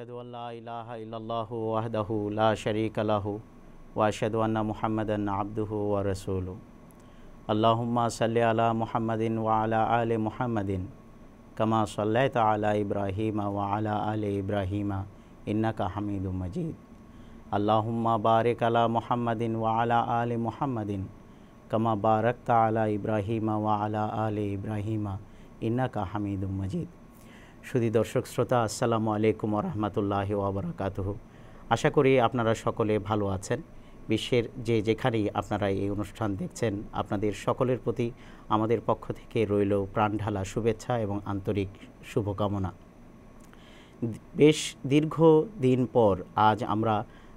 أشهد ان لا اله الا الله وحده لا شريك له واشهد ان محمدا عبده ورسوله اللهم صل على محمد وعلى ال محمد كما صليت على ابراهيم وعلى ال ابراهيم انك حميد مجيد اللهم بارك على محمد وعلى ال محمد كما باركت على ابراهيم وعلى ال ابراهيم انك حميد مجيد শুধু দর্শক শ্রোতা আসসালামু আলাইকুম রহমতুল্লাহ ওবরাকাতহ আশা করি আপনারা সকলে ভালো আছেন বিশ্বের যে যেখানেই আপনারা এই অনুষ্ঠান দেখছেন আপনাদের সকলের প্রতি আমাদের পক্ষ থেকে রইল প্রাণঢালা শুভেচ্ছা এবং আন্তরিক শুভকামনা বেশ দীর্ঘ দিন পর আজ আমরা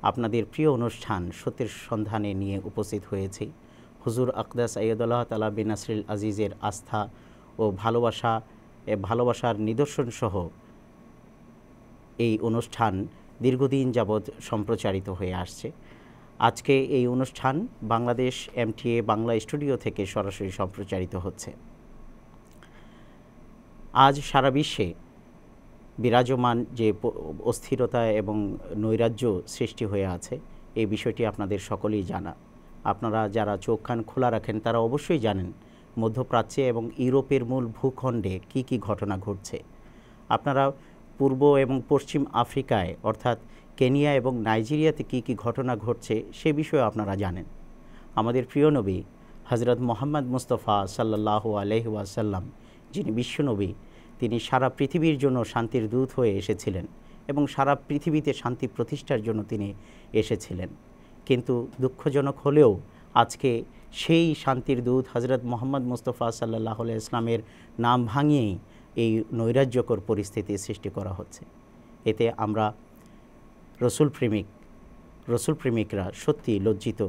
আপনাদের প্রিয় অনুষ্ঠান সত্যের সন্ধানে নিয়ে উপস্থিত হয়েছি হুজুর আকদাস আইয়দুল্লাহ তালা বিনাসরিল আজিজের আস্থা ও ভালোবাসা ভালোবাসার নিদর্শনসহ এই অনুষ্ঠান দীর্ঘদিন যাবৎ সম্প্রচারিত হয়ে আসছে আজকে এই অনুষ্ঠান বাংলাদেশ এমটিএ বাংলা স্টুডিও থেকে সরাসরি সম্প্রচারিত হচ্ছে আজ সারা বিশ্বে বিরাজমান যে অস্থিরতা এবং নৈরাজ্য সৃষ্টি হয়ে আছে এই বিষয়টি আপনাদের সকলেই জানা আপনারা যারা চোখ খান খোলা রাখেন তারা অবশ্যই জানেন মধ্যপ্রাচ্যে এবং ইউরোপের মূল ভূখণ্ডে কি কি ঘটনা ঘটছে আপনারা পূর্ব এবং পশ্চিম আফ্রিকায় অর্থাৎ কেনিয়া এবং নাইজেরিয়াতে কি কি ঘটনা ঘটছে সে বিষয়ে আপনারা জানেন আমাদের প্রিয় নবী হজরত মোহাম্মদ মুস্তফা সাল্লাহ আলহিউসাল্লাম যিনি বিশ্বনবী তিনি সারা পৃথিবীর জন্য শান্তির দূত হয়ে এসেছিলেন এবং সারা পৃথিবীতে শান্তি প্রতিষ্ঠার জন্য তিনি এসেছিলেন কিন্তু দুঃখজনক হলেও আজকে সেই শান্তির দূত হজরত মোহাম্মদ মুস্তফা সাল্লাহ ইসলামের নাম ভাঙিয়েই এই নৈরাজ্যকর পরিস্থিতি সৃষ্টি করা হচ্ছে এতে আমরা রসুল প্রেমিক রসুল প্রেমিকরা সত্যি লজ্জিত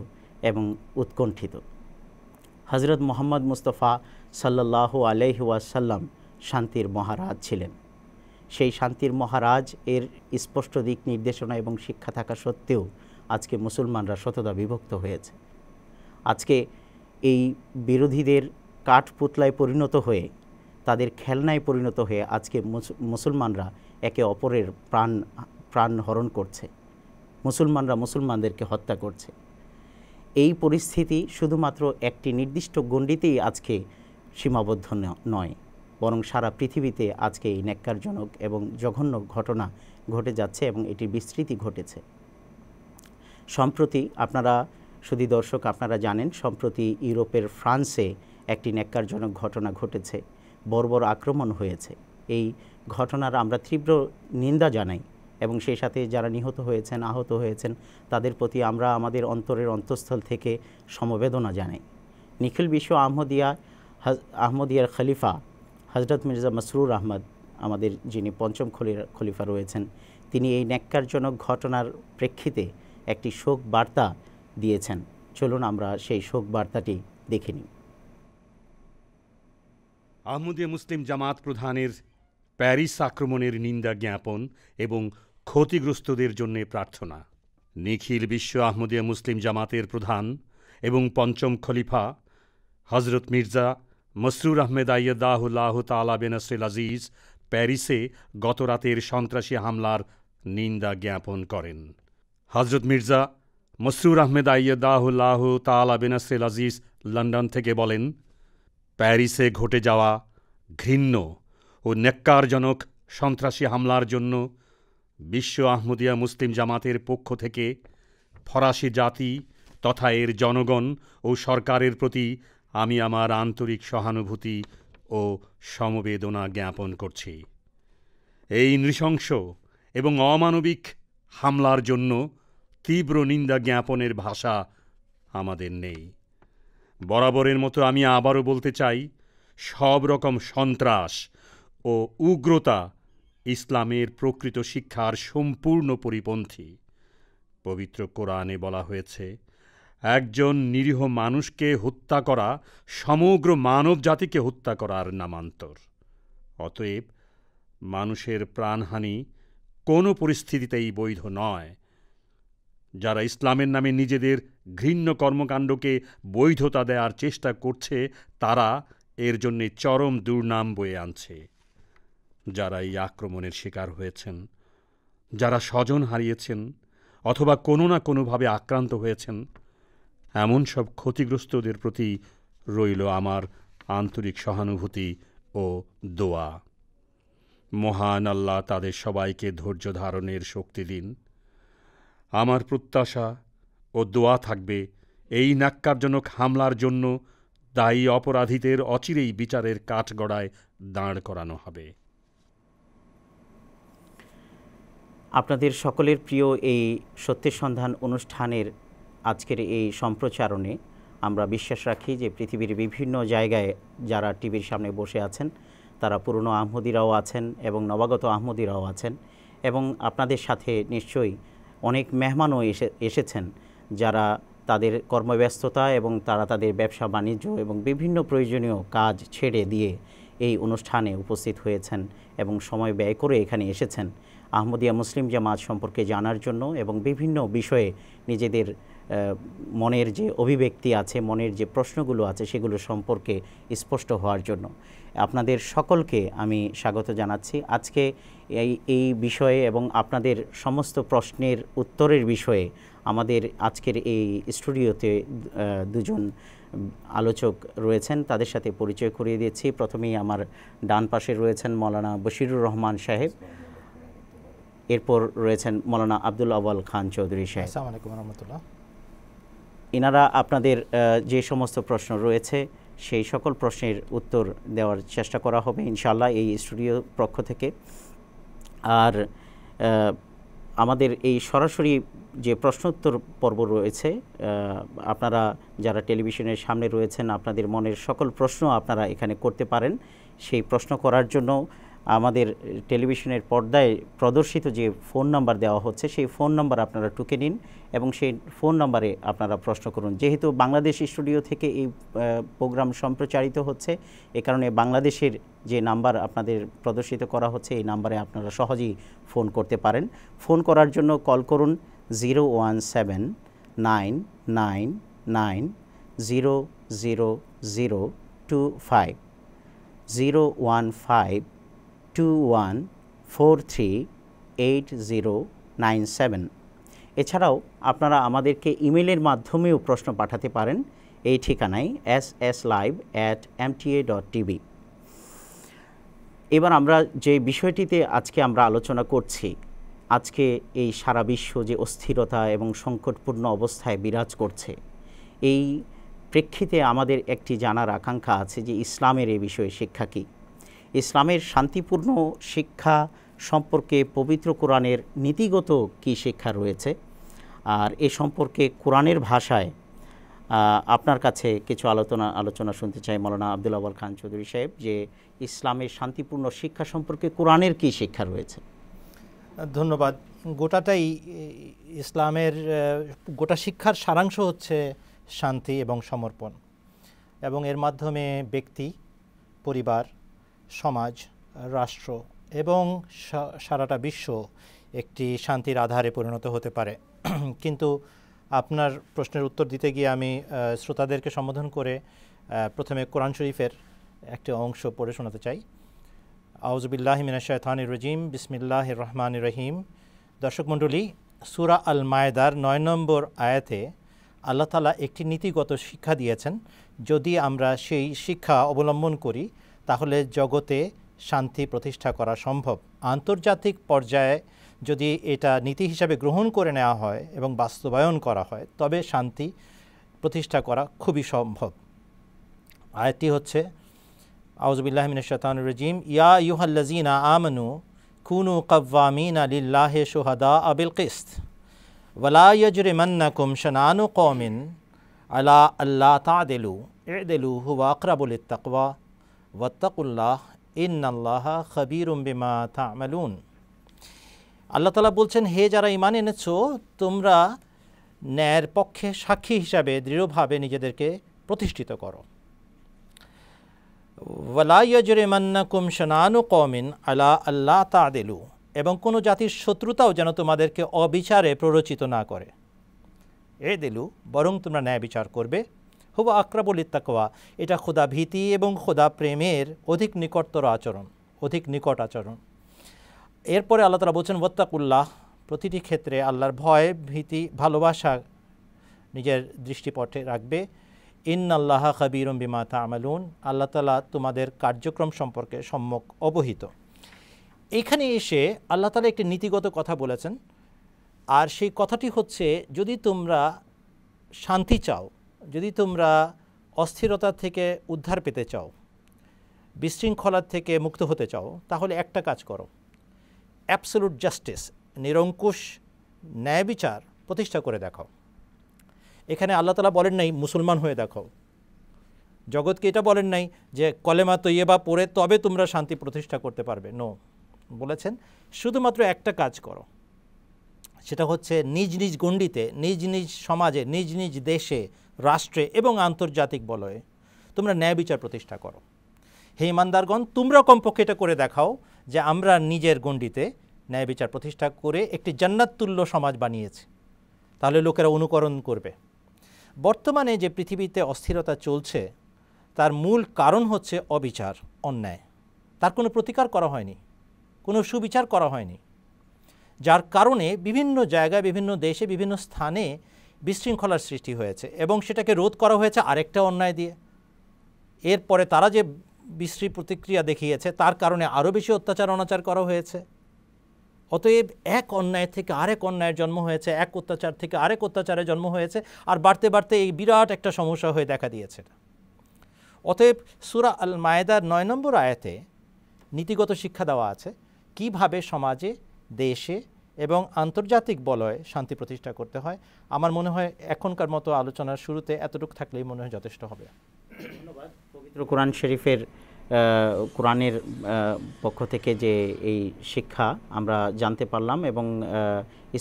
এবং উৎকণ্ঠিত হজরত মোহাম্মদ মুস্তফা সাল্লাহ আলহাসাল্লাম শান্তির মহারাজ ছিলেন সেই শান্তির মহারাজ এর স্পষ্ট দিক নির্দেশনা এবং শিক্ষা থাকা সত্ত্বেও আজকে মুসলমানরা শতদা বিভক্ত হয়েছে আজকে এই বিরোধীদের কাঠ পুতলায় পরিণত হয়ে তাদের খেলনায় পরিণত হয়ে আজকে মুসলমানরা একে অপরের প্রাণ প্রাণ হরণ করছে মুসলমানরা মুসলমানদেরকে হত্যা করছে এই পরিস্থিতি শুধুমাত্র একটি নির্দিষ্ট গণ্ডিতেই আজকে সীমাবদ্ধ নয় বরং সারা পৃথিবীতে আজকে এই ন্যাক্কারজনক এবং জঘন্য ঘটনা ঘটে যাচ্ছে এবং এটির বিস্তৃতি ঘটেছে সম্প্রতি আপনারা শুধু দর্শক আপনারা জানেন সম্প্রতি ইউরোপের ফ্রান্সে একটি ন্যাক্কারজনক ঘটনা ঘটেছে বর্বর আক্রমণ হয়েছে এই ঘটনার আমরা তীব্র নিন্দা জানাই এবং সেই সাথে যারা নিহত হয়েছেন আহত হয়েছেন তাদের প্রতি আমরা আমাদের অন্তরের অন্তঃস্থল থেকে সমবেদনা জানাই নিখিল বিশ্ব আহমদিয়া আহমদিয়ার খলিফা হজরত মির্জা মসরুর আহমদ আমাদের যিনি পঞ্চম খলিফা রয়েছেন তিনি এই ন্যাক্কারজনক ঘটনার প্রেক্ষিতে একটি শোক বার্তা দিয়েছেন চলুন আমরা সেই শোক বার্তাটি দেখে নিই আহমদীয় মুসলিম জামাত প্রধানের প্যারিস আক্রমণের নিন্দা জ্ঞাপন এবং ক্ষতিগ্রস্তদের জন্য প্রার্থনা নিখিল বিশ্ব আহমদীয় মুসলিম জামাতের প্রধান এবং পঞ্চম খলিফা হজরত মির্জা মসরুর আহমেদ আয়দাহুল্লাহ তালা বেনসরুল আজিজ প্যারিসে গতরাতের সন্ত্রাসী হামলার নিন্দা জ্ঞাপন করেন হজরত মির্জা মসরুর আহমেদ আইয়দাহুল্লাহ তালা বিনাসেল আজিজ লন্ডন থেকে বলেন প্যারিসে ঘটে যাওয়া ঘৃণ্য ও ন্যাক্কারজনক সন্ত্রাসী হামলার জন্য বিশ্ব আহমদিয়া মুসলিম জামাতের পক্ষ থেকে ফরাসি জাতি তথা এর জনগণ ও সরকারের প্রতি আমি আমার আন্তরিক সহানুভূতি ও সমবেদনা জ্ঞাপন করছি এই নৃশংস এবং অমানবিক হামলার জন্য তীব্র নিন্দা জ্ঞাপনের ভাষা আমাদের নেই বরাবরের মতো আমি আবারও বলতে চাই সব রকম সন্ত্রাস ও উগ্রতা ইসলামের প্রকৃত শিক্ষার সম্পূর্ণ পরিপন্থী পবিত্র কোরআনে বলা হয়েছে একজন নিরীহ মানুষকে হত্যা করা সমগ্র মানব জাতিকে হত্যা করার নামান্তর অতএব মানুষের প্রাণহানি কোনো পরিস্থিতিতেই বৈধ নয় যারা ইসলামের নামে নিজেদের ঘৃণ্য কর্মকাণ্ডকে বৈধতা দেওয়ার চেষ্টা করছে তারা এর জন্যে চরম দুর্নাম বয়ে আনছে যারা এই আক্রমণের শিকার হয়েছেন যারা স্বজন হারিয়েছেন অথবা কোনো না কোনোভাবে আক্রান্ত হয়েছেন এমন সব ক্ষতিগ্রস্তদের প্রতি রইল আমার আন্তরিক সহানুভূতি ও দোয়া মহান আল্লাহ তাদের সবাইকে ধৈর্য ধারণের শক্তি দিন আমার প্রত্যাশা ও দোয়া থাকবে এই নাক্কারজনক হামলার জন্য দায়ী অপরাধীদের অচিরেই বিচারের কাঠগড়ায় দাঁড় করানো হবে আপনাদের সকলের প্রিয় এই সত্যের সন্ধান অনুষ্ঠানের আজকের এই সম্প্রচারণে আমরা বিশ্বাস রাখি যে পৃথিবীর বিভিন্ন জায়গায় যারা টিভির সামনে বসে আছেন তারা পুরনো আহমদিরাও আছেন এবং নবাগত আহমদিরাও আছেন এবং আপনাদের সাথে নিশ্চয়ই অনেক মেহমানও এসে এসেছেন যারা তাদের কর্মব্যস্ততা এবং তারা তাদের ব্যবসা বাণিজ্য এবং বিভিন্ন প্রয়োজনীয় কাজ ছেড়ে দিয়ে এই অনুষ্ঠানে উপস্থিত হয়েছেন এবং সময় ব্যয় করে এখানে এসেছেন আহমদিয়া মুসলিম জামাত সম্পর্কে জানার জন্য এবং বিভিন্ন বিষয়ে নিজেদের মনের যে অভিব্যক্তি আছে মনের যে প্রশ্নগুলো আছে সেগুলো সম্পর্কে স্পষ্ট হওয়ার জন্য আপনাদের সকলকে আমি স্বাগত জানাচ্ছি আজকে এই এই বিষয়ে এবং আপনাদের সমস্ত প্রশ্নের উত্তরের বিষয়ে আমাদের আজকের এই স্টুডিওতে দুজন আলোচক রয়েছেন তাদের সাথে পরিচয় করিয়ে দিচ্ছি প্রথমেই আমার ডান পাশে রয়েছেন মৌলানা বশিরুর রহমান সাহেব এরপর রয়েছেন মৌলানা আব্দুল আওয়াল খান চৌধুরী সাহেব আসসালামু আলাইকুম রহমতুল্লাহ এনারা আপনাদের যে সমস্ত প্রশ্ন রয়েছে সেই সকল প্রশ্নের উত্তর দেওয়ার চেষ্টা করা হবে ইনশাল্লাহ এই স্টুডিও পক্ষ থেকে আর আমাদের এই সরাসরি যে প্রশ্নোত্তর পর্ব রয়েছে আপনারা যারা টেলিভিশনের সামনে রয়েছেন আপনাদের মনের সকল প্রশ্ন আপনারা এখানে করতে পারেন সেই প্রশ্ন করার জন্য আমাদের টেলিভিশনের পর্দায় প্রদর্শিত যে ফোন নাম্বার দেওয়া হচ্ছে সেই ফোন নাম্বার আপনারা টুকে নিন এবং সেই ফোন নাম্বারে আপনারা প্রশ্ন করুন যেহেতু বাংলাদেশ স্টুডিও থেকে এই প্রোগ্রাম সম্প্রচারিত হচ্ছে এ কারণে বাংলাদেশের যে নাম্বার আপনাদের প্রদর্শিত করা হচ্ছে এই নাম্বারে আপনারা সহজেই ফোন করতে পারেন ফোন করার জন্য কল করুন zero one seven nine nine nine zero zero zero two five zero one five two one four three eight zero nine seven এছাড়াও আপনারা আমাদেরকে ইমেলের মাধ্যমেও প্রশ্ন পাঠাতে পারেন এই ঠিকানায় S S live at MTA dot TV এবার আমরা যে বিষয়টিতে আজকে আমরা আলোচনা করছি আজকে এই সারা বিশ্ব যে অস্থিরতা এবং সংকটপূর্ণ অবস্থায় বিরাজ করছে এই প্রেক্ষিতে আমাদের একটি জানার আকাঙ্ক্ষা আছে যে ইসলামের এ বিষয়ে শিক্ষা কী ইসলামের শান্তিপূর্ণ শিক্ষা সম্পর্কে পবিত্র কোরআনের নীতিগত কি শিক্ষা রয়েছে আর এ সম্পর্কে কোরআনের ভাষায় আপনার কাছে কিছু আলোচনা আলোচনা শুনতে চাই মৌলানা আব্দুল আবাল খান চৌধুরী সাহেব যে ইসলামের শান্তিপূর্ণ শিক্ষা সম্পর্কে কোরআনের কি শিক্ষা রয়েছে ধন্যবাদ গোটাটাই ইসলামের গোটা শিক্ষার সারাংশ হচ্ছে শান্তি এবং সমর্পণ এবং এর মাধ্যমে ব্যক্তি পরিবার সমাজ রাষ্ট্র এবং সারাটা বিশ্ব একটি শান্তির আধারে পরিণত হতে পারে কিন্তু আপনার প্রশ্নের উত্তর দিতে গিয়ে আমি শ্রোতাদেরকে সম্বোধন করে প্রথমে কোরআন শরীফের একটি অংশ পড়ে শোনাতে চাই আউজবিল্লাহ মিনাশায়থানির রজিম বিসমিল্লাহ রহমান রহিম দর্শক মণ্ডলী সুরা আল মায়েদার নয় নম্বর আয়াতে আল্লাহ তালা একটি নীতিগত শিক্ষা দিয়েছেন যদি আমরা সেই শিক্ষা অবলম্বন করি তাহলে জগতে শান্তি প্রতিষ্ঠা করা সম্ভব আন্তর্জাতিক পর্যায়ে যদি এটা নীতি হিসাবে গ্রহণ করে নেওয়া হয় এবং বাস্তবায়ন করা হয় তবে শান্তি প্রতিষ্ঠা করা খুবই সম্ভব আয়টি হচ্ছে আউজবিল্লাহমিন শতান রজিম ইয়া ইউহাল্লাজিনা আমনু কুনু কব্বামিন আলিল্লাহে সোহাদা আবিল কিস্ত কুম শনানু কমিন আলা আল্লাহ তা দেলু এ দেলু হুয়া আকরাবুল তাকওয়া ওয়াত্তাকুল্লাহ ইন্নাল্লাহ খবির বিমা থামালুন আল্লাহ তালা বলছেন হে যারা ইমান এনেছ তোমরা ন্যায়ের পক্ষে সাক্ষী হিসাবে দৃঢ়ভাবে নিজেদেরকে প্রতিষ্ঠিত করো ওয়ালাইয়জরেমান্নাকুম শনানু কমিন আলা আল্লাহ তাদেলু এবং কোনো জাতির শত্রুতাও যেন তোমাদেরকে অবিচারে প্ররোচিত না করে এ দিলু বরং তোমরা ন্যায় বিচার করবে হুবা আক্রাবুল ইত্তাকোয়া এটা খোদা ভীতি এবং খোদা প্রেমের অধিক নিকটতর আচরণ অধিক নিকট আচরণ এরপরে আল্লাহ তালা বলছেন ওত্তাকুল্লাহ প্রতিটি ক্ষেত্রে আল্লাহর ভয় ভীতি ভালোবাসা নিজের দৃষ্টিপথে রাখবে ইন আল্লাহ খাবিরম বিমা তামালুন আল্লাহ তালা তোমাদের কার্যক্রম সম্পর্কে সম্যক অবহিত এখানে এসে আল্লাহ তালা একটি নীতিগত কথা বলেছেন আর সেই কথাটি হচ্ছে যদি তোমরা শান্তি চাও যদি তোমরা অস্থিরতা থেকে উদ্ধার পেতে চাও বিশৃঙ্খলার থেকে মুক্ত হতে চাও তাহলে একটা কাজ করো অ্যাপসলুট জাস্টিস নিরঙ্কুশ ন্যায় বিচার প্রতিষ্ঠা করে দেখাও এখানে আল্লাহ তালা বলেন নাই মুসলমান হয়ে দেখাও জগৎকে এটা বলেন নাই যে কলেমা তৈয়বা পড়ে তবে তোমরা শান্তি প্রতিষ্ঠা করতে পারবে নো বলেছেন শুধুমাত্র একটা কাজ করো সেটা হচ্ছে নিজ নিজ গণ্ডিতে নিজ নিজ সমাজে নিজ নিজ দেশে রাষ্ট্রে এবং আন্তর্জাতিক বলয়ে তোমরা ন্যায় বিচার প্রতিষ্ঠা করো হে ইমানদারগণ তোমরা কমপক্ষে এটা করে দেখাও যে আমরা নিজের গণ্ডিতে ন্যায় বিচার প্রতিষ্ঠা করে একটি জান্নাততুল্য সমাজ বানিয়েছি তাহলে লোকেরা অনুকরণ করবে বর্তমানে যে পৃথিবীতে অস্থিরতা চলছে তার মূল কারণ হচ্ছে অবিচার অন্যায় তার কোনো প্রতিকার করা হয়নি কোনো সুবিচার করা হয়নি যার কারণে বিভিন্ন জায়গায় বিভিন্ন দেশে বিভিন্ন স্থানে বিশৃঙ্খলার সৃষ্টি হয়েছে এবং সেটাকে রোধ করা হয়েছে আরেকটা অন্যায় দিয়ে এরপরে তারা যে বিশ্রী প্রতিক্রিয়া দেখিয়েছে তার কারণে আরও বেশি অত্যাচার অনাচার করা হয়েছে অতএব এক অন্যায় থেকে আরেক অন্যায়ের জন্ম হয়েছে এক অত্যাচার থেকে আরেক অত্যাচারের জন্ম হয়েছে আর বাড়তে বাড়তে এই বিরাট একটা সমস্যা হয়ে দেখা দিয়েছে অতএব সুরা আল মায়েদার নয় নম্বর আয়াতে নীতিগত শিক্ষা দেওয়া আছে কিভাবে সমাজে দেশে এবং আন্তর্জাতিক বলয়ে শান্তি প্রতিষ্ঠা করতে হয় আমার মনে হয় এখনকার মতো আলোচনার শুরুতে এতটুকু থাকলেই মনে হয় যথেষ্ট হবে ধন্যবাদ পবিত্র কোরআন শরীফের কোরআনের পক্ষ থেকে যে এই শিক্ষা আমরা জানতে পারলাম এবং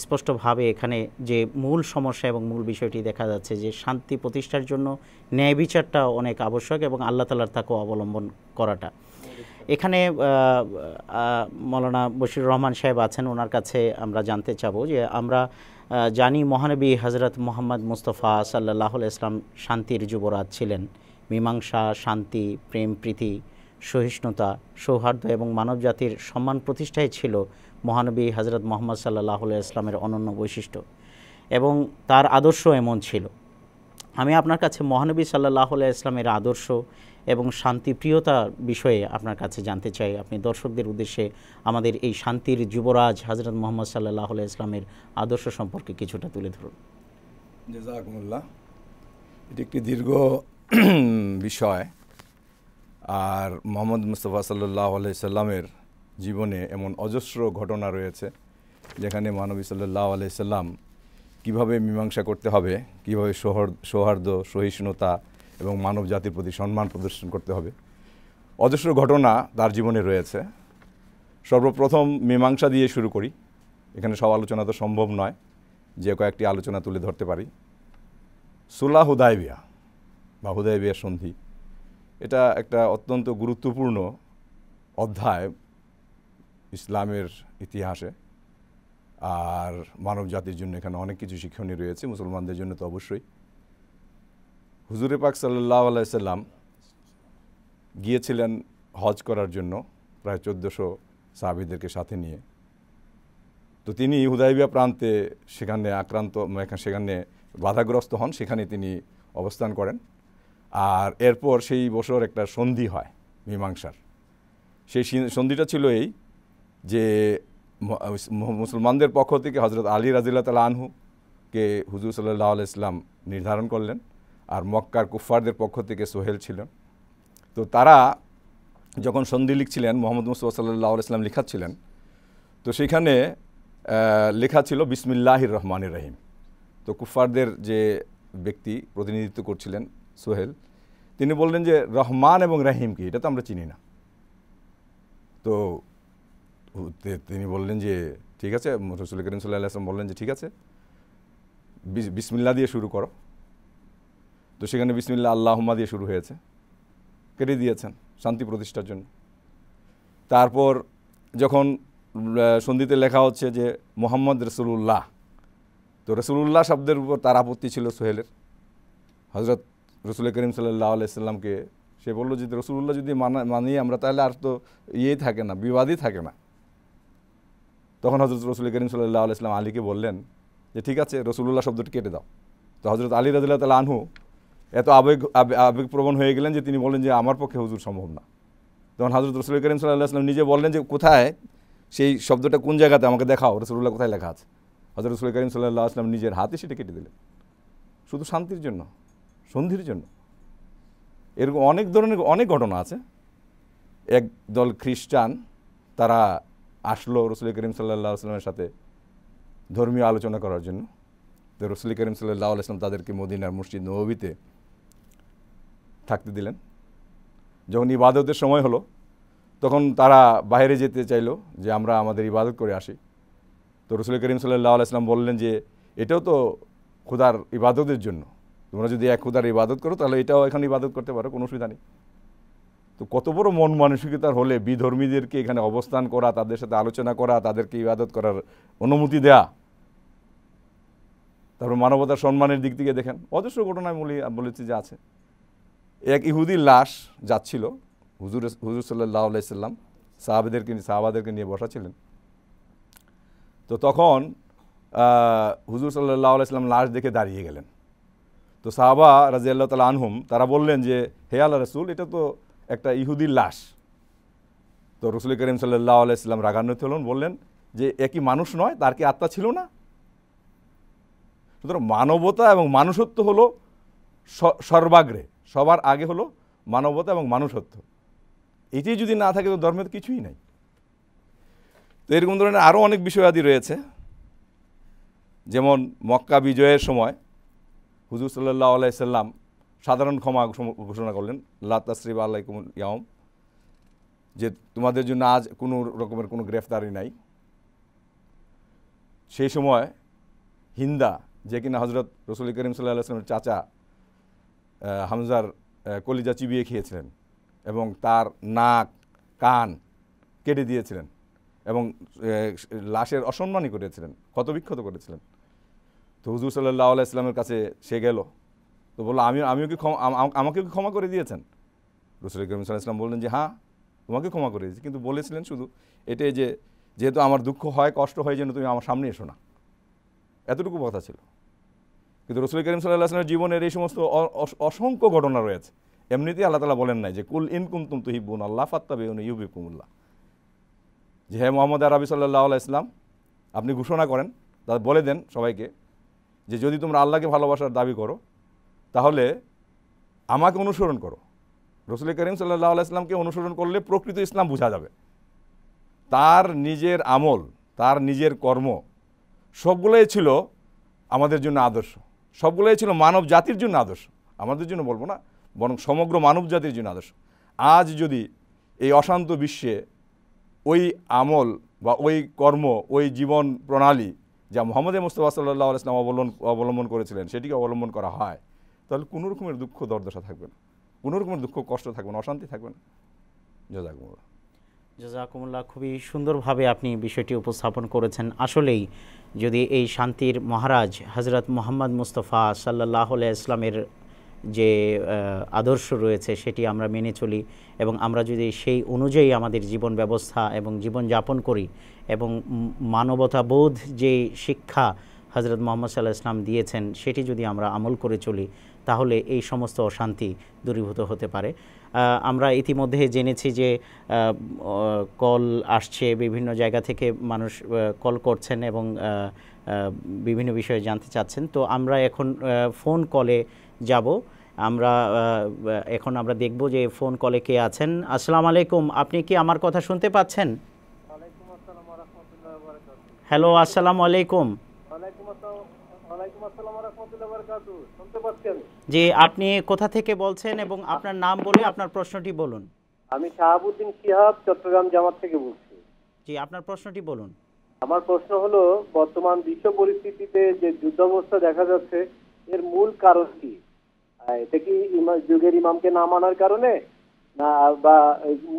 স্পষ্টভাবে এখানে যে মূল সমস্যা এবং মূল বিষয়টি দেখা যাচ্ছে যে শান্তি প্রতিষ্ঠার জন্য ন্যায় বিচারটা অনেক আবশ্যক এবং আল্লাহ তালার তাকে অবলম্বন করাটা এখানে মৌলানা বশির রহমান সাহেব আছেন ওনার কাছে আমরা জানতে চাবো যে আমরা জানি মহানবী হজরত মোহাম্মদ মুস্তফা সাল্লাহ ইসলাম শান্তির যুবরাজ ছিলেন মীমাংসা শান্তি প্রেম প্রীতি সহিষ্ণুতা সৌহার্দ্য এবং মানবজাতির সম্মান প্রতিষ্ঠাই ছিল মহানবী হজরত মোহাম্মদ সাল্লাহ ইসলামের অনন্য বৈশিষ্ট্য এবং তার আদর্শ এমন ছিল আমি আপনার কাছে মহানবী সাল্লাহ ইসলামের আদর্শ এবং শান্তিপ্রিয়তার বিষয়ে আপনার কাছে জানতে চাই আপনি দর্শকদের উদ্দেশ্যে আমাদের এই শান্তির যুবরাজ হজরত মোহাম্মদ সাল্লাহ ইসলামের আদর্শ সম্পর্কে কিছুটা তুলে ধরুন জেজাকুমুল্লাহ এটি একটি দীর্ঘ বিষয় আর মোহাম্মদ মুস্তফা সাল্লাহ সাল্লামের জীবনে এমন অজস্র ঘটনা রয়েছে যেখানে মানবী সাল্লাহ আলাইসাল্লাম কীভাবে মীমাংসা করতে হবে কীভাবে সৌহার্দ সহিষ্ণুতা এবং মানব জাতির প্রতি সম্মান প্রদর্শন করতে হবে অজস্র ঘটনা তার জীবনে রয়েছে সর্বপ্রথম মীমাংসা দিয়ে শুরু করি এখানে সব আলোচনা তো সম্ভব নয় যে কয়েকটি আলোচনা তুলে ধরতে পারি সুলাহ হুদায়বিয়া বা হুদায়বিয়া সন্ধি এটা একটা অত্যন্ত গুরুত্বপূর্ণ অধ্যায় ইসলামের ইতিহাসে আর মানব জাতির জন্য এখানে অনেক কিছু শিক্ষণীয় রয়েছে মুসলমানদের জন্য তো অবশ্যই হুজুরে পাক সাল্লাহ আলাইসাল্লাম গিয়েছিলেন হজ করার জন্য প্রায় চোদ্দোশো সাহাবিদেরকে সাথে নিয়ে তো তিনি হুদাইবিয়া প্রান্তে সেখানে আক্রান্ত সেখানে বাধাগ্রস্ত হন সেখানে তিনি অবস্থান করেন আর এরপর সেই বছর একটা সন্ধি হয় মীমাংসার সেই সন্ধিটা ছিল এই যে মুসলমানদের পক্ষ থেকে হজরত আলী রাজিল্লা তালা আনহুকে হুজুর সাল্লাহ আলাইসলাম নির্ধারণ করলেন আর মক্কার কুফফারদের পক্ষ থেকে সোহেল ছিলেন তো তারা যখন সন্ধি লিখছিলেন মোহাম্মদ মুস্তফা সাল্লাহ ইসলাম লিখাচ্ছিলেন তো সেখানে লেখা ছিল বিসমিল্লাহির রহমানের রহিম তো কুফফারদের যে ব্যক্তি প্রতিনিধিত্ব করছিলেন সোহেল তিনি বললেন যে রহমান এবং রাহিম কি এটা তো আমরা চিনি না তো তিনি বললেন যে ঠিক আছে রসুল করিম সাল্লাহ আসলাম বললেন যে ঠিক আছে বিসমিল্লা দিয়ে শুরু করো তো সেখানে বিসমিল্লা আল্লাহমা দিয়ে শুরু হয়েছে কেটে দিয়েছেন শান্তি প্রতিষ্ঠার জন্য তারপর যখন সন্ধিতে লেখা হচ্ছে যে মোহাম্মদ রসুলুল্লাহ তো রসুলুল্লাহ শব্দের উপর তার আপত্তি ছিল সোহেলের হজরত রসুল করিম সাল্লাহ আলাইসাল্লামকে সে বললো যে রসুলুল্লাহ যদি মানা মানি আমরা তাহলে আর তো ইয়েই থাকে না বিবাদই থাকে না তখন হজরত রসুল করিম সাল্লাহ আলাইসলাম আলীকে বললেন যে ঠিক আছে রসুলুল্লাহ শব্দটি কেটে দাও তো হজরত আলী রাজুল্লাহ তাল আনহু এত আবেগ আবেগপ্রবণ হয়ে গেলেন যে তিনি বলেন যে আমার পক্ষে হুজুর সম্ভব না তখন হাজরত রসুল করিম সাল্লাহ আসলাম নিজে বললেন যে কোথায় সেই শব্দটা কোন জায়গাতে আমাকে দেখাও রসুল্লাহ কোথায় লেখা আছে হজরত রসুল করিম সাল্লাহ আসলাম নিজের হাতে সেটা কেটে দিলেন শুধু শান্তির জন্য সন্ধির জন্য এরকম অনেক ধরনের অনেক ঘটনা আছে এক দল খ্রিস্টান তারা আসলো রসুল করিম সাল্লাহ আসলামের সাথে ধর্মীয় আলোচনা করার জন্য তো রসুল করিম সাল্লাহ আসলাম তাদেরকে মদিনার মুর্শিদ নবীতে থাকতে দিলেন যখন ইবাদতের সময় হলো তখন তারা বাইরে যেতে চাইলো যে আমরা আমাদের ইবাদত করে আসি তো রসুল করিম সাল্লাহ আলাইসলাম বললেন যে এটাও তো ক্ষুদার ইবাদতের জন্য তোমরা যদি এক ক্ষুদার ইবাদত করো তাহলে এটাও এখানে ইবাদত করতে পারো কোনো অসুবিধা নেই তো কত বড় মন মানসিকতার হলে বিধর্মীদেরকে এখানে অবস্থান করা তাদের সাথে আলোচনা করা তাদেরকে ইবাদত করার অনুমতি দেয়া তারপর মানবতার সম্মানের দিক থেকে দেখেন অজস্র ঘটনায় বলি বলেছি যে আছে এক ইহুদির লাশ যাচ্ছিল হুজুর হুজুর সাল্লাহ আলাইসাল্লাম সাহাবাদেরকে সাহাবাদেরকে নিয়ে বসা ছিলেন তো তখন হুজুর সাল্লাহ আলাইসাল্লাম লাশ দেখে দাঁড়িয়ে গেলেন তো সাহাবা রাজি আল্লাহ তালা আনহুম তারা বললেন যে হে আল্লাহ রসুল এটা তো একটা ইহুদির লাশ তো রসুল করিম সাল্লাহ আলাইসাল্লাম রাগান্বিত হলেন বললেন যে একই মানুষ নয় তার কি আত্মা ছিল না সুতরাং মানবতা এবং মানুষত্ব হলো সর্বাগ্রে সবার আগে হলো মানবতা এবং মানুষত্ব এটি যদি না থাকে তো ধর্মের কিছুই নাই তো এরকম ধরনের আরও অনেক বিষয়াদি রয়েছে যেমন মক্কা বিজয়ের সময় হুজুর সাল্লাহ আলাইসাল্লাম সাধারণ ক্ষমা ঘোষণা করলেন লাতাশ্রী বা আল্লাহ ইয়াম যে তোমাদের জন্য আজ কোনো রকমের কোনো গ্রেফতারি নাই সেই সময় হিন্দা যে কিনা হজরত রসুল করিম সাল্লাহ আসলামের চাচা হামজার কলিজা চিবিয়ে খেয়েছিলেন এবং তার নাক কান কেটে দিয়েছিলেন এবং লাশের অসম্মানই করেছিলেন ক্ষতবিক্ষত করেছিলেন তো হুজুর সাল্লাহ আল্লাহ কাছে সে গেল তো বললো আমি আমিও কি ক্ষমা আমাকে কি ক্ষমা করে দিয়েছেন রসুল করিম সাল্লাহ ইসলাম বললেন যে হ্যাঁ তোমাকে ক্ষমা করে দিয়েছি কিন্তু বলেছিলেন শুধু এটাই যে যেহেতু আমার দুঃখ হয় কষ্ট হয় যেন তুমি আমার সামনে এসো না এতটুকু কথা ছিল কিন্তু রসুল করিম সাল্লাহ আসলামের জীবনের এই সমস্ত অসংখ্য ঘটনা রয়েছে এমনিতেই আল্লাহ তালা বলেন নাই যে কুল ইনকুম তুম তুহিবুন আল্লাহ ইউবি কুমুল্লাহ যে হ্যাঁ মোহাম্মদ আরবি সাল্লাহ আল্লাহ ইসলাম আপনি ঘোষণা করেন তা বলে দেন সবাইকে যে যদি তোমরা আল্লাহকে ভালোবাসার দাবি করো তাহলে আমাকে অনুসরণ করো রসুল করিম সাল্লাহ আল্লাহ ইসলামকে অনুসরণ করলে প্রকৃত ইসলাম বোঝা যাবে তার নিজের আমল তার নিজের কর্ম সবগুলোই ছিল আমাদের জন্য আদর্শ সবগুলোই ছিল মানব জাতির জন্য আদর্শ আমাদের জন্য বলবো না বরং সমগ্র মানব জাতির জন্য আদর্শ আজ যদি এই অশান্ত বিশ্বে ওই আমল বা ওই কর্ম ওই জীবন প্রণালী যা মোহাম্মদ মুস্তফা সাল্লাহ আলাইসলাম অবলম্বন অবলম্বন করেছিলেন সেটিকে অবলম্বন করা হয় তাহলে কোনো রকমের দুঃখ দর্দশা থাকবে না কোনো রকমের দুঃখ কষ্ট থাকবে না অশান্তি থাকবে না জজাকুমুল্লাহ জাজাকুমুল্লাহ খুবই সুন্দরভাবে আপনি বিষয়টি উপস্থাপন করেছেন আসলেই যদি এই শান্তির মহারাজ হজরত মোহাম্মদ মুস্তফা সাল্লাহ ইসলামের যে আদর্শ রয়েছে সেটি আমরা মেনে চলি এবং আমরা যদি সেই অনুযায়ী আমাদের জীবন ব্যবস্থা এবং জীবন যাপন করি এবং মানবতাবোধ যে শিক্ষা হজরত মোহাম্মদ সাল্লাহ ইসলাম দিয়েছেন সেটি যদি আমরা আমল করে চলি তাহলে এই সমস্ত অশান্তি দূরীভূত হতে পারে আমরা ইতিমধ্যে জেনেছি যে কল আসছে বিভিন্ন জায়গা থেকে মানুষ কল করছেন এবং বিভিন্ন বিষয়ে জানতে চাচ্ছেন তো আমরা এখন ফোন কলে যাব আমরা এখন আমরা দেখব যে ফোন কলে কে আছেন আসসালামু আলাইকুম আপনি কি আমার কথা শুনতে পাচ্ছেন হ্যালো আসসালামু আলাইকুম জি আপনি কোথা থেকে বলছেন এবং আপনার নাম বলে আপনার প্রশ্নটি বলুন আমি শাহাবুদ্দিন চট্টগ্রাম জামাত থেকে বলছি জি আপনার প্রশ্নটি বলুন আমার প্রশ্ন হলো বর্তমান বিশ্ব পরিস্থিতিতে যে যুদ্ধাবস্থা দেখা যাচ্ছে এর মূল কারণ কি এটা কি যুগের ইমামকে না মানার কারণে না বা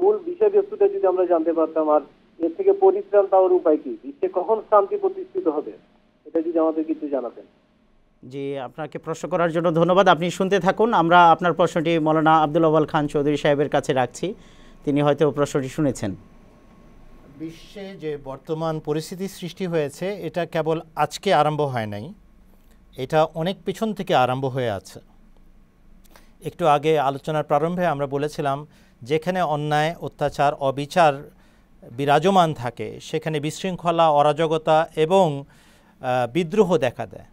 মূল বিষয়বস্তুটা যদি আমরা জানতে পারতাম আর এর থেকে পরিত্রাণ পাওয়ার উপায় কি বিশ্বে কখন শান্তি প্রতিষ্ঠিত হবে এটা যদি আমাদের কিছু জানাতেন জি আপনাকে প্রশ্ন করার জন্য ধন্যবাদ আপনি শুনতে থাকুন আমরা আপনার প্রশ্নটি মৌলানা আব্দুল আওয়াল খান চৌধুরী সাহেবের কাছে রাখছি তিনি হয়তো প্রশ্নটি শুনেছেন বিশ্বে যে বর্তমান পরিস্থিতি সৃষ্টি হয়েছে এটা কেবল আজকে আরম্ভ হয় নাই এটা অনেক পিছন থেকে আরম্ভ হয়ে আছে একটু আগে আলোচনার প্রারম্ভে আমরা বলেছিলাম যেখানে অন্যায় অত্যাচার অবিচার বিরাজমান থাকে সেখানে বিশৃঙ্খলা অরাজকতা এবং বিদ্রোহ দেখা দেয়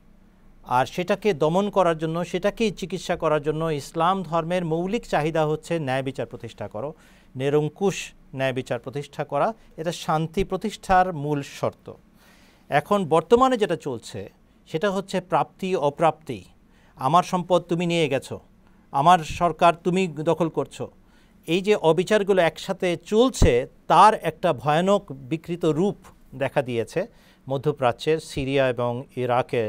আর সেটাকে দমন করার জন্য সেটাকেই চিকিৎসা করার জন্য ইসলাম ধর্মের মৌলিক চাহিদা হচ্ছে ন্যায় বিচার প্রতিষ্ঠা করো নিরঙ্কুশ ন্যায় বিচার প্রতিষ্ঠা করা এটা শান্তি প্রতিষ্ঠার মূল শর্ত এখন বর্তমানে যেটা চলছে সেটা হচ্ছে প্রাপ্তি অপ্রাপ্তি আমার সম্পদ তুমি নিয়ে গেছো আমার সরকার তুমি দখল করছো এই যে অবিচারগুলো একসাথে চলছে তার একটা ভয়ানক বিকৃত রূপ দেখা দিয়েছে মধ্যপ্রাচ্যের সিরিয়া এবং ইরাকে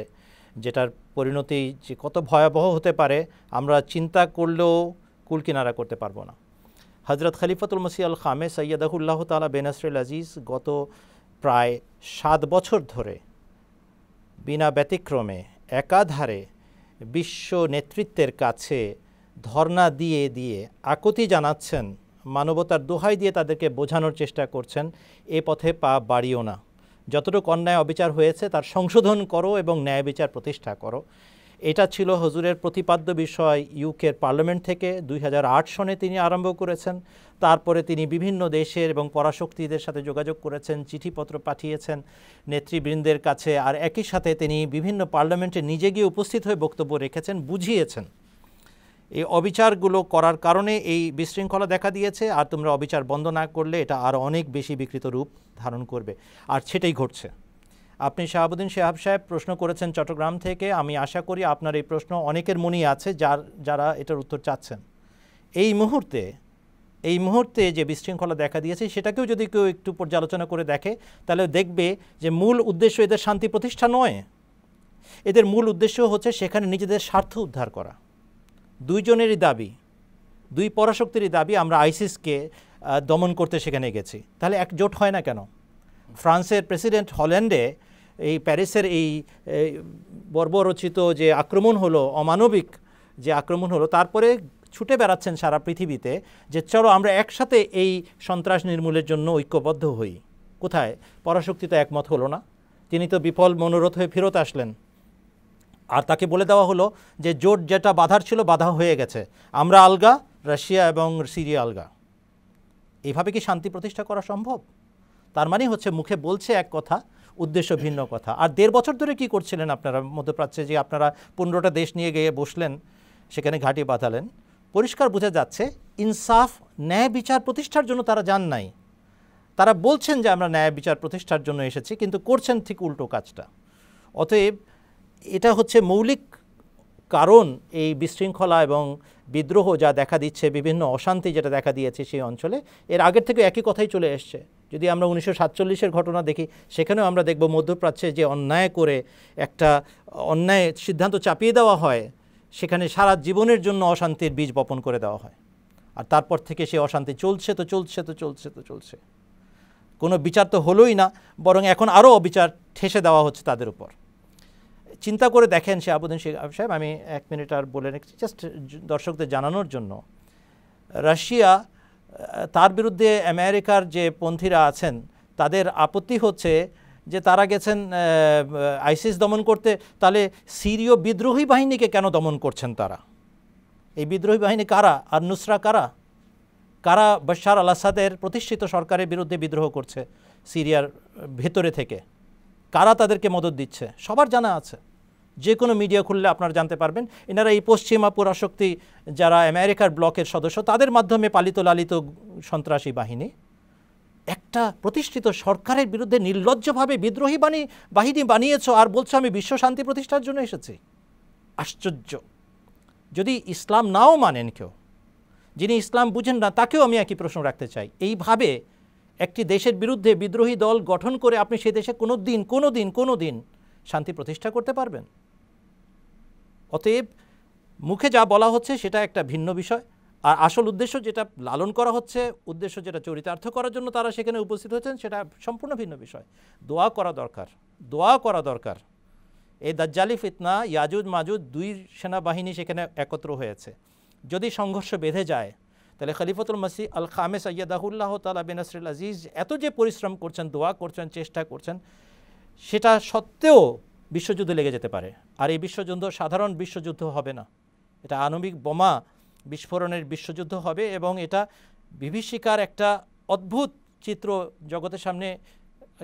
যেটার পরিণতি যে কত ভয়াবহ হতে পারে আমরা চিন্তা করলেও কুল কিনারা করতে পারবো না হজরত খলিফাতুল মসি আল খামে সৈয়দাহুল্লাহ তালা বেনাসরুল আজিজ গত প্রায় সাত বছর ধরে বিনা ব্যতিক্রমে একাধারে বিশ্ব নেতৃত্বের কাছে ধর্ণা দিয়ে দিয়ে আকুতি জানাচ্ছেন মানবতার দোহাই দিয়ে তাদেরকে বোঝানোর চেষ্টা করছেন এ পথে পা বাড়িও না যতটুকু অন্যায় অবিচার হয়েছে তার সংশোধন করো এবং ন্যায় বিচার প্রতিষ্ঠা করো এটা ছিল হজুরের প্রতিপাদ্য বিষয় ইউকের পার্লামেন্ট থেকে দুই সনে তিনি আরম্ভ করেছেন তারপরে তিনি বিভিন্ন দেশের এবং পরাশক্তিদের সাথে যোগাযোগ করেছেন চিঠিপত্র পাঠিয়েছেন নেতৃবৃন্দের কাছে আর একই সাথে তিনি বিভিন্ন পার্লামেন্টে নিজে গিয়ে উপস্থিত হয়ে বক্তব্য রেখেছেন বুঝিয়েছেন এই অবিচারগুলো করার কারণে এই বিশৃঙ্খলা দেখা দিয়েছে আর তোমরা অবিচার বন্ধ না করলে এটা আরও অনেক বেশি বিকৃত রূপ ধারণ করবে আর সেটাই ঘটছে আপনি শাহাবুদ্দিন শেহাব সাহেব প্রশ্ন করেছেন চট্টগ্রাম থেকে আমি আশা করি আপনার এই প্রশ্ন অনেকের মনেই আছে যার যারা এটার উত্তর চাচ্ছেন এই মুহূর্তে এই মুহূর্তে যে বিশৃঙ্খলা দেখা দিয়েছে সেটাকেও যদি কেউ একটু পর্যালোচনা করে দেখে তাহলে দেখবে যে মূল উদ্দেশ্য এদের শান্তি প্রতিষ্ঠা নয় এদের মূল উদ্দেশ্য হচ্ছে সেখানে নিজেদের স্বার্থ উদ্ধার করা দুইজনেরই দাবি দুই পরাশক্তিরই দাবি আমরা আইসিসকে দমন করতে সেখানে গেছি তাহলে একজোট হয় না কেন ফ্রান্সের প্রেসিডেন্ট হল্যান্ডে এই প্যারিসের এই বর্বরচিত যে আক্রমণ হলো অমানবিক যে আক্রমণ হলো তারপরে ছুটে বেড়াচ্ছেন সারা পৃথিবীতে যে চলো আমরা একসাথে এই সন্ত্রাস নির্মূলের জন্য ঐক্যবদ্ধ হই কোথায় পরাশক্তি তো একমত হলো না তিনি তো বিফল মনোরথ হয়ে ফেরত আসলেন আর তাকে বলে দেওয়া হলো যে জোট যেটা বাধার ছিল বাধা হয়ে গেছে আমরা আলগা রাশিয়া এবং সিরিয়া আলগা এইভাবে কি শান্তি প্রতিষ্ঠা করা সম্ভব তার মানে হচ্ছে মুখে বলছে এক কথা উদ্দেশ্য ভিন্ন কথা আর দেড় বছর ধরে কি করছিলেন আপনারা মধ্যপ্রাচ্যে যে আপনারা পনেরোটা দেশ নিয়ে গিয়ে বসলেন সেখানে ঘাঁটি বাঁধালেন পরিষ্কার বোঝা যাচ্ছে ইনসাফ ন্যায় বিচার প্রতিষ্ঠার জন্য তারা যান নাই তারা বলছেন যে আমরা ন্যায় বিচার প্রতিষ্ঠার জন্য এসেছি কিন্তু করছেন ঠিক উল্টো কাজটা অতএব এটা হচ্ছে মৌলিক কারণ এই বিশৃঙ্খলা এবং বিদ্রোহ যা দেখা দিচ্ছে বিভিন্ন অশান্তি যেটা দেখা দিয়েছে সেই অঞ্চলে এর আগের থেকে একই কথাই চলে এসছে যদি আমরা উনিশশো সাতচল্লিশের ঘটনা দেখি সেখানেও আমরা দেখব মধ্যপ্রাচ্যে যে অন্যায় করে একটা অন্যায় সিদ্ধান্ত চাপিয়ে দেওয়া হয় সেখানে সারা জীবনের জন্য অশান্তির বীজ বপন করে দেওয়া হয় আর তারপর থেকে সেই অশান্তি চলছে তো চলছে তো চলছে তো চলছে কোনো বিচার তো হলোই না বরং এখন আরও অবিচার ঠেসে দেওয়া হচ্ছে তাদের উপর চিন্তা করে দেখেন সে আবুদ্দিন শেখ সাহেব আমি এক মিনিট আর বলে রেখেছি জাস্ট দর্শকদের জানানোর জন্য রাশিয়া তার বিরুদ্ধে আমেরিকার যে পন্থীরা আছেন তাদের আপত্তি হচ্ছে যে তারা গেছেন আইসিস দমন করতে তাহলে সিরীয় বিদ্রোহী বাহিনীকে কেন দমন করছেন তারা এই বিদ্রোহী বাহিনী কারা আর নুসরা কারা কারা বশার আল আসাদের প্রতিষ্ঠিত সরকারের বিরুদ্ধে বিদ্রোহ করছে সিরিয়ার ভেতরে থেকে কারা তাদেরকে মদত দিচ্ছে সবার জানা আছে যে কোনো মিডিয়া খুললে আপনারা জানতে পারবেন এনারা এই পশ্চিমা পুরাশক্তি যারা আমেরিকার ব্লকের সদস্য তাদের মাধ্যমে পালিত লালিত সন্ত্রাসী বাহিনী একটা প্রতিষ্ঠিত সরকারের বিরুদ্ধে নির্লজ্জভাবে বিদ্রোহী বাণী বাহিনী বানিয়েছ আর বলছো আমি বিশ্ব শান্তি প্রতিষ্ঠার জন্য এসেছি আশ্চর্য যদি ইসলাম নাও মানেন কেউ যিনি ইসলাম বুঝেন না তাকেও আমি একই প্রশ্ন রাখতে চাই এইভাবে একটি দেশের বিরুদ্ধে বিদ্রোহী দল গঠন করে আপনি সেই দেশে কোনো দিন কোনো দিন কোনো দিন শান্তি প্রতিষ্ঠা করতে পারবেন অতএব মুখে যা বলা হচ্ছে সেটা একটা ভিন্ন বিষয় আর আসল উদ্দেশ্য যেটা লালন করা হচ্ছে উদ্দেশ্য যেটা চরিতার্থ করার জন্য তারা সেখানে উপস্থিত হয়েছেন সেটা সম্পূর্ণ ভিন্ন বিষয় দোয়া করা দরকার দোয়া করা দরকার এই দাজ্জালি ফিতনা ইয়াজুদ মাজুদ দুই সেনাবাহিনী সেখানে একত্র হয়েছে যদি সংঘর্ষ বেঁধে যায় তাহলে খলিফতুল মাসি আল খামে সৈয়দাহুল্লাহ তালা বিনাসরুল আজিজ এত যে পরিশ্রম করছেন দোয়া করছেন চেষ্টা করছেন সেটা সত্ত্বেও বিশ্বযুদ্ধ লেগে যেতে পারে আর এই বিশ্বযুদ্ধ সাধারণ বিশ্বযুদ্ধ হবে না এটা আণবিক বোমা বিস্ফোরণের বিশ্বযুদ্ধ হবে এবং এটা বিভীষিকার একটা অদ্ভুত চিত্র জগতের সামনে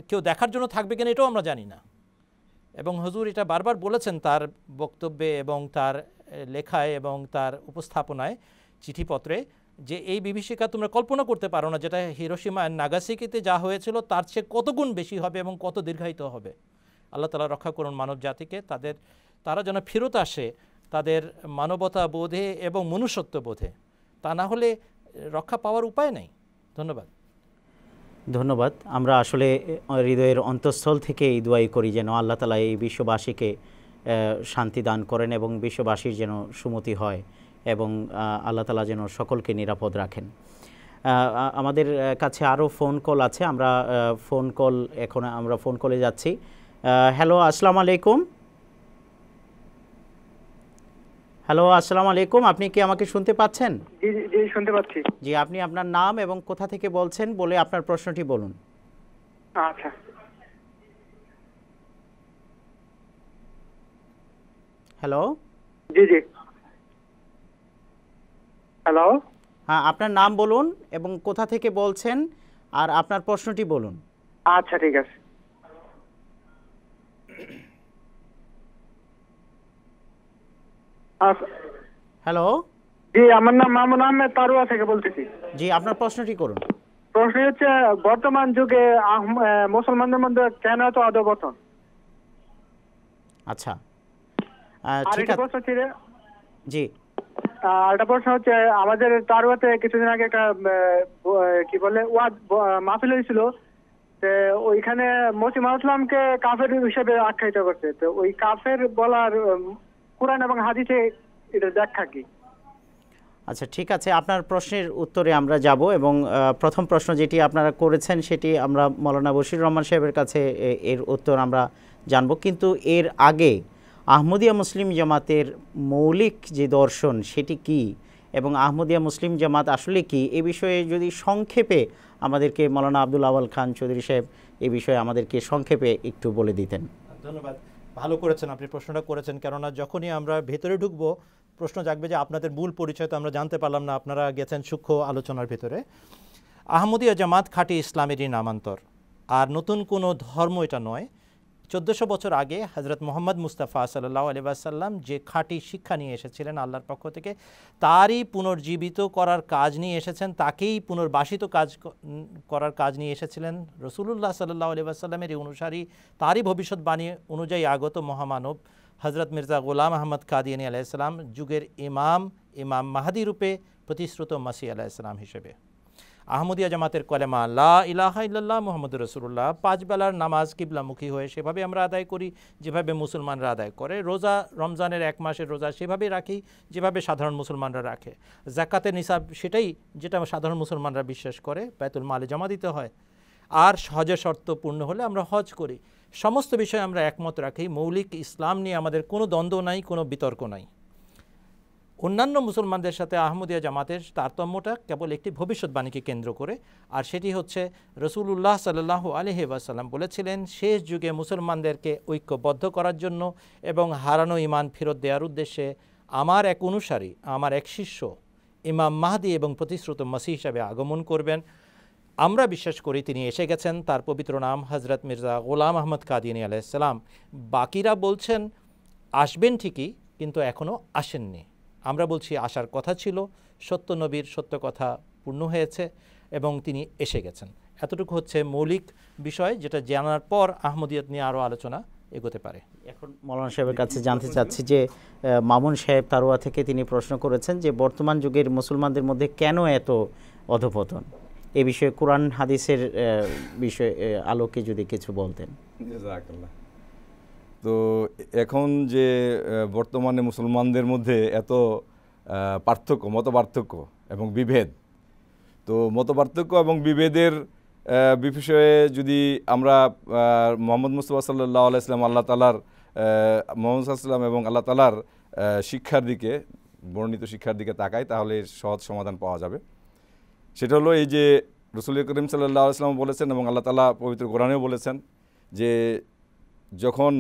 কেউ দেখার জন্য থাকবে কিনা এটাও আমরা জানি না এবং হজুর এটা বারবার বলেছেন তার বক্তব্যে এবং তার লেখায় এবং তার উপস্থাপনায় চিঠিপত্রে যে এই বিভীষিকা তোমরা কল্পনা করতে পারো না যেটা হিরোসীমা নাগাসিকিতে যা হয়েছিল তার চেয়ে কত গুণ বেশি হবে এবং কত দীর্ঘায়িত হবে আল্লাহ তালা রক্ষা করুন মানব জাতিকে তাদের তারা যেন ফেরত আসে তাদের মানবতা বোধে এবং মনুষ্যত্ব বোধে তা না হলে রক্ষা পাওয়ার উপায় নেই ধন্যবাদ ধন্যবাদ আমরা আসলে হৃদয়ের অন্তঃস্থল থেকে এই দোয়াই করি যেন আল্লাহ তালা এই বিশ্ববাসীকে শান্তি দান করেন এবং বিশ্ববাসীর যেন সুমতি হয় এবং আল্লাহ তালা যেন সকলকে নিরাপদ রাখেন আমাদের কাছে আরও ফোন কল আছে আমরা ফোন কল এখন আমরা ফোন কলে যাচ্ছি হ্যালো আসসালামু আলাইকুম হ্যালো আসসালামু আলাইকুম আপনি কি আমাকে শুনতে পাচ্ছেন জি জি শুনতে পাচ্ছি জি আপনি আপনার নাম এবং কোথা থেকে বলছেন বলে আপনার প্রশ্নটি বলুন আচ্ছা হ্যালো জি জি হ্যালো হ্যাঁ আপনার নাম বলুন এবং কোথা থেকে বলছেন আর আপনার প্রশ্নটি বলুন আচ্ছা ঠিক আছে হ্যালো জি আমার নাম মামুন আহমেদ থেকে বলতেছি জি আপনার প্রশ্নটি করুন প্রশ্ন হচ্ছে বর্তমান যুগে মুসলমানদের মধ্যে কেন এত আচ্ছা ঠিক আছে জি আরেকটা প্রশ্ন হচ্ছে আমাদের তারুয়াতে কিছুদিন আগে একটা কি বলে ওয়াদ মাহফিল হয়েছিল ওইখানে মসিমা ইসলামকে কাফের হিসেবে আখ্যায়িত করছে তো ওই কাফের বলার কোরআন এবং হাদিসে এটার ব্যাখ্যা কি আচ্ছা ঠিক আছে আপনার প্রশ্নের উত্তরে আমরা যাব এবং প্রথম প্রশ্ন যেটি আপনারা করেছেন সেটি আমরা মৌলানা বশির রহমান সাহেবের কাছে এর উত্তর আমরা জানব কিন্তু এর আগে আহমদিয়া মুসলিম জামাতের মৌলিক যে দর্শন সেটি কি এবং আহমদিয়া মুসলিম জামাত আসলে কি এ বিষয়ে যদি সংক্ষেপে আমাদেরকে মৌলানা আব্দুল আওয়াল খান চৌধুরী সাহেব এ বিষয়ে আমাদেরকে সংক্ষেপে একটু বলে দিতেন ধন্যবাদ ভালো করেছেন আপনি প্রশ্নটা করেছেন কেননা যখনই আমরা ভেতরে ঢুকবো প্রশ্ন জাগবে যে আপনাদের মূল পরিচয় তো আমরা জানতে পারলাম না আপনারা গেছেন সূক্ষ্ম আলোচনার ভেতরে আহমদীয় জামাত খাটি ইসলামেরই নামান্তর আর নতুন কোনো ধর্ম এটা নয় চোদ্দশো বছর আগে হজরত মোহাম্মদ মুস্তাফা সাল্লাহ আলিবাসাল্লাম যে খাঁটি শিক্ষা নিয়ে এসেছিলেন আল্লাহর পক্ষ থেকে তারই পুনর্জীবিত করার কাজ নিয়ে এসেছেন তাকেই পুনর্বাসিত কাজ করার কাজ নিয়ে এসেছিলেন রসুলুল্লাহ সাল্লাহ আলিবাসাল্লামের এই অনুসারী তারই ভবিষ্যৎবাণী অনুযায়ী আগত মহামানব হজরত মির্জা গোলাম আহমদ কাদিয়ানী আলাইসালাম যুগের ইমাম ইমাম মাহাদি রূপে প্রতিশ্রুত মাসি আলাইসালাম হিসেবে আহমদিয়া জামাতের কলেমা লা ইলাহা ইল্লাল্লাহ মোহাম্মদ রসুল্লাহ পাঁচ বেলার নামাজ কিবলামুখী হয়ে সেভাবে আমরা আদায় করি যেভাবে মুসলমানরা আদায় করে রোজা রমজানের এক মাসের রোজা সেভাবে রাখি যেভাবে সাধারণ মুসলমানরা রাখে জাকাতের নিসাব সেটাই যেটা সাধারণ মুসলমানরা বিশ্বাস করে বেতুল মালে জমা দিতে হয় আর হজের শর্ত পূর্ণ হলে আমরা হজ করি সমস্ত বিষয়ে আমরা একমত রাখি মৌলিক ইসলাম নিয়ে আমাদের কোনো দ্বন্দ্ব নাই কোনো বিতর্ক নাই অন্যান্য মুসলমানদের সাথে আহমদিয়া জামাতের তারতম্যটা কেবল একটি ভবিষ্যৎবাণীকে কেন্দ্র করে আর সেটি হচ্ছে রসুলুল্লাহ সাল্লাহ আলহি ওয়াসাল্লাম বলেছিলেন শেষ যুগে মুসলমানদেরকে ঐক্যবদ্ধ করার জন্য এবং হারানো ইমান ফেরত দেওয়ার উদ্দেশ্যে আমার এক অনুসারী আমার এক শিষ্য ইমাম মাহাদি এবং প্রতিশ্রুত মাসি হিসাবে আগমন করবেন আমরা বিশ্বাস করি তিনি এসে গেছেন তার পবিত্র নাম হজরত মির্জা গোলাম আহমদ কাদিনী আলাইসালাম বাকিরা বলছেন আসবেন ঠিকই কিন্তু এখনও আসেননি আমরা বলছি আসার কথা ছিল সত্য নবীর সত্য কথা পূর্ণ হয়েছে এবং তিনি এসে গেছেন এতটুকু হচ্ছে মৌলিক বিষয় যেটা জানার পর আহমদিয়ত নিয়ে আরও আলোচনা এগোতে পারে এখন মৌলানা সাহেবের কাছে জানতে চাচ্ছি যে মামুন সাহেব তারোয়া থেকে তিনি প্রশ্ন করেছেন যে বর্তমান যুগের মুসলমানদের মধ্যে কেন এত অধপতন এ বিষয়ে কোরআন হাদিসের বিষয়ে আলোকে যদি কিছু বলতেন তো এখন যে বর্তমানে মুসলমানদের মধ্যে এত পার্থক্য মত পার্থক্য এবং বিভেদ তো মত পার্থক্য এবং বিভেদের বিষয়ে যদি আমরা মোহাম্মদ মুস্তফা সাল্লাহ আলাইসলাম আল্লাহ তালার মোহাম্মদ সাল্লাম এবং আল্লাহ তালার শিক্ষার দিকে বর্ণিত শিক্ষার দিকে তাকাই তাহলে সহজ সমাধান পাওয়া যাবে সেটা হলো এই যে রসুল করিম সাল্লাহ আলাইসলাম বলেছেন এবং আল্লাহ তালা পবিত্র কোরআনেও বলেছেন যে যখন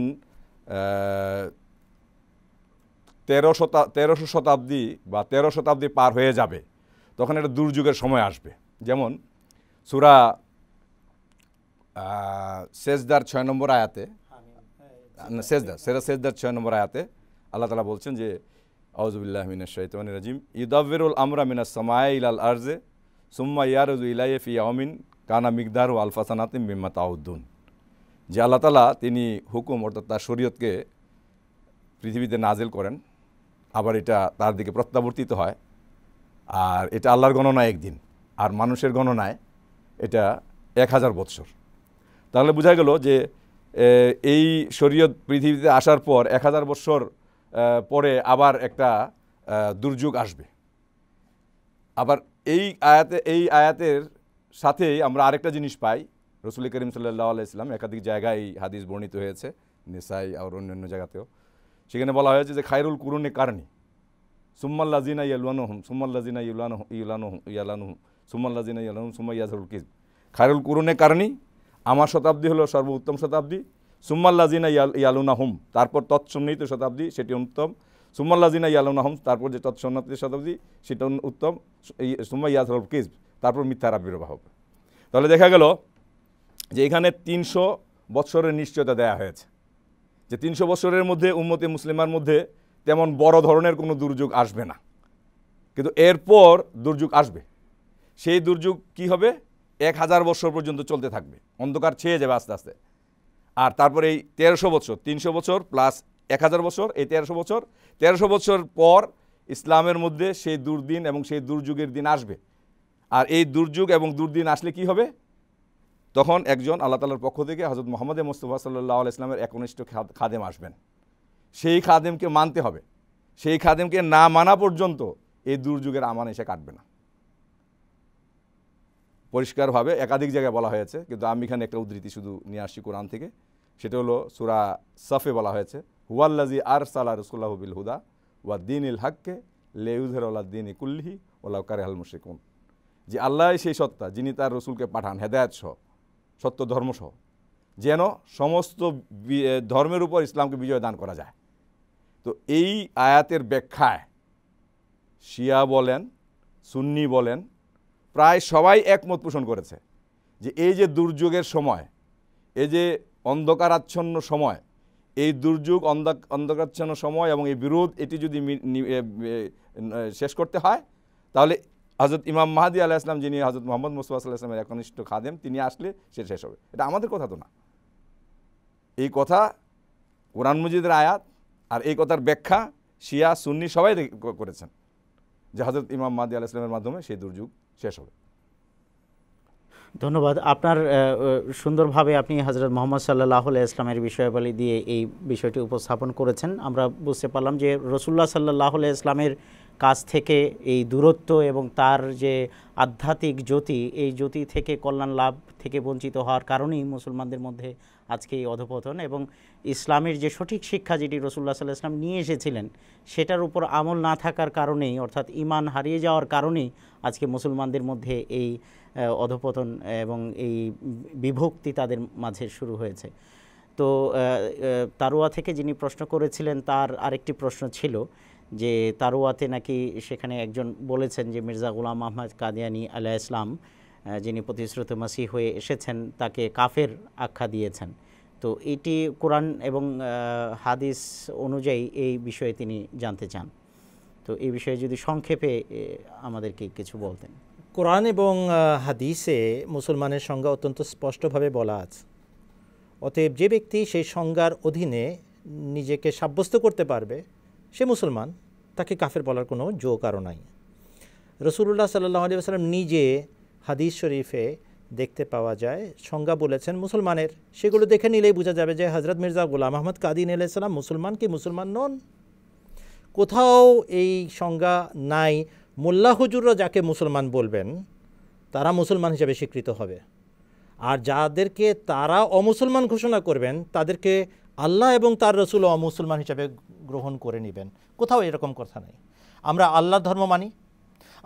তেরো শতা তেরোশো শতাব্দী বা তেরো শতাব্দী পার হয়ে যাবে তখন একটা দুর্যোগের সময় আসবে যেমন সুরা সেজদার ছয় নম্বর আয়াতে শেষদার সেরা সেজদার ছয় নম্বর আয়াতে আল্লাহ তালা বলছেন যে আউজুবিল্লাহ মিনা শৈতান রাজিম ইদাবিরুল আমরা মিনা সামায় ইলাল আরজে সুম্মা ইয়ারুজ ইলাইফ ইয়ামিন কানা মিকদার ও আলফাসানাতিম মিম্মা তাউদ্দুন যে আল্লাহ তালা তিনি হুকুম অর্থাৎ তার শরীয়তকে পৃথিবীতে নাজেল করেন আবার এটা তার দিকে প্রত্যাবর্তিত হয় আর এটা আল্লাহর গণনায় একদিন আর মানুষের গণনায় এটা এক হাজার বৎসর তাহলে বোঝা গেল যে এই শরীয়ত পৃথিবীতে আসার পর এক হাজার বৎসর পরে আবার একটা দুর্যোগ আসবে আবার এই আয়াতে এই আয়াতের সাথেই আমরা আরেকটা জিনিস পাই রসুল করিম সাল্লাহ আলাইসলাম একাধিক জায়গায় হাদিস বর্ণিত হয়েছে নেশাই আর অন্যান্য জায়গাতেও সেখানে বলা হয়েছে যে খায়রুল কুরুনে কারণে সুম্মাল্লা জিনা ইয়ালুয়ানহম সুম্মাল্লা জিনা ইউলানহ ইউলানহ ইয়ালানহম সুম্মাল্লা জিনা ইয়ালানহম সুম্মা ইয়াজরুল কিজ খায়রুল কুরুনে কারণে আমার শতাব্দী হলো সর্বোত্তম শতাব্দী সুম্মাল্লা জিনা ইয়ালুনাহম তারপর তৎসন্নিহিত শতাব্দী সেটি উত্তম সুম্মাল্লা জিনা ইয়ালুনাহম তারপর যে তৎসন্নাত শতাব্দী সেটা উত্তম সুম্মা ইয়াজরুল কিজ তারপর মিথ্যার আবির্ভাব তাহলে দেখা গেল যে এখানে তিনশো বছরের নিশ্চয়তা দেয়া হয়েছে যে তিনশো বছরের মধ্যে উম্মতে মুসলিমার মধ্যে তেমন বড় ধরনের কোনো দুর্যোগ আসবে না কিন্তু এরপর দুর্যোগ আসবে সেই দুর্যোগ কি হবে এক হাজার বছর পর্যন্ত চলতে থাকবে অন্ধকার ছেয়ে যাবে আস্তে আস্তে আর তারপর এই তেরোশো বছর তিনশো বছর প্লাস এক হাজার বছর এই তেরোশো বছর তেরোশো বছর পর ইসলামের মধ্যে সেই দুর্দিন এবং সেই দুর্যোগের দিন আসবে আর এই দুর্যোগ এবং দুর্দিন আসলে কি হবে তখন একজন আল্লাহ তালার পক্ষ থেকে হজরত মোহাম্মদ মুস্তফা সাল্লাহ ইসলামের একনিষ্ঠ খাদেম আসবেন সেই খাদেমকে মানতে হবে সেই খাদেমকে না মানা পর্যন্ত এই দুর্যোগের আমান এসে কাটবে না পরিষ্কারভাবে একাধিক জায়গায় বলা হয়েছে কিন্তু আমি এখানে একটা উদ্ধৃতি শুধু নিয়ে আসছি কোরআন থেকে সেটা হলো সুরা সাফে বলা হয়েছে হুয়াল্লাজি আর সালা রসুল্লাহ বিল হুদা ওয়া দিন ইল হাক্কে লেউজের ওলা দিন ইকুল্লিহি ওলা কারেহাল মুশিকুন যে আল্লাহ সেই সত্তা যিনি তার রসুলকে পাঠান হেদায়ত সহ সত্য ধর্মসহ যেন সমস্ত ধর্মের উপর ইসলামকে বিজয় দান করা যায় তো এই আয়াতের ব্যাখ্যায় শিয়া বলেন সুন্নি বলেন প্রায় সবাই একমত পোষণ করেছে যে এই যে দুর্যোগের সময় এই যে অন্ধকারাচ্ছন্ন সময় এই দুর্যোগ অন্ধকারাচ্ছন্ন সময় এবং এই বিরোধ এটি যদি শেষ করতে হয় তাহলে হজরত ইমাম মাহাদি আল্লাহ ইসলাম যিনি হজরত মোহাম্মদ মুস্তফা সাল্লাহ ইসলামের একনিষ্ঠ খাদেম তিনি আসলে সে শেষ হবে এটা আমাদের কথা তো না এই কথা কোরআন মজিদের আয়াত আর এই কথার ব্যাখ্যা শিয়া সুন্নি সবাই করেছেন যে হজরত ইমাম মাহাদি আল্লাহ ইসলামের মাধ্যমে সেই দুর্যোগ শেষ হবে ধন্যবাদ আপনার সুন্দরভাবে আপনি হজরত মোহাম্মদ সাল্লাহ ইসলামের বিষয়াবলী দিয়ে এই বিষয়টি উপস্থাপন করেছেন আমরা বুঝতে পারলাম যে রসুল্লাহ সাল্লাহ ইসলামের কাছ থেকে এই দূরত্ব এবং তার যে আধ্যাত্মিক জ্যোতি এই জ্যোতি থেকে কল্যাণ লাভ থেকে বঞ্চিত হওয়ার কারণেই মুসলমানদের মধ্যে আজকে এই অধপতন এবং ইসলামের যে সঠিক শিক্ষা যেটি রসুল্লাহ সাল্লাহ ইসলাম নিয়ে এসেছিলেন সেটার উপর আমল না থাকার কারণেই অর্থাৎ ইমান হারিয়ে যাওয়ার কারণেই আজকে মুসলমানদের মধ্যে এই অধপতন এবং এই বিভক্তি তাদের মাঝে শুরু হয়েছে তো তারুয়া থেকে যিনি প্রশ্ন করেছিলেন তার আরেকটি প্রশ্ন ছিল যে তারুয়াতে নাকি সেখানে একজন বলেছেন যে মির্জা গুলাম আহমদ কাদিয়ানি আলাহ ইসলাম যিনি প্রতিশ্রুত মাসি হয়ে এসেছেন তাকে কাফের আখ্যা দিয়েছেন তো এটি কোরআন এবং হাদিস অনুযায়ী এই বিষয়ে তিনি জানতে চান তো এই বিষয়ে যদি সংক্ষেপে আমাদেরকে কিছু বলতেন কোরআন এবং হাদিসে মুসলমানের সংজ্ঞা অত্যন্ত স্পষ্টভাবে বলা আছে অতএব যে ব্যক্তি সেই সংজ্ঞার অধীনে নিজেকে সাব্যস্ত করতে পারবে সে মুসলমান তাকে কাফের বলার কোনো জো কারো নাই রসুল্লাহ সাল্লাহ আলী আসালাম নিজে হাদিস শরীফে দেখতে পাওয়া যায় সংজ্ঞা বলেছেন মুসলমানের সেগুলো দেখে নিলেই বোঝা যাবে যে হজরত মির্জা গোলাম আহমদ কাদিন আলাইসাল্লাম মুসলমান কি মুসলমান নন কোথাও এই সংজ্ঞা নাই মোল্লা হুজুররা যাকে মুসলমান বলবেন তারা মুসলমান হিসেবে স্বীকৃত হবে আর যাদেরকে তারা অমুসলমান ঘোষণা করবেন তাদেরকে আল্লাহ এবং তার রসুল অমুসলমান হিসাবে গ্রহণ করে নেবেন কোথাও এরকম কথা নাই আমরা আল্লাহর ধর্ম মানি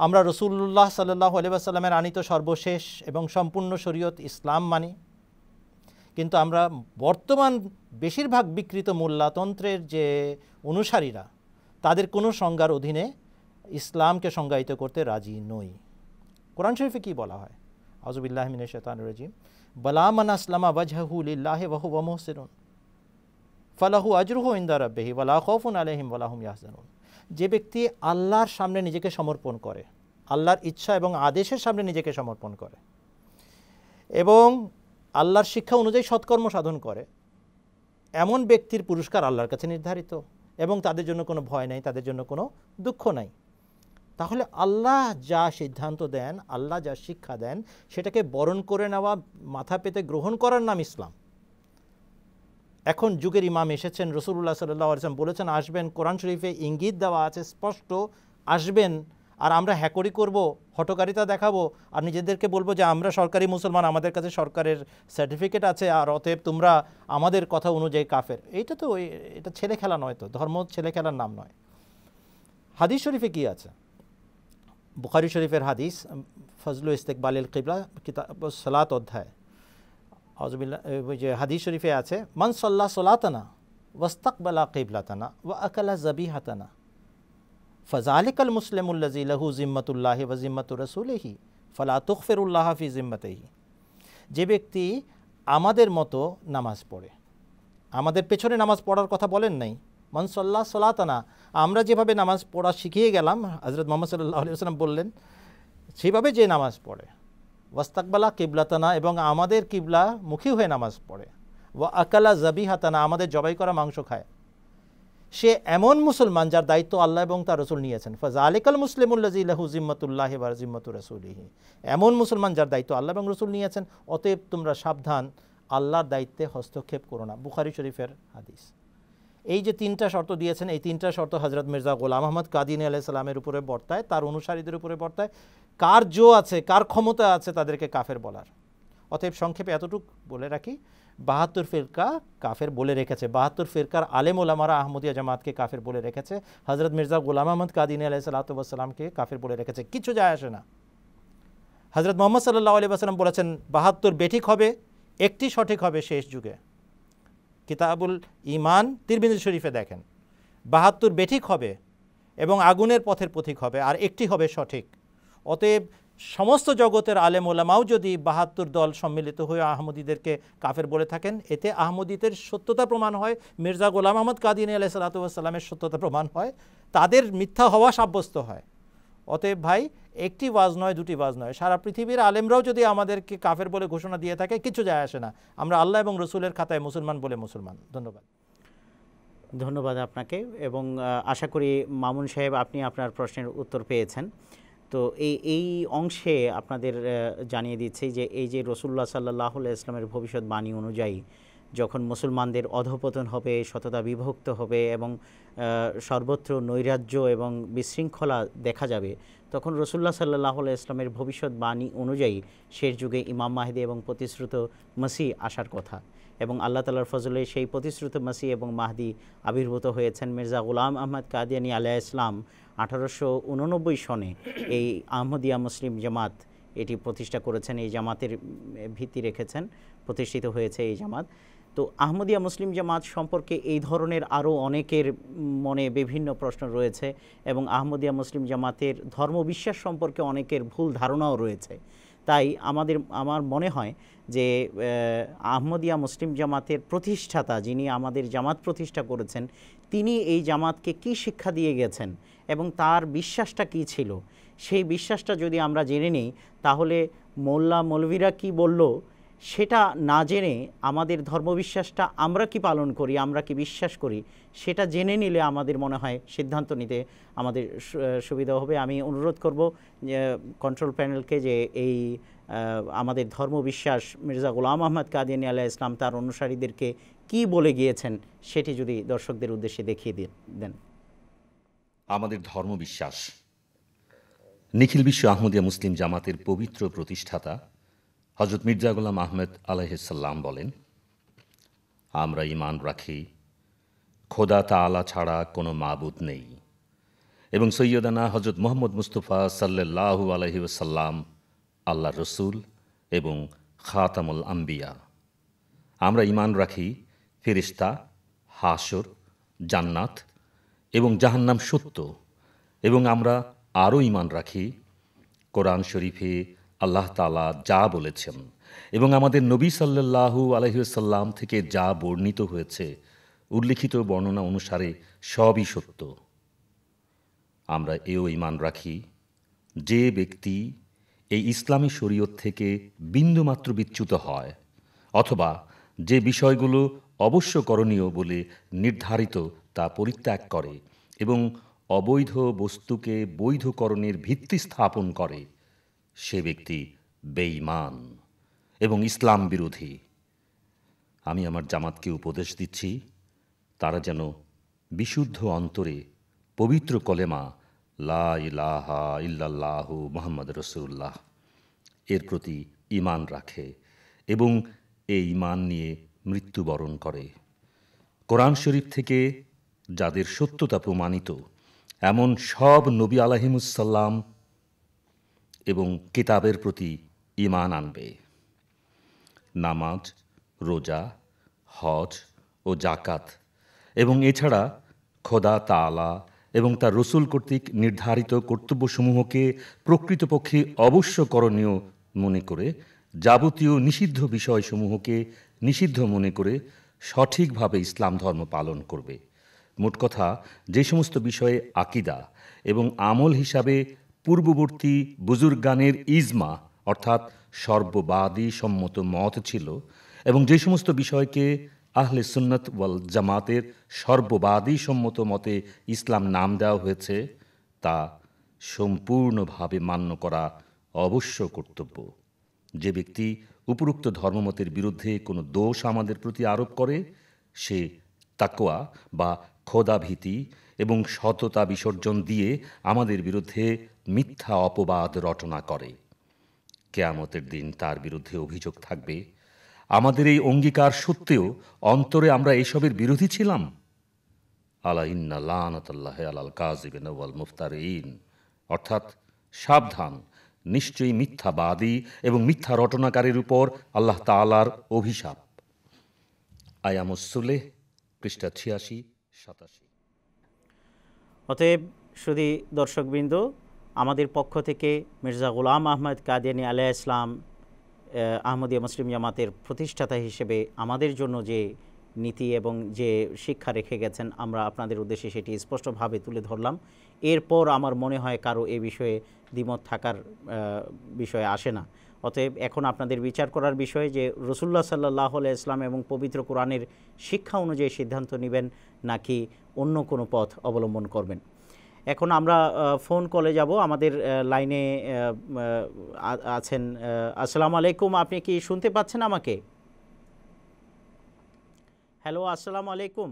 আমরা রসুল্লাহ সাল্লাহ আলিবাসাল্লামের আনিত সর্বশেষ এবং সম্পূর্ণ শরীয়ত ইসলাম মানি কিন্তু আমরা বর্তমান বেশিরভাগ বিকৃত মোল্লাতন্ত্রের যে অনুসারীরা তাদের কোনো সংজ্ঞার অধীনে ইসলামকে সংজ্ঞায়িত করতে রাজি নই কোরআন শরীফে কী বলা হয় আজবিল্লাহমিন শেতান রাজিম বালামান আসলামা ওয়াজহুল্লাহ ওয়াহ মোহসেরুন ফালাহু আজরুহ ইন্দারাব্বেহি ওয়ালা খৌফুন আলহিম ওয়ালাহুম ইয়াহজানুন যে ব্যক্তি আল্লাহর সামনে নিজেকে সমর্পণ করে আল্লাহর ইচ্ছা এবং আদেশের সামনে নিজেকে সমর্পণ করে এবং আল্লাহর শিক্ষা অনুযায়ী সৎকর্ম সাধন করে এমন ব্যক্তির পুরস্কার আল্লাহর কাছে নির্ধারিত এবং তাদের জন্য কোনো ভয় নাই তাদের জন্য কোনো দুঃখ নাই তাহলে আল্লাহ যা সিদ্ধান্ত দেন আল্লাহ যা শিক্ষা দেন সেটাকে বরণ করে নেওয়া মাথা পেতে গ্রহণ করার নাম ইসলাম এখন যুগের ইমাম এসেছেন রসুল্লাহ সাল্লাম বলেছেন আসবেন কোরআন শরীফে ইঙ্গিত দেওয়া আছে স্পষ্ট আসবেন আর আমরা হ্যাকরি করব হটকারিতা দেখাবো আর নিজেদেরকে বলবো যে আমরা সরকারি মুসলমান আমাদের কাছে সরকারের সার্টিফিকেট আছে আর অতএব তোমরা আমাদের কথা অনুযায়ী কাফের এইটা তো এটা ছেলে খেলা নয় তো ধর্ম ছেলে খেলার নাম নয় হাদিস শরীফে কি আছে বুখারি শরীফের হাদিস ফজলু ইস্তেকবালিল কিবলা কিতাব সালাত অধ্যায় হজবিল্লা যে হাদি শরীফে আছে মনসল্লা সোলাতানা ওয়াস্তাকবালা কিবলাতানা ওয়া আকালা জবিহাতানা ফজালিকাল উল্লাজি লহু জিম্মতুল্লাহ ওয়া জিম্মতুর রসুলহি ফলা তুকফিরুল্লাহ ফি জিম্মতেহি যে ব্যক্তি আমাদের মতো নামাজ পড়ে আমাদের পেছনে নামাজ পড়ার কথা বলেন নাই মনসল্লা সোলাতানা আমরা যেভাবে নামাজ পড়া শিখিয়ে গেলাম হজরত মোহাম্মদ সাল্লাহ আলিয়াল্লাম বললেন সেভাবে যে নামাজ পড়ে ওয়াস্তাকবালা কিবলাতানা এবং আমাদের কিবলা মুখী হয়ে নামাজ পড়ে ও আকালা হাতানা আমাদের জবাই করা মাংস খায় সে এমন মুসলমান যার দায়িত্ব আল্লাহ এবং তার রসুল নিয়েছেন ফাজ আলিকাল মুসলিমুল্লাহু জিম্মতুল্লাহ বা জিম্মতু রসুলিহি এমন মুসলমান যার দায়িত্ব আল্লাহ এবং রসুল নিয়েছেন অতএব তোমরা সাবধান আল্লাহর দায়িত্বে হস্তক্ষেপ করো না বুখারি শরীফের হাদিস এই যে তিনটা শর্ত দিয়েছেন এই তিনটা শর্ত হজরত মির্জা গোলাম আহমদ আলাহ সালামের উপরে বর্তায় তার অনুসারীদের উপরে বর্তায় কার জো আছে কার ক্ষমতা আছে তাদেরকে কাফের বলার অতএব সংক্ষেপে এতটুক বলে রাখি বাহাত্তর ফিরকা কাফের বলে রেখেছে বাহাত্তর ফিরকার আলেম ওলামারা আহমদিয়া জামাতকে কাফের বলে রেখেছে হজরত মির্জা গোলাম আহমদ কাদিন কাদিনী আলাইসালাতামকে কাফের বলে রেখেছে কিছু যায় আসে না হজরত মোহাম্মদ সাল্লাহ আলিয়া সাল্লাম বলেছেন বাহাত্তর বেঠিক হবে একটি সঠিক হবে শেষ যুগে কিতাবুল ইমান তিরবিন্দু শরীফে দেখেন বাহাত্তর বেঠিক হবে এবং আগুনের পথের পথিক হবে আর একটি হবে সঠিক অতএব সমস্ত জগতের আলেম ওলামাও যদি বাহাত্তর দল সম্মিলিত হয়ে আহমদীদেরকে কাফের বলে থাকেন এতে আহমদীদের সত্যতা প্রমাণ হয় মির্জা গোলাম আহমদ কাদিনী আলাহ সালাতামের সত্যতা প্রমাণ হয় তাদের মিথ্যা হওয়া সাব্যস্ত হয় অতএব ভাই একটি বাজ নয় দুটি বাজ নয় সারা পৃথিবীর আলেমরাও যদি আমাদেরকে কাফের বলে ঘোষণা দিয়ে থাকে কিছু যায় আসে না আমরা আল্লাহ এবং রসুলের খাতায় মুসলমান বলে মুসলমান ধন্যবাদ ধন্যবাদ আপনাকে এবং আশা করি মামুন সাহেব আপনি আপনার প্রশ্নের উত্তর পেয়েছেন তো এই এই অংশে আপনাদের জানিয়ে দিচ্ছি যে এই যে রসুল্লাহ সাল্লাহ ইসলামের ভবিষ্যৎবাণী অনুযায়ী যখন মুসলমানদের অধপতন হবে সততা বিভক্ত হবে এবং সর্বত্র নৈরাজ্য এবং বিশৃঙ্খলা দেখা যাবে তখন রসুল্লাহ সাল্লাহ ইসলামের ভবিষ্যৎবাণী অনুযায়ী শেষ যুগে ইমাম মাহেদি এবং প্রতিশ্রুত মাসি আসার কথা এবং আল্লাহ তালার ফজলে সেই প্রতিশ্রুত মাসি এবং মাহদি আবির্ভূত হয়েছেন মির্জা গুলাম আহমদ কাদিয়ানি আলাহ ইসলাম আঠারোশো উননব্বই সনে এই আহমদিয়া মুসলিম জামাত এটি প্রতিষ্ঠা করেছেন এই জামাতের ভিত্তি রেখেছেন প্রতিষ্ঠিত হয়েছে এই জামাত তো আহমদিয়া মুসলিম জামাত সম্পর্কে এই ধরনের আরও অনেকের মনে বিভিন্ন প্রশ্ন রয়েছে এবং আহমদিয়া মুসলিম জামাতের ধর্মবিশ্বাস সম্পর্কে অনেকের ভুল ধারণাও রয়েছে তাই আমাদের আমার মনে হয় যে আহমদিয়া মুসলিম জামাতের প্রতিষ্ঠাতা যিনি আমাদের জামাত প্রতিষ্ঠা করেছেন তিনি এই জামাতকে কি শিক্ষা দিয়ে গেছেন এবং তার বিশ্বাসটা কি ছিল সেই বিশ্বাসটা যদি আমরা জেনে নিই তাহলে মোল্লা মৌলভীরা কি বলল সেটা না জেনে আমাদের ধর্মবিশ্বাসটা আমরা কি পালন করি আমরা কি বিশ্বাস করি সেটা জেনে নিলে আমাদের মনে হয় সিদ্ধান্ত নিতে আমাদের সুবিধা হবে আমি অনুরোধ করব কন্ট্রোল প্যানেলকে যে এই আমাদের ধর্মবিশ্বাস মির্জা গুলাম আহমদ কাদিয়ানী আলাহ ইসলাম তার অনুসারীদেরকে কি বলে গিয়েছেন সেটি যদি দর্শকদের উদ্দেশ্যে দেখিয়ে দেন আমাদের ধর্মবিশ্বাস নিখিল বিশ্ব আহমদিয়া মুসলিম জামাতের পবিত্র প্রতিষ্ঠাতা হজরত মির্জা গুলাম আহমেদ আলহিসাল্লাম বলেন আমরা ইমান রাখি খোদা আলা ছাড়া কোনো মাবুদ নেই এবং সৈয়দানা হজরত মোহাম্মদ মুস্তফা সাল্লাহু আলহি সাল্লাম আল্লাহ রসুল এবং খাতামুল আম্বিয়া আমরা ইমান রাখি ফিরিস্তা হাসর জান্নাত এবং জাহান্নাম সত্য এবং আমরা আরও ইমান রাখি কোরআন শরীফে আল্লাহ তালা যা বলেছেন এবং আমাদের নবী সাল্লাহু আলহ্লাম থেকে যা বর্ণিত হয়েছে উল্লিখিত বর্ণনা অনুসারে সবই সত্য আমরা এও ইমান রাখি যে ব্যক্তি এই ইসলামী শরীয়ত থেকে বিন্দুমাত্র বিচ্যুত হয় অথবা যে বিষয়গুলো অবশ্য করণীয় বলে নির্ধারিত তা পরিত্যাগ করে এবং অবৈধ বস্তুকে বৈধকরণের ভিত্তি স্থাপন করে সে ব্যক্তি বেঈমান এবং ইসলাম বিরোধী আমি আমার জামাতকে উপদেশ দিচ্ছি তারা যেন বিশুদ্ধ অন্তরে পবিত্র কলেমা লা ইলাহা মোহাম্মদ রসুল্লাহ এর প্রতি ইমান রাখে এবং এই ইমান নিয়ে মৃত্যুবরণ করে কোরআন শরীফ থেকে যাদের সত্যতা প্রমাণিত এমন সব নবী আলাহিমুসাল্লাম এবং কিতাবের প্রতি ইমান আনবে নামাজ রোজা হজ ও জাকাত এবং এছাড়া খোদা তালা এবং তার রসুল কর্তৃক নির্ধারিত কর্তব্যসমূহকে প্রকৃতপক্ষে অবশ্য করণীয় মনে করে যাবতীয় নিষিদ্ধ বিষয়সমূহকে নিষিদ্ধ মনে করে সঠিকভাবে ইসলাম ধর্ম পালন করবে মোট কথা যে সমস্ত বিষয়ে আকিদা এবং আমল হিসাবে পূর্ববর্তী বুজুর্গানের ইজমা অর্থাৎ সর্ববাদী সম্মত মত ছিল এবং যে সমস্ত বিষয়কে আহলে সুন্নত ওয়াল জামাতের সর্ববাদী সম্মত মতে ইসলাম নাম দেওয়া হয়েছে তা সম্পূর্ণভাবে মান্য করা অবশ্য কর্তব্য যে ব্যক্তি উপরোক্ত ধর্মমতের বিরুদ্ধে কোনো দোষ আমাদের প্রতি আরোপ করে সে তাকোয়া বা খোদাভীতি এবং সততা বিসর্জন দিয়ে আমাদের বিরুদ্ধে মিথ্যা অপবাদ রটনা করে কেয়ামতের দিন তার বিরুদ্ধে অভিযোগ থাকবে আমাদের এই অঙ্গীকার সত্ত্বেও অন্তরে আমরা এসবের বিরোধী ছিলাম আলা ইন্না লানতাল্লাহ আলাল কাজিবেন ওয়াল মুফতার ইন অর্থাৎ সাবধান নিশ্চয়ই মিথ্যাবাদী এবং মিথ্যা রটনাকারীর উপর আল্লাহ তালার অভিশাপ আয়ামসুলে পৃষ্ঠা ছিয়াশি সাতাশি অতএব শুধু দর্শকবৃন্দ আমাদের পক্ষ থেকে মির্জা গুলাম আহমদ কাদিয়ানি আলাহ ইসলাম আহমদিয়া মুসলিম জামাতের প্রতিষ্ঠাতা হিসেবে আমাদের জন্য যে নীতি এবং যে শিক্ষা রেখে গেছেন আমরা আপনাদের উদ্দেশ্যে সেটি স্পষ্টভাবে তুলে ধরলাম এরপর আমার মনে হয় কারো এ বিষয়ে দ্বিমত থাকার বিষয়ে আসে না অতএব এখন আপনাদের বিচার করার বিষয়ে যে রসুল্লাহ সাল্লাহ ইসলাম এবং পবিত্র কোরআনের শিক্ষা অনুযায়ী সিদ্ধান্ত নেবেন নাকি অন্য কোনো পথ অবলম্বন করবেন এখন আমরা ফোন কলে যাব আমাদের লাইনে আছেন আসসালামু আলাইকুম আপনি কি শুনতে পাচ্ছেন আমাকে হ্যালো আসসালামু আলাইকুম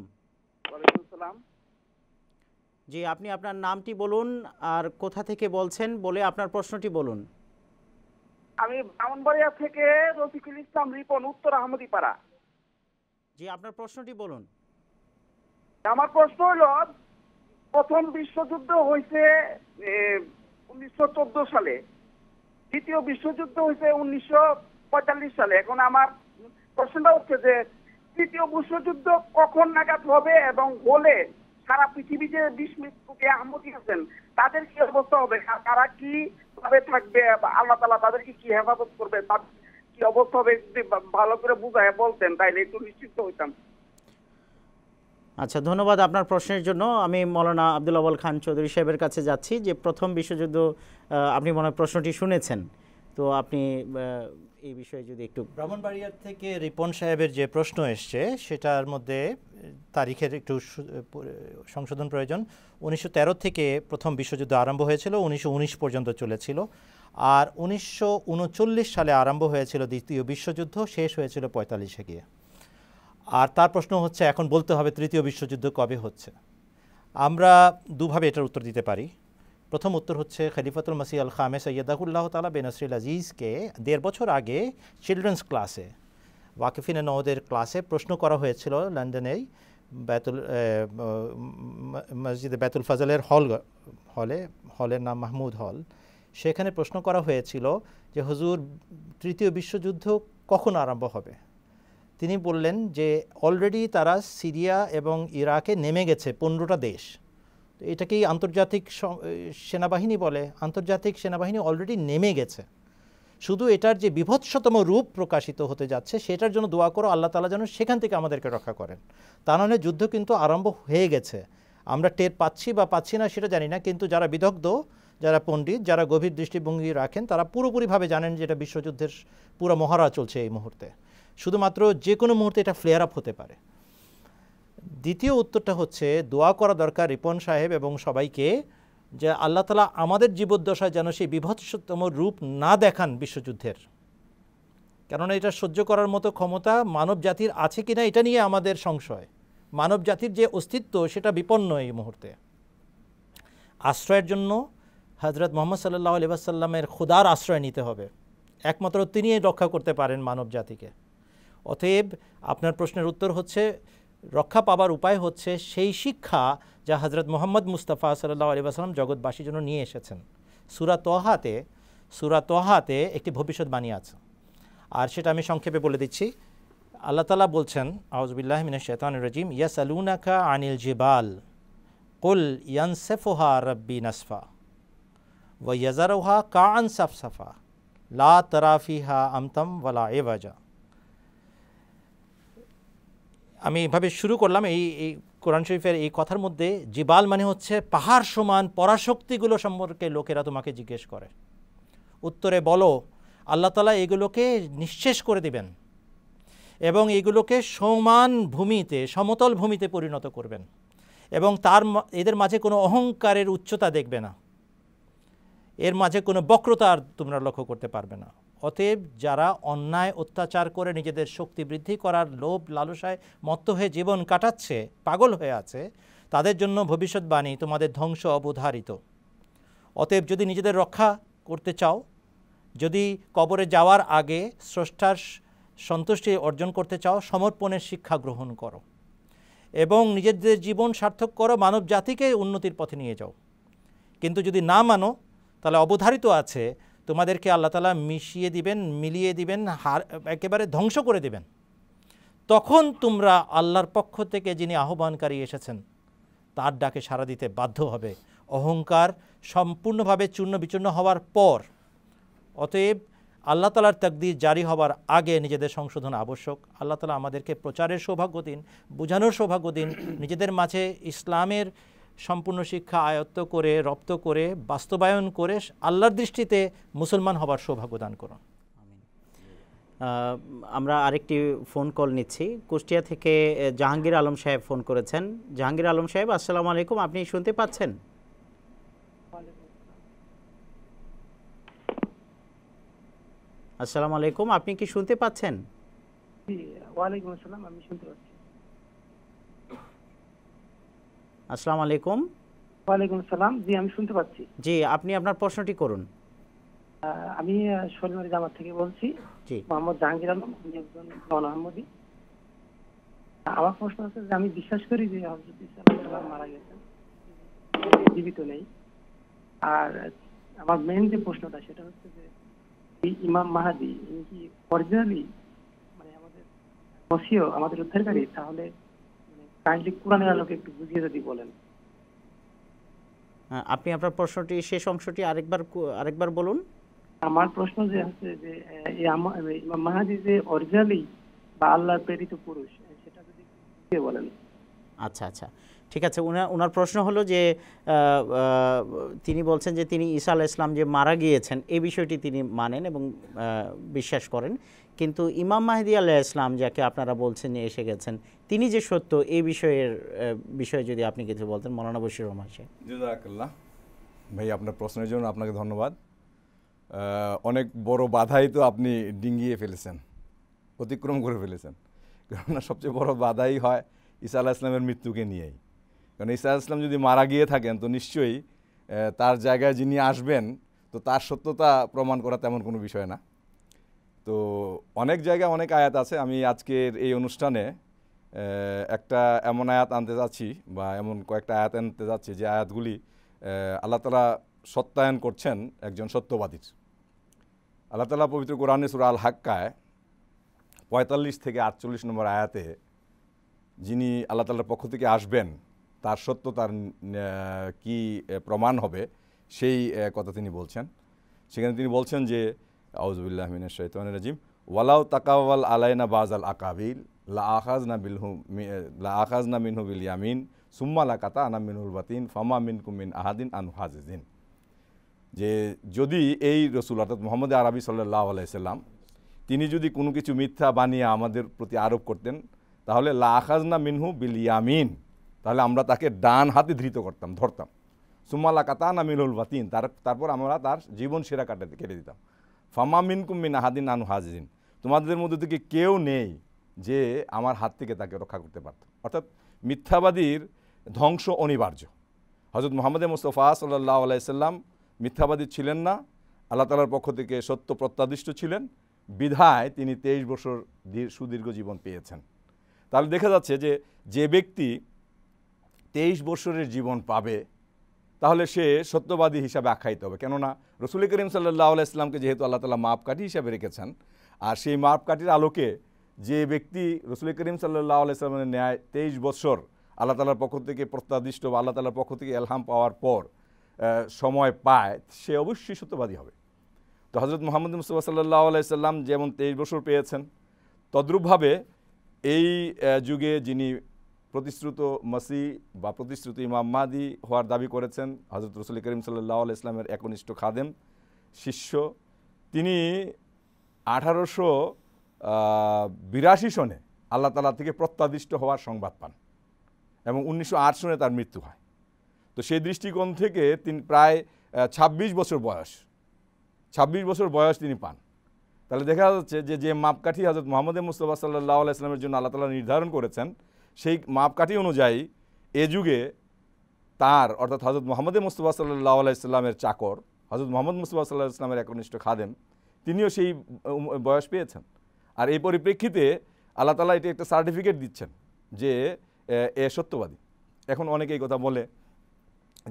জি আপনি আপনার নামটি বলুন আর কোথা থেকে বলছেন বলে আপনার প্রশ্নটি বলুন আমি ব্রাহ্মণবাড়িয়া থেকে রফিকুল ইসলাম রিপন উত্তর আহমদীপাড়া জি আপনার প্রশ্নটি বলুন আমার প্রশ্ন হলো প্রথম বিশ্বযুদ্ধ হয়েছে উনিশশো সালে দ্বিতীয় বিশ্বযুদ্ধ হয়েছে উনিশশো পঁয়তাল্লিশ সালে এখন আমার প্রশ্নটা হচ্ছে যে তৃতীয় বিশ্বযুদ্ধ কখন নাগাদ হবে এবং হলে সারা পৃথিবী যে বিশ মৃত্যুকে আহমতি আছেন তাদের কি অবস্থা হবে তারা কি ভাবে থাকবে আল্লাহ তালা তাদেরকে কি হেফাজত করবে তাদের কি অবস্থা হবে যদি ভালো করে বুঝায় বলতেন তাইলে একটু নিশ্চিত হইতাম আচ্ছা ধন্যবাদ আপনার প্রশ্নের জন্য আমি মৌলানা আব্দুল আবল খান চৌধুরী সাহেবের কাছে যাচ্ছি যে প্রথম বিশ্বযুদ্ধ আপনি মনে প্রশ্নটি শুনেছেন তো আপনি এই বিষয়ে যদি একটু ব্রাহ্মণবাড়িয়ার থেকে রিপন সাহেবের যে প্রশ্ন এসছে সেটার মধ্যে তারিখের একটু সংশোধন প্রয়োজন উনিশশো থেকে প্রথম বিশ্বযুদ্ধ আরম্ভ হয়েছিল উনিশশো পর্যন্ত চলেছিল আর উনিশশো সালে আরম্ভ হয়েছিল দ্বিতীয় বিশ্বযুদ্ধ শেষ হয়েছিল পঁয়তাল্লিশে গিয়ে আর তার প্রশ্ন হচ্ছে এখন বলতে হবে তৃতীয় বিশ্বযুদ্ধ কবে হচ্ছে আমরা দুভাবে এটার উত্তর দিতে পারি প্রথম উত্তর হচ্ছে খলিফাতুল মাসি আল খামে সৈয়দাহুল্লাহ তালা বেনসরুল আজিজকে দেড় বছর আগে চিলড্রেন্স ক্লাসে ওয়াকিফিন নওদের ক্লাসে প্রশ্ন করা হয়েছিল লন্ডনেই বেতুল মসজিদে বেতুল ফজলের হল হলে হলের নাম মাহমুদ হল সেখানে প্রশ্ন করা হয়েছিল যে হুজুর তৃতীয় বিশ্বযুদ্ধ কখন আরম্ভ হবে তিনি বললেন যে অলরেডি তারা সিরিয়া এবং ইরাকে নেমে গেছে পনেরোটা দেশ তো এটাকেই আন্তর্জাতিক সেনাবাহিনী বলে আন্তর্জাতিক সেনাবাহিনী অলরেডি নেমে গেছে শুধু এটার যে বিভৎসতম রূপ প্রকাশিত হতে যাচ্ছে সেটার জন্য দোয়া করো আল্লাহ তালা যেন সেখান থেকে আমাদেরকে রক্ষা করেন তা নাহলে যুদ্ধ কিন্তু আরম্ভ হয়ে গেছে আমরা টের পাচ্ছি বা পাচ্ছি না সেটা জানি না কিন্তু যারা বিদগ্ধ যারা পণ্ডিত যারা গভীর দৃষ্টিভঙ্গি রাখেন তারা পুরোপুরিভাবে জানেন যে এটা বিশ্বযুদ্ধের পুরো মহারা চলছে এই মুহূর্তে শুধুমাত্র যে কোনো মুহূর্তে এটা ফ্লেয়ার আপ হতে পারে দ্বিতীয় উত্তরটা হচ্ছে দোয়া করা দরকার রিপন সাহেব এবং সবাইকে যে আল্লাহ তালা আমাদের জীবদ্দশায় যেন সেই বিভৎসতম রূপ না দেখান বিশ্বযুদ্ধের কেননা এটা সহ্য করার মতো ক্ষমতা মানব জাতির আছে কিনা এটা নিয়ে আমাদের সংশয় মানব জাতির যে অস্তিত্ব সেটা বিপন্ন এই মুহূর্তে আশ্রয়ের জন্য হজরত মোহাম্মদ সাল্লাহ আলিবাসাল্লামের খোদার আশ্রয় নিতে হবে একমাত্র তিনিই রক্ষা করতে পারেন মানব জাতিকে অতএব আপনার প্রশ্নের উত্তর হচ্ছে রক্ষা পাবার উপায় হচ্ছে সেই শিক্ষা যা হজরত মোহাম্মদ মুস্তাফা সাল্লাহ আলী আসালাম জগৎবাসীর জন্য নিয়ে এসেছেন সুরা তোহাতে সুরা তোহাতে একটি ভবিষ্যৎবাণী আছে আর সেটা আমি সংক্ষেপে বলে দিচ্ছি আল্লাহ তালা বলছেন আউজবিল্লাহ মিনা শেতান রাজিম ইয়াস আলুনাকা আনিল জিবাল কুল ইয়ানসেফোহা রব্বি নাসফা ওয়াজারোহা কান সাফসাফা লা তরাফিহা আমতম ওয়ালা এওয়াজা আমি এভাবে শুরু করলাম এই এই কোরআন শরীফের এই কথার মধ্যে জিবাল মানে হচ্ছে পাহাড় সমান পরাশক্তিগুলো সম্পর্কে লোকেরা তোমাকে জিজ্ঞেস করে উত্তরে বলো আল্লাহ তালা এগুলোকে নিঃশেষ করে দিবেন এবং এগুলোকে সমান ভূমিতে সমতল ভূমিতে পরিণত করবেন এবং তার এদের মাঝে কোনো অহংকারের উচ্চতা দেখবে না এর মাঝে কোনো বক্রতা আর তোমরা লক্ষ্য করতে পারবে না অতএব যারা অন্যায় অত্যাচার করে নিজেদের শক্তি বৃদ্ধি করার লোভ লালসায় মত্ত হয়ে জীবন কাটাচ্ছে পাগল হয়ে আছে তাদের জন্য ভবিষ্যৎবাণী তোমাদের ধ্বংস অবধারিত অতএব যদি নিজেদের রক্ষা করতে চাও যদি কবরে যাওয়ার আগে স্রষ্টার সন্তুষ্টি অর্জন করতে চাও সমর্পণের শিক্ষা গ্রহণ করো এবং নিজেদের জীবন সার্থক করো মানব জাতিকে উন্নতির পথে নিয়ে যাও কিন্তু যদি না মানো তাহলে অবধারিত আছে তোমাদেরকে আল্লাহ তালা মিশিয়ে দিবেন মিলিয়ে দিবেন হার একেবারে ধ্বংস করে দিবেন তখন তোমরা আল্লাহর পক্ষ থেকে যিনি আহ্বানকারী এসেছেন তার ডাকে সাড়া দিতে বাধ্য হবে অহংকার সম্পূর্ণভাবে চূর্ণ বিচূর্ণ হওয়ার পর অতএব আল্লাহ তালার তাকদির জারি হওয়ার আগে নিজেদের সংশোধন আবশ্যক আল্লাহ তালা আমাদেরকে প্রচারের সৌভাগ্য দিন বোঝানোর সৌভাগ্য দিন নিজেদের মাঝে ইসলামের সম্পূর্ণ শিক্ষা আয়ত্ত করে রপ্ত করে বাস্তবায়ন করে আল্লাহর দৃষ্টিতে মুসলমান হবার সৌভাগ্য দান করুন আমরা আরেকটি ফোন কল নিচ্ছি কুষ্টিয়া থেকে জাহাঙ্গীর আলম সাহেব ফোন করেছেন জাহাঙ্গীর আলম সাহেব আসসালামু আলাইকুম আপনি শুনতে পাচ্ছেন আসসালামু আলাইকুম আপনি কি শুনতে পাচ্ছেন ওয়ালাইকুম আসসালাম আমি শুনতে পাচ্ছি আসসালাম আলাইকুম ওয়ালাইকুম সালাম জি আমি শুনতে পাচ্ছি জি আপনি আপনার প্রশ্নটি করুন আমি শনিবার জামাত থেকে বলছি মোহাম্মদ জাহাঙ্গীর আলম আমি একজন নন আহমদী আমার প্রশ্ন আছে যে আমি বিশ্বাস করি যে হজরত ইসলাম মারা গেছেন জীবিত নেই আর আমার মেন যে প্রশ্নটা সেটা হচ্ছে যে ইমাম মাহাদি ইনি কি অরিজিনালি মানে আমাদের মসিও আমাদের উদ্ধারকারী তাহলে কাইন্ডলি কোরআনের আলোকে একটু বুঝিয়ে যদি বলেন হ্যাঁ, আপনি আপনার প্রশ্নটি শেষ অংশটি আরেকবার আরেকবার বলুন আমার প্রশ্ন যে আছে যে ইমাম মাহাদি যে অরিজিনালি বা আল্লাহর প্রেরিত পুরুষ সেটা যদি বলেন আচ্ছা আচ্ছা ঠিক আছে ওনার প্রশ্ন হলো যে তিনি বলছেন যে তিনি ঈসা আল ইসলাম যে মারা গিয়েছেন এই বিষয়টি তিনি মানেন এবং বিশ্বাস করেন কিন্তু ইমাম মাহদি আল্লাহ ইসলাম যাকে আপনারা বলছেন এসে গেছেন তিনি যে সত্য এই বিষয়ের বিষয়ে যদি আপনি কিছু বলতেন মৌলানা বশির রহমান জুজাকাল্লাহ ভাই আপনার প্রশ্নের জন্য আপনাকে ধন্যবাদ অনেক বড় বাধাই তো আপনি ডিঙ্গিয়ে ফেলেছেন অতিক্রম করে ফেলেছেন কেননা সবচেয়ে বড় বাধাই হয় ঈসা আল্লাহ ইসলামের মৃত্যুকে নিয়েই কারণ ঈসা ইসলাম যদি মারা গিয়ে থাকেন তো নিশ্চয়ই তার জায়গায় যিনি আসবেন তো তার সত্যতা প্রমাণ করা তেমন কোনো বিষয় না তো অনেক জায়গায় অনেক আয়াত আছে আমি আজকের এই অনুষ্ঠানে একটা এমন আয়াত আনতে যাচ্ছি বা এমন কয়েকটা আয়াত আনতে যাচ্ছি যে আয়াতগুলি আল্লাহ তালা সত্যায়ন করছেন একজন সত্যবাদীর আল্লাহ তালা পবিত্র কোরআন সুরা আল হাক্কায় পঁয়তাল্লিশ থেকে আটচল্লিশ নম্বর আয়াতে যিনি আল্লাহ তালার পক্ষ থেকে আসবেন তার সত্য তার কি প্রমাণ হবে সেই কথা তিনি বলছেন সেখানে তিনি বলছেন যে আউজবুল্লাহ মিনের শৈতান রাজিম ওয়ালাউ তাকাওয়াল আলাইনা বাজাল আকাবিল লা আখাজ না বিলহু লা আখাজ না মিনহু বিল ইয়ামিন সুম্মা কাতা আনা মিনহুল বাতিন ফামা মিন কুমিন আহাদিন আনু হাজিদিন যে যদি এই রসুল অর্থাৎ মোহাম্মদ আরবি সাল্লাহ আলাইসাল্লাম তিনি যদি কোনো কিছু মিথ্যা বানিয়ে আমাদের প্রতি আরোপ করতেন তাহলে লা আখাজ না মিনহু বিল ইয়ামিন তাহলে আমরা তাকে ডান হাতে ধৃত করতাম ধরতাম সুম্মা কাতা না মিনহুল বাতিন তার তারপর আমরা তার জীবন সেরা কাটাতে কেটে দিতাম ফামা মিনকুম মিন আহাদিন আনু হাজিন তোমাদের মধ্যে থেকে কেউ নেই যে আমার হাত থেকে তাকে রক্ষা করতে পারত অর্থাৎ মিথ্যাবাদীর ধ্বংস অনিবার্য হজরত মোহাম্মদ মুস্তফা সাল্লাহ আলাইসাল্লাম মিথ্যাবাদী ছিলেন না আল্লাহ তালার পক্ষ থেকে সত্য প্রত্যাদিষ্ট ছিলেন বিধায় তিনি তেইশ বছর সুদীর্ঘ জীবন পেয়েছেন তাহলে দেখা যাচ্ছে যে যে ব্যক্তি তেইশ বছরের জীবন পাবে তাহলে সে সত্যবাদী হিসাবে আখ্যায়িত হবে কেননা রসুল করিম সাল্লাহ ইসলামকে যেহেতু আল্লাহ তালা মাপকাঠি হিসাবে রেখেছেন আর সেই মাপকাঠির আলোকে যে ব্যক্তি রসুল করিম সাল্লাহ ইসলামের ন্যায় তেইশ বছর আল্লাহ তালার পক্ষ থেকে প্রত্যাদিষ্ট বা আল্লাহ তালার পক্ষ থেকে এলহাম পাওয়ার পর সময় পায় সে অবশ্যই সত্যবাদী হবে তো হজরত মোহাম্মদ মুস্তফা সাল্লাহ আলাইসাল্লাম যেমন তেইশ বছর পেয়েছেন তদ্রূপভাবে এই যুগে যিনি প্রতিশ্রুত মাসি বা প্রতিশ্রুত ইমাম মাদি হওয়ার দাবি করেছেন হজরত রসুল করিম সাল্লাহ আল ইসলামের একনিষ্ঠ খাদেম শিষ্য তিনি আঠারোশো বিরাশি সনে আল্লাহ তালা থেকে প্রত্যাদিষ্ট হওয়ার সংবাদ পান এবং উনিশশো সনে তার মৃত্যু হয় তো সেই দৃষ্টিকোণ থেকে তিনি প্রায় ২৬ বছর বয়স ২৬ বছর বয়স তিনি পান তাহলে দেখা যাচ্ছে যে যে মাপকাঠি হজরত মোহাম্মদ মুস্তফা সাল্লাহ আলাইসলামের জন্য আল্লাহ তালা নির্ধারণ করেছেন সেই মাপকাঠি অনুযায়ী এ যুগে তার অর্থাৎ হজরত মোহাম্মদ মুস্তফা সাল্লাহ আলাইস্লামের চাকর হজরত মোহাম্মদ মুস্তফা সাল্লাহ ইসলামের একনিষ্ঠ খাদেম তিনিও সেই বয়স পেয়েছেন আর এই পরিপ্রেক্ষিতে আল্লাহ তালা এটি একটা সার্টিফিকেট দিচ্ছেন যে এ সত্যবাদী এখন অনেকে এই কথা বলে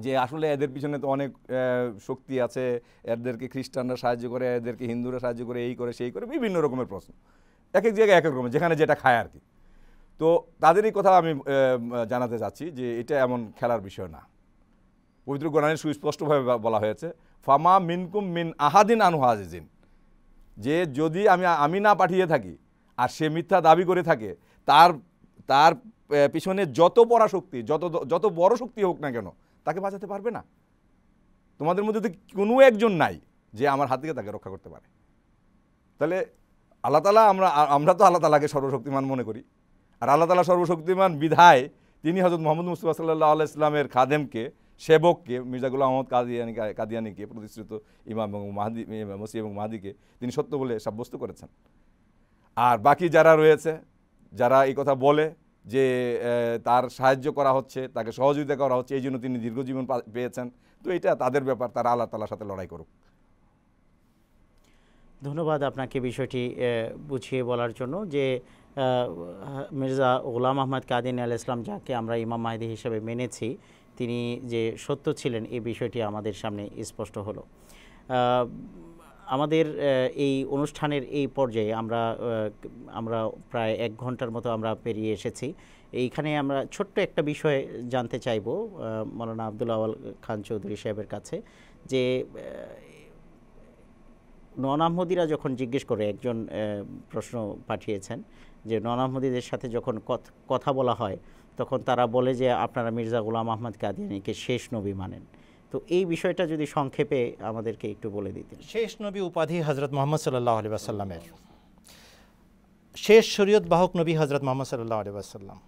যে আসলে এদের পিছনে তো অনেক শক্তি আছে এদেরকে খ্রিস্টানরা সাহায্য করে এদেরকে হিন্দুরা সাহায্য করে এই করে সেই করে বিভিন্ন রকমের প্রশ্ন এক এক জায়গায় এক এক রকমের যেখানে যেটা খায় আর কি তো তাদেরই কথা আমি জানাতে চাচ্ছি যে এটা এমন খেলার বিষয় না পবিত্র কোরআনে সুস্পষ্টভাবে বলা হয়েছে ফামা মিনকুম মিন আহাদিন আনু হাজিজিন যে যদি আমি আমি না পাঠিয়ে থাকি আর সে মিথ্যা দাবি করে থাকে তার তার পিছনে যত শক্তি যত যত বড় শক্তি হোক না কেন তাকে বাঁচাতে পারবে না তোমাদের মধ্যে তো কোনো একজন নাই যে আমার হাত থেকে তাকে রক্ষা করতে পারে তাহলে আল্লাহ তালা আমরা আমরা তো আল্লাহ তালাকে সর্বশক্তিমান মনে করি আর আল্লাহ তালা সর্বশক্তিমান বিধায় তিনি হজরত মোহাম্মদ মুস্তফা সাল্লাহ আল্লাহ ইসলামের খাদেমকে সেবককে মির্জাগুল আহমদ কাদিয়ানি কাদিয়ানিকে প্রতিষ্ঠিত ইমাম এবং মাহাদি মসি এবং মাহাদিকে তিনি সত্য বলে সাব্যস্ত করেছেন আর বাকি যারা রয়েছে যারা এই কথা বলে যে তার সাহায্য করা হচ্ছে তাকে সহযোগিতা করা হচ্ছে এই জন্য তিনি দীর্ঘজীবন পেয়েছেন তো এটা তাদের ব্যাপার তারা আল্লাহ তালার সাথে লড়াই করুক ধন্যবাদ আপনাকে বিষয়টি বুঝিয়ে বলার জন্য যে মির্জা ওলাম আহমদ কাদিন আল ইসলাম যাকে আমরা ইমাম মাহিদি হিসেবে মেনেছি তিনি যে সত্য ছিলেন এই বিষয়টি আমাদের সামনে স্পষ্ট হলো আমাদের এই অনুষ্ঠানের এই পর্যায়ে আমরা আমরা প্রায় এক ঘন্টার মতো আমরা পেরিয়ে এসেছি এইখানে আমরা ছোট্ট একটা বিষয় জানতে চাইব মৌলানা আবদুল্লা আওয়াল খান চৌধুরী সাহেবের কাছে যে নন আহমদিরা যখন জিজ্ঞেস করে একজন প্রশ্ন পাঠিয়েছেন যে নরামদিদের সাথে যখন কথা বলা হয় তখন তারা বলে যে আপনারা মির্জা গুলাম আহমদ কাদিয়ানিকে শেষ নবী মানেন তো এই বিষয়টা যদি সংক্ষেপে আমাদেরকে একটু বলে দিতেন শেষ নবী উপাধি হজরত মোহাম্মদ সাল্লাহ আলিবাসাল্লামের শেষ শরীয়ত বাহক নবী হজরত মোহাম্মদ সাল্লাহ আলিবাসাল্লাম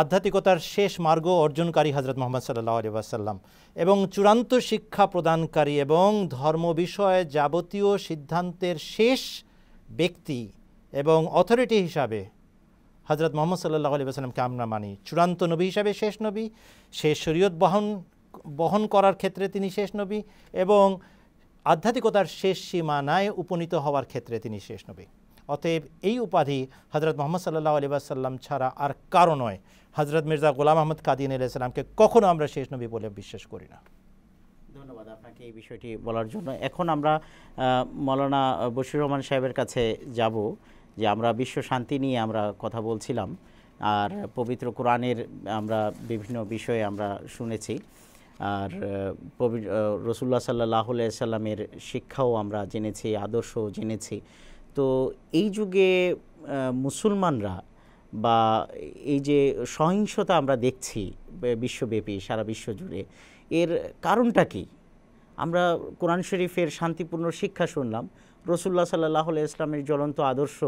আধ্যাত্মিকতার শেষ মার্গ অর্জনকারী হজরত মোহাম্মদ সাল্লাহ আলিবাসাল্লাম এবং চূড়ান্ত শিক্ষা প্রদানকারী এবং ধর্ম বিষয়ে যাবতীয় সিদ্ধান্তের শেষ ব্যক্তি এবং অথরিটি হিসাবে হজরত মোহাম্মদ সাল্লাহ আলী আসলামকে আমরা মানি চূড়ান্ত নবী হিসাবে শেষ নবী শেষ শরীয়ত বহন বহন করার ক্ষেত্রে তিনি শেষ নবী এবং আধ্যাত্মিকতার শেষ সীমানায় উপনীত হওয়ার ক্ষেত্রে তিনি শেষ নবী অতএব এই উপাধি হজরত মোহাম্মদ সাল্লাহ আলী আসাল্লাম ছাড়া আর কারো নয় হজরত মির্জা গোলাম আহমদ কাদিন আলাইসাল্লামকে কখনও আমরা শেষ নবী বলে বিশ্বাস করি না ধন্যবাদ আপনাকে এই বিষয়টি বলার জন্য এখন আমরা মৌলানা বশির রহমান সাহেবের কাছে যাব যে আমরা বিশ্ব শান্তি নিয়ে আমরা কথা বলছিলাম আর পবিত্র কোরআনের আমরা বিভিন্ন বিষয়ে আমরা শুনেছি আর রসুল্লাহ সাল্লাহ সাল্লামের শিক্ষাও আমরা জেনেছি আদর্শও জেনেছি তো এই যুগে মুসলমানরা বা এই যে সহিংসতা আমরা দেখছি বিশ্বব্যাপী সারা বিশ্ব জুড়ে এর কারণটা কী আমরা কোরআন শরীফের শান্তিপূর্ণ শিক্ষা শুনলাম রসুল্লাহ সাল্লাহ ইসলামের জ্বলন্ত আদর্শ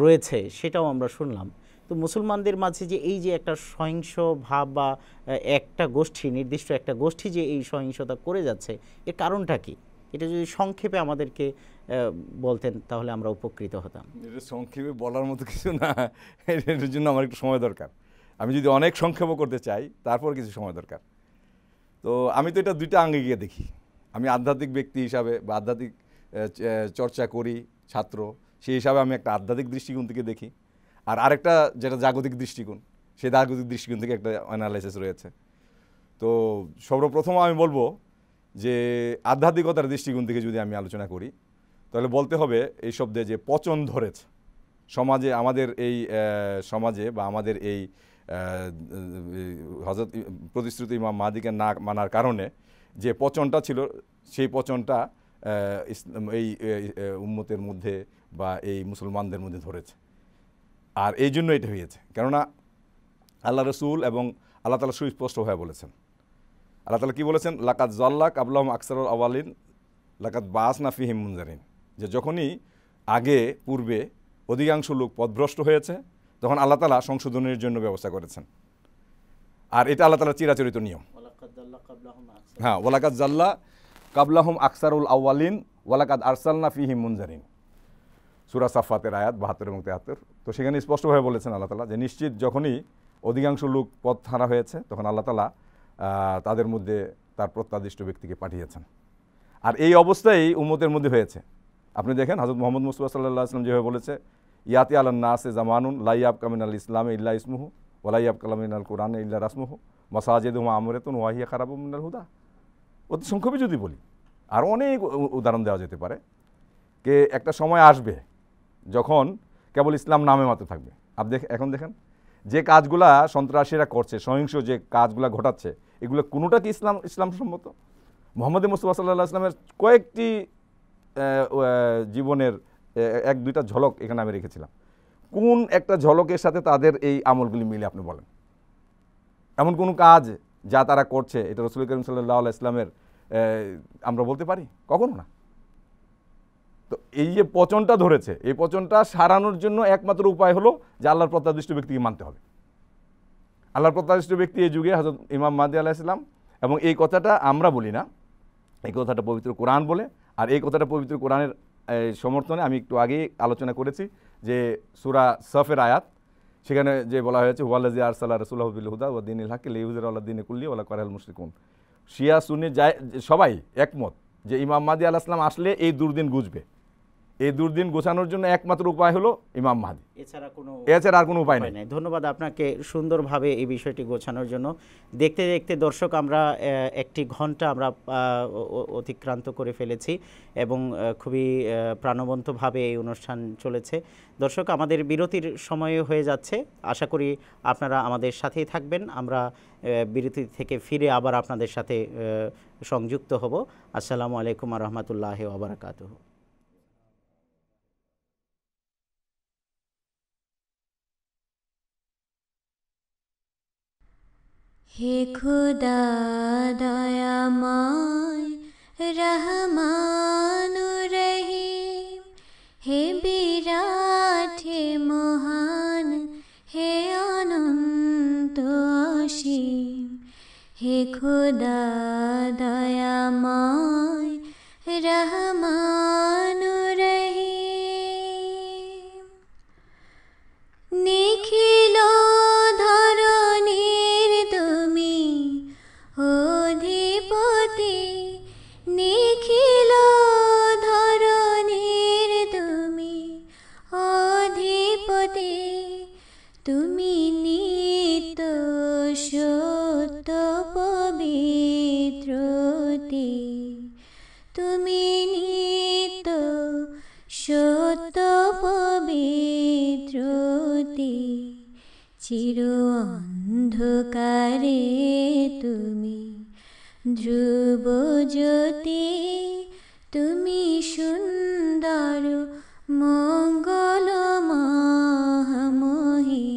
রয়েছে সেটাও আমরা শুনলাম তো মুসলমানদের মাঝে যে এই যে একটা সহিংস ভাব বা একটা গোষ্ঠী নির্দিষ্ট একটা গোষ্ঠী যে এই সহিংসতা করে যাচ্ছে এর কারণটা কি এটা যদি সংক্ষেপে আমাদেরকে বলতেন তাহলে আমরা উপকৃত হতাম এটা সংক্ষেপে বলার মতো কিছু না এটার জন্য আমার একটু সময় দরকার আমি যদি অনেক সংক্ষেপও করতে চাই তারপর কিছু সময় দরকার তো আমি তো এটা দুইটা আঙ্গে গিয়ে দেখি আমি আধ্যাত্মিক ব্যক্তি হিসাবে বা আধ্যাত্মিক চর্চা করি ছাত্র সেই হিসাবে আমি একটা আধ্যাত্মিক দৃষ্টিকোণ থেকে দেখি আর আরেকটা যেটা জাগতিক দৃষ্টিকোণ সেই জাগতিক দৃষ্টিকোণ থেকে একটা অ্যানালাইসিস রয়েছে তো সর্বপ্রথম আমি বলবো যে আধ্যাত্মিকতার দৃষ্টিকোণ থেকে যদি আমি আলোচনা করি তাহলে বলতে হবে এই শব্দে যে পচন ধরেছে সমাজে আমাদের এই সমাজে বা আমাদের এই হজরত প্রতিশ্রুতি মাদিকে না মানার কারণে যে পচনটা ছিল সেই পচনটা ইসলাম এই উম্মতের মধ্যে বা এই মুসলমানদের মধ্যে ধরেছে আর এই জন্য এটা হয়েছে কেননা আল্লাহ রসুল এবং আল্লাহ তালা সুস্পষ্ট হয়ে বলেছেন আল্লাহ তালা কী বলেছেন লাকাত জল্লাক আবলাম আকসারুল আওয়ালিন লাকাত বাস না ফিহিম মুনজারিন যে যখনই আগে পূর্বে অধিকাংশ লোক পদভ্রষ্ট হয়েছে তখন আল্লাহ তালা সংশোধনের জন্য ব্যবস্থা করেছেন আর এটা আল্লাহ তালার চিরাচরিত নিয়ম হ্যাঁ ওয়ালাকাত জাল্লা কাবলাহম আকসারুল আউ্বালিন ওয়ালাকাত আরসালনা ফিহিম মুনজারিন সুরা সাফাতের আয়াত বাহাত্তর এবং তেহাত্তর তো সেখানে স্পষ্টভাবে বলেছেন আল্লাহ তালা যে নিশ্চিত যখনই অধিকাংশ লোক পথ হারা হয়েছে তখন আল্লাহ তালা তাদের মধ্যে তার প্রত্যাদিষ্ট ব্যক্তিকে পাঠিয়েছেন আর এই অবস্থাই উম্মতের মধ্যে হয়েছে আপনি দেখেন হজরত মোহাম্মদ মুস্তফা সাল্লাহ আসলাম যেভাবে বলেছে ইয়াতে আল্লাহ নাসে জামানুন লাইয়াব কামিন আল ইসলাম ইল্লা ইসমুহু ওলাইয়াব কালামিন আল কোরআন ইল্লা রাসমুহু মাসাজেদ হুমা আমরেতন খারাপ মিনাল হুদা অতি সংক্ষেপে যদি বলি আর অনেক উদাহরণ দেওয়া যেতে পারে কে একটা সময় আসবে যখন কেবল ইসলাম নামে মাত্র থাকবে আপ দেখ এখন দেখেন যে কাজগুলা সন্ত্রাসীরা করছে সহিংস যে কাজগুলা ঘটাচ্ছে এগুলো কোনোটা কি ইসলাম ইসলাম সম্মত মোহাম্মদ মুস্তফা সাল্লাহ ইসলামের কয়েকটি জীবনের এক দুইটা ঝলক এখানে আমি রেখেছিলাম কোন একটা ঝলকের সাথে তাদের এই আমলগুলি মিলে আপনি বলেন এমন কোনো কাজ যা তারা করছে এটা রসুল করিম সাল্লাহ ইসলামের আমরা বলতে পারি কখনো না তো এই যে পচনটা ধরেছে এই পচনটা সারানোর জন্য একমাত্র উপায় হলো যে আল্লাহর প্রত্যাদিষ্ট ব্যক্তিকে মানতে হবে আল্লাহর প্রত্যাদিষ্ট ব্যক্তি এই যুগে হজরত ইমাম মাদি আল্লাহ ইসলাম এবং এই কথাটা আমরা বলি না এই কথাটা পবিত্র কোরআন বলে আর এই কথাটা পবিত্র কোরআনের সমর্থনে আমি একটু আগেই আলোচনা করেছি যে সুরা সফের আয়াত সেখানে যে বলা হয়েছে ওয়ালাজি আর সাল্লাহ রসুল্লাহবিল হুদা ও দিন ইল হাকিল ইউজের আল্লাহ দিনে কুল্লি ওলা করাল মুশ্রিকুন শিয়া সুনি যায় সবাই একমত যে ইমাম মাদি আল্লাহ আসলে এই দুর্দিন গুজবে এই দুর্দিন গোছানোর জন্য একমাত্র উপায় হলো ইমাম মাহাদি এছাড়া কোনো এছাড়া আর কোনো উপায় নেই ধন্যবাদ আপনাকে সুন্দরভাবে এই বিষয়টি গোছানোর জন্য দেখতে দেখতে দর্শক আমরা একটি ঘন্টা আমরা অতিক্রান্ত করে ফেলেছি এবং খুবই প্রাণবন্তভাবে এই অনুষ্ঠান চলেছে দর্শক আমাদের বিরতির সময় হয়ে যাচ্ছে আশা করি আপনারা আমাদের সাথেই থাকবেন আমরা বিরতি থেকে ফিরে আবার আপনাদের সাথে সংযুক্ত হব আসসালামু আলাইকুম রহমতুল্লাহ ওবরাকাতহ হে খুদা দয়াময় রহমানু রহিম হে বিরাট হে মহান হে অনন্ত অসীম হে খুদা দয়াময় চির অন্ধকারে তুমি ধ্রুব জ্যোতি তুমি সুন্দর মঙ্গল মহামহি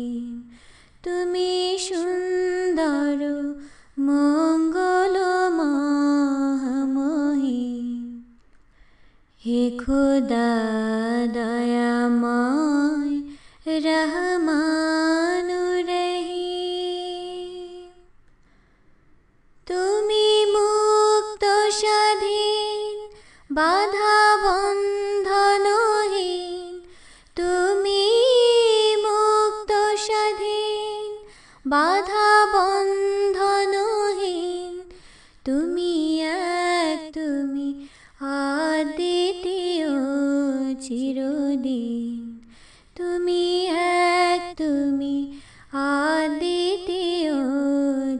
তুমি সুন্দর মঙ্গল মহামহি হে খোদা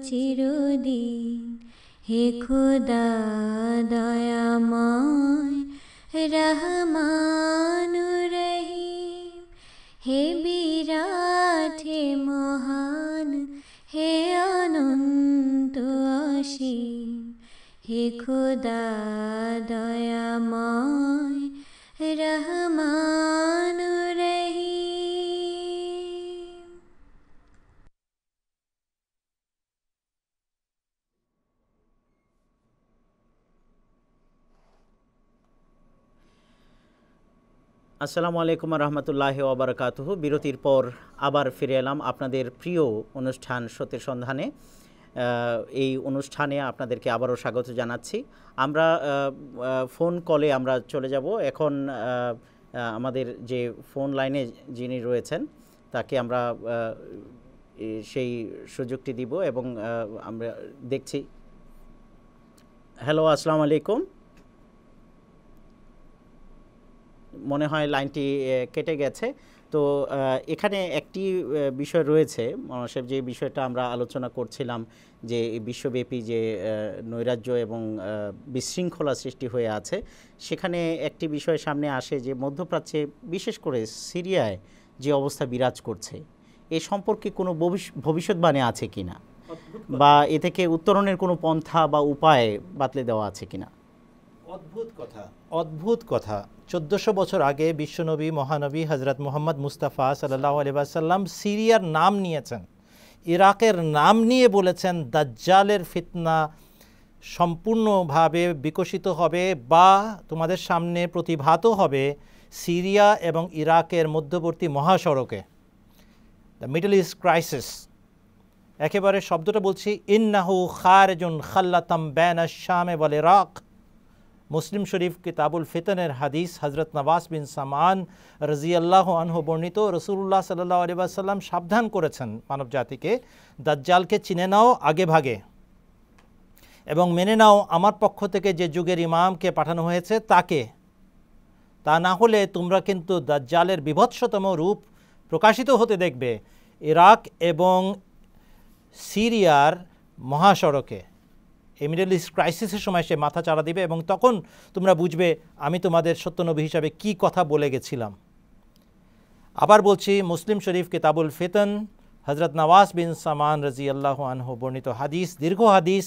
চিরদিন হে খোদা দয়াময় রহমানু রহিম হে বিরাট হে মহান হে অনন্ত অসীম হে খোদা দয়াময় রহমান আসসালামু আলাইকুম রহমতুল্লাহ ওবরাকাতহ বিরতির পর আবার ফিরে এলাম আপনাদের প্রিয় অনুষ্ঠান সত্যের সন্ধানে এই অনুষ্ঠানে আপনাদেরকে আবারও স্বাগত জানাচ্ছি আমরা ফোন কলে আমরা চলে যাব এখন আমাদের যে ফোন লাইনে যিনি রয়েছেন তাকে আমরা সেই সুযোগটি দিব এবং আমরা দেখছি হ্যালো আসসালামু আলাইকুম মনে হয় লাইনটি কেটে গেছে তো এখানে একটি বিষয় রয়েছে মনসেব যে বিষয়টা আমরা আলোচনা করছিলাম যে বিশ্বব্যাপী যে নৈরাজ্য এবং বিশৃঙ্খলা সৃষ্টি হয়ে আছে সেখানে একটি বিষয় সামনে আসে যে মধ্যপ্রাচ্যে বিশেষ করে সিরিয়ায় যে অবস্থা বিরাজ করছে এ সম্পর্কে কোনো ভবিষ্যৎবাণী আছে কিনা বা এ থেকে উত্তরণের কোনো পন্থা বা উপায় বাতলে দেওয়া আছে কিনা অদ্ভুত কথা চোদ্দশো বছর আগে বিশ্বনবী মহানবী হজরত মোহাম্মদ মুস্তাফা সাল্লাহ আলিবাসাল্লাম সিরিয়ার নাম নিয়েছেন ইরাকের নাম নিয়ে বলেছেন দাজ্জালের ফিতনা সম্পূর্ণভাবে বিকশিত হবে বা তোমাদের সামনে প্রতিভাত হবে সিরিয়া এবং ইরাকের মধ্যবর্তী মহাসড়কে দ্য মিডল ইস্ট ক্রাইসিস একেবারে শব্দটা বলছি ইন্নাহু খারজুন খাল্লাতাম বেন শ্যামে বলে রাক মুসলিম শরীফ কিতাবুল ফিতনের হাদিস হজরত নওয়াজ বিন সামান রাজি আল্লাহ আনহ বর্ণিত রসুল্লাহ সাল্লাহ আলিবাসাল্লাম সাবধান করেছেন মানব জাতিকে দাজ্জালকে চিনে নাও আগে ভাগে এবং মেনে নাও আমার পক্ষ থেকে যে যুগের ইমামকে পাঠানো হয়েছে তাকে তা না হলে তোমরা কিন্তু দাজ্জালের বিভৎসতম রূপ প্রকাশিত হতে দেখবে ইরাক এবং সিরিয়ার মহাসড়কে এই মিডল ইস্ট ক্রাইসিসের সময় সে মাথা চাড়া দিবে এবং তখন তোমরা বুঝবে আমি তোমাদের সত্যনবী হিসাবে কি কথা বলে গেছিলাম আবার বলছি মুসলিম শরীফ কেতাবুল ফেতন হজরত নওয়াজ বিন সামান রাজি আল্লাহ আনহু বর্ণিত হাদিস দীর্ঘ হাদিস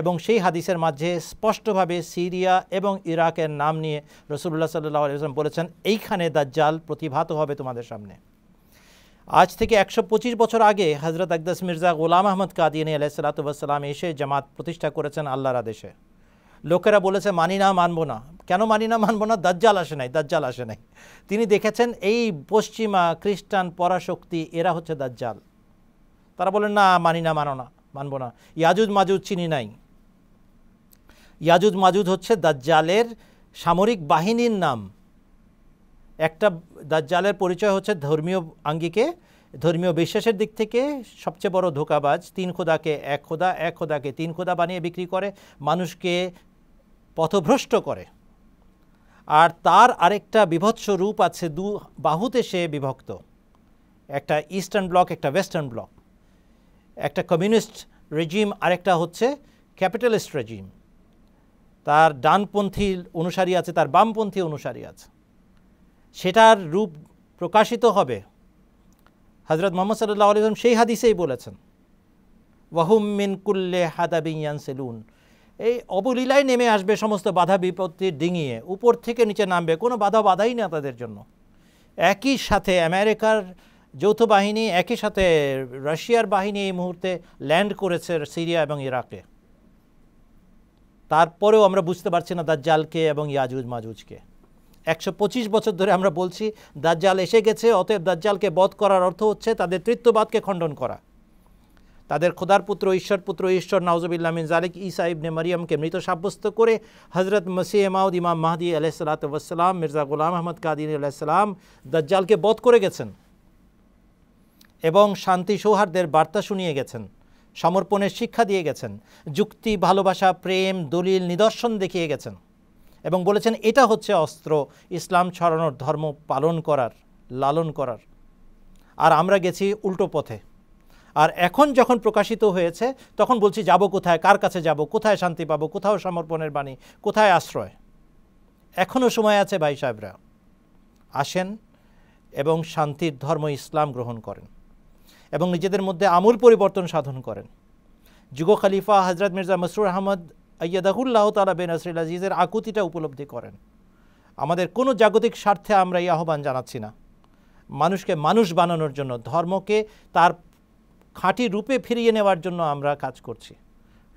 এবং সেই হাদিসের মাঝে স্পষ্টভাবে সিরিয়া এবং ইরাকের নাম নিয়ে রসুল্লাহ সাল্লাহ বলেছেন এইখানে দাজ্জাল প্রতিভাত হবে তোমাদের সামনে আজ থেকে একশো পঁচিশ বছর আগে হজরত আকদাস মির্জা গোলাম আহমদ কাদিনী আলাইসালাতাম এসে জামাত প্রতিষ্ঠা করেছেন আল্লাহর আদেশে লোকেরা বলেছে মানি না মানব না কেন মানি না মানব না দাজ্জাল আসে নাই দাজ্জাল আসে নাই তিনি দেখেছেন এই পশ্চিমা খ্রিস্টান পরাশক্তি এরা হচ্ছে দাজ্জাল তারা বলেন না মানি না মানো না মানব না ইয়াজুদ মাজুদ চিনি নাই ইয়াজুদ মাজুদ হচ্ছে দাজ্জালের সামরিক বাহিনীর নাম একটা দাজ্জালের পরিচয় হচ্ছে ধর্মীয় আঙ্গিকে ধর্মীয় বিশ্বাসের দিক থেকে সবচেয়ে বড় ধোকাবাজ তিন খোদাকে এক খোদা এক খোদাকে তিন খোদা বানিয়ে বিক্রি করে মানুষকে পথভ্রষ্ট করে আর তার আরেকটা বিভৎস রূপ আছে দু বাহুতে সে বিভক্ত একটা ইস্টার্ন ব্লক একটা ওয়েস্টার্ন ব্লক একটা কমিউনিস্ট রেজিম আরেকটা হচ্ছে ক্যাপিটালিস্ট রেজিম তার ডানপন্থী অনুসারী আছে তার বামপন্থী অনুসারী আছে সেটার রূপ প্রকাশিত হবে হজরত মোহাম্মদ সাল্লাহ আলিয়াম সেই হাদিসেই বলেছেন ওয়াহুম মিন কুল্লে হাদাবিয়ান সেলুন এই অবলীলায় নেমে আসবে সমস্ত বাধা বিপত্তি ডিঙিয়ে উপর থেকে নিচে নামবে কোনো বাধা বাধাই না তাদের জন্য একই সাথে আমেরিকার যৌথ বাহিনী একই সাথে রাশিয়ার বাহিনী এই মুহূর্তে ল্যান্ড করেছে সিরিয়া এবং ইরাকে তারপরেও আমরা বুঝতে পারছি না দাজ্জালকে এবং ইয়াজুজ মাজুজকে একশো বছর ধরে আমরা বলছি দাজ্জাল এসে গেছে অতএব দাজ্জালকে বধ করার অর্থ হচ্ছে তাদের তৃত্ববাদকে খণ্ডন করা তাদের খোদার পুত্র ঈশ্বর পুত্র ঈশ্বর নাউজবিল্লামিন জালিক ইসা ইবনে মারিয়ামকে মৃত সাব্যস্ত করে হজরত মসি এমাউদ ইমাম মাহদি আলাইসালাতাম মির্জা গুলাম আহমদ কাদিন আলাইসালাম দাজ্জালকে বধ করে গেছেন এবং শান্তি সৌহার্দের বার্তা শুনিয়ে গেছেন সমর্পণের শিক্ষা দিয়ে গেছেন যুক্তি ভালোবাসা প্রেম দলিল নিদর্শন দেখিয়ে গেছেন এবং বলেছেন এটা হচ্ছে অস্ত্র ইসলাম ছড়ানোর ধর্ম পালন করার লালন করার আর আমরা গেছি উল্টো পথে আর এখন যখন প্রকাশিত হয়েছে তখন বলছি যাব কোথায় কার কাছে যাব কোথায় শান্তি পাবো কোথাও সমর্পণের বাণী কোথায় আশ্রয় এখনও সময় আছে ভাই সাহেবরা আসেন এবং শান্তির ধর্ম ইসলাম গ্রহণ করেন এবং নিজেদের মধ্যে আমূল পরিবর্তন সাধন করেন যুগ খালিফা হজরত মির্জা মসরুর আহমদ আয়াদাহুল্লাহ তালা বেনাসরুল আজিজের আকুতিটা উপলব্ধি করেন আমাদের কোনো জাগতিক স্বার্থে আমরা এই আহ্বান জানাচ্ছি না মানুষকে মানুষ বানানোর জন্য ধর্মকে তার খাঁটি রূপে ফিরিয়ে নেওয়ার জন্য আমরা কাজ করছি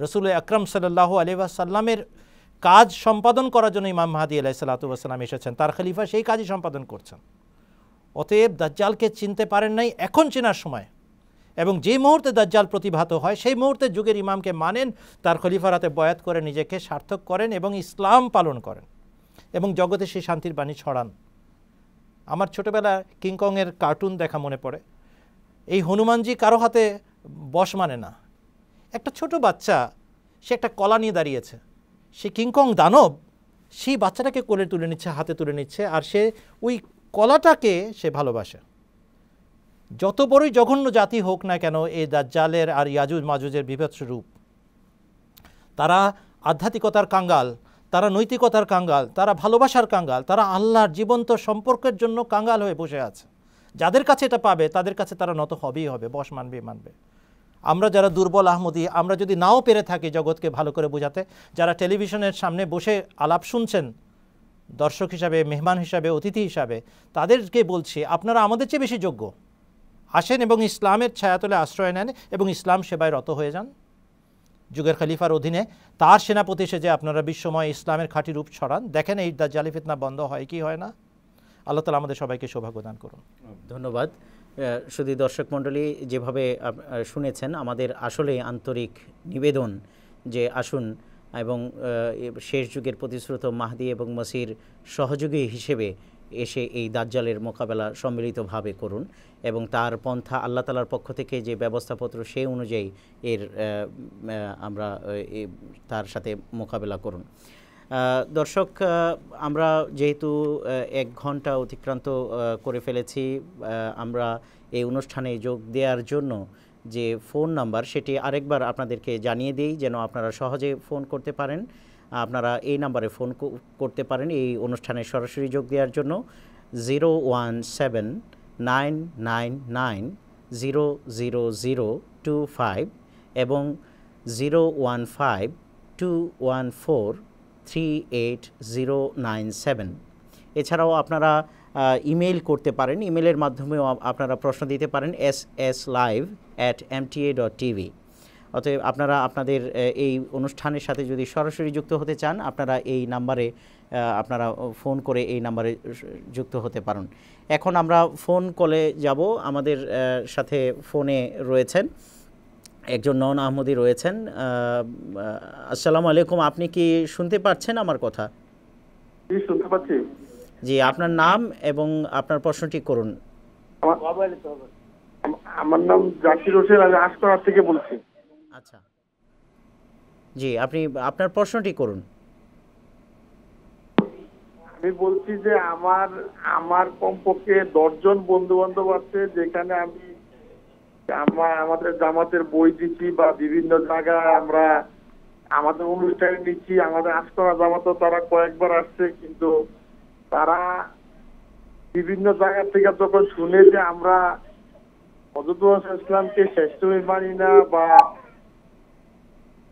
রসুল আকরম সাল্লাহ আলিবাসাল্লামের কাজ সম্পাদন করার জন্য ইমাম মাহাদি আলাহ সাল্লাতুয়াসাল্লাম এসেছেন তার খলিফা সেই কাজই সম্পাদন করছেন অতএব দাজ্জালকে চিনতে পারেন নাই এখন চেনার সময় এবং যে মুহূর্তে দাজ্জাল প্রতিভাত হয় সেই মুহূর্তে যুগের ইমামকে মানেন তার খলিফারাতে বয়াত করে নিজেকে সার্থক করেন এবং ইসলাম পালন করেন এবং জগতে সেই শান্তির বাণী ছড়ান আমার ছোটোবেলা কিংকংয়ের কার্টুন দেখা মনে পড়ে এই হনুমানজি কারো হাতে বস মানে না একটা ছোট বাচ্চা সে একটা কলা নিয়ে দাঁড়িয়েছে সে কিংকং দানব সেই বাচ্চাটাকে কোলে তুলে নিচ্ছে হাতে তুলে নিচ্ছে আর সে ওই কলাটাকে সে ভালোবাসে যত বড়ই জঘন্য জাতি হোক না কেন এই দাজ্জালের আর ইয়াজুজ মাজুজের বিভৎস রূপ তারা আধ্যাত্মিকতার কাঙ্গাল তারা নৈতিকতার কাঙ্গাল তারা ভালোবাসার কাঙ্গাল তারা আল্লাহর জীবন্ত সম্পর্কের জন্য কাঙ্গাল হয়ে বসে আছে যাদের কাছে এটা পাবে তাদের কাছে তারা নত হবেই হবে বস মানবেই মানবে আমরা যারা দুর্বল আহমদি আমরা যদি নাও পেরে থাকি জগৎকে ভালো করে বোঝাতে যারা টেলিভিশনের সামনে বসে আলাপ শুনছেন দর্শক হিসাবে মেহমান হিসাবে অতিথি হিসাবে তাদেরকে বলছি আপনারা আমাদের চেয়ে বেশি যোগ্য আসেন এবং ইসলামের ছায়াতলে আশ্রয় নেন এবং ইসলাম সেবায় রত হয়ে যান যুগের খলিফার অধীনে তার সেনাপতি যে আপনারা বিশ্বময় ইসলামের খাঁটি রূপ ছড়ান দেখেন এই দাজ্জালি না বন্ধ হয় কি হয় না আল্লাহ তালা আমাদের সবাইকে সৌভাগ্য দান করুন ধন্যবাদ শুধু দর্শক মণ্ডলী যেভাবে শুনেছেন আমাদের আসলে আন্তরিক নিবেদন যে আসুন এবং শেষ যুগের প্রতিশ্রুত মাহদি এবং মসির সহযোগী হিসেবে এসে এই দাজ্জালের মোকাবেলা সম্মিলিতভাবে করুন এবং তার পন্থা আল্লাহ তালার পক্ষ থেকে যে ব্যবস্থাপত্র সেই অনুযায়ী এর আমরা তার সাথে মোকাবেলা করুন দর্শক আমরা যেহেতু এক ঘন্টা অতিক্রান্ত করে ফেলেছি আমরা এই অনুষ্ঠানে যোগ দেওয়ার জন্য যে ফোন নাম্বার সেটি আরেকবার আপনাদেরকে জানিয়ে দিই যেন আপনারা সহজে ফোন করতে পারেন আপনারা এই নাম্বারে ফোন করতে পারেন এই অনুষ্ঠানে সরাসরি যোগ দেওয়ার জন্য zero one seven nine nine nine zero zero zero two five এবং zero one five two one four three eight zero nine seven এছাড়াও আপনারা ইমেল করতে পারেন ইমেলের মাধ্যমেও আপনারা প্রশ্ন দিতে পারেন S S live at M dot TV অতএব আপনারা আপনাদের এই অনুষ্ঠানের সাথে যদি সরাসরি যুক্ত হতে চান আপনারা এই নাম্বারে আপনারা ফোন করে এই নাম্বারে যুক্ত হতে পারেন এখন আমরা ফোন কলে যাব আমাদের সাথে ফোনে রয়েছেন একজন নন আহমদি রয়েছেন আসসালামু আলাইকুম আপনি কি শুনতে পাচ্ছেন আমার কথা শুনতে পাচ্ছি জি আপনার নাম এবং আপনার প্রশ্নটি করুন আমার নাম জাকির হোসেন আমি আসকরা থেকে বলছি আচ্ছা জি আপনি আপনার প্রশ্নটি করুন আমি বলছি যে আমার আমার কমপক্ষে দশজন বন্ধু বান্ধব আছে যেখানে আমি আমাদের জামাতের বই দিচ্ছি বা বিভিন্ন জায়গায় আমরা আমাদের অনুষ্ঠানে নিচ্ছি আমাদের আস্তরা জামাতও তারা কয়েকবার আসছে কিন্তু তারা বিভিন্ন জায়গা থেকে যখন শুনে যে আমরা হজরত ইসলামকে শ্রেষ্ঠ মানি না বা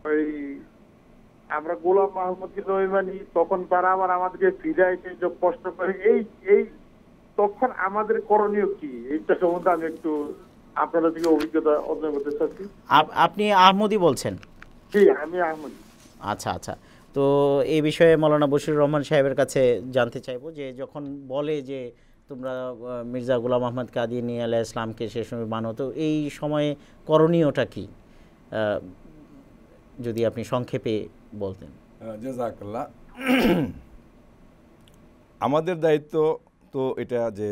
ওই আমরা গোলাম মাহমুদকে রহিমানি তখন তারা আবার আমাদেরকে ফিরায় যে প্রশ্ন করে এই এই তখন আমাদের করণীয় কি এইটা সম্বন্ধে আমি একটু আপনাদের থেকে অভিজ্ঞতা অর্জন করতে চাচ্ছি আপনি আহমদি বলছেন জি আমি আহমদি আচ্ছা আচ্ছা তো এই বিষয়ে মৌলানা বশির রহমান সাহেবের কাছে জানতে চাইব যে যখন বলে যে তোমরা মির্জা গুলাম আহমদ কাদিনী আলাহ ইসলামকে সে সময় মানো তো এই সময়ে করণীয়টা কি যদি আপনি সংক্ষেপে বলতেন আমাদের দায়িত্ব তো এটা যে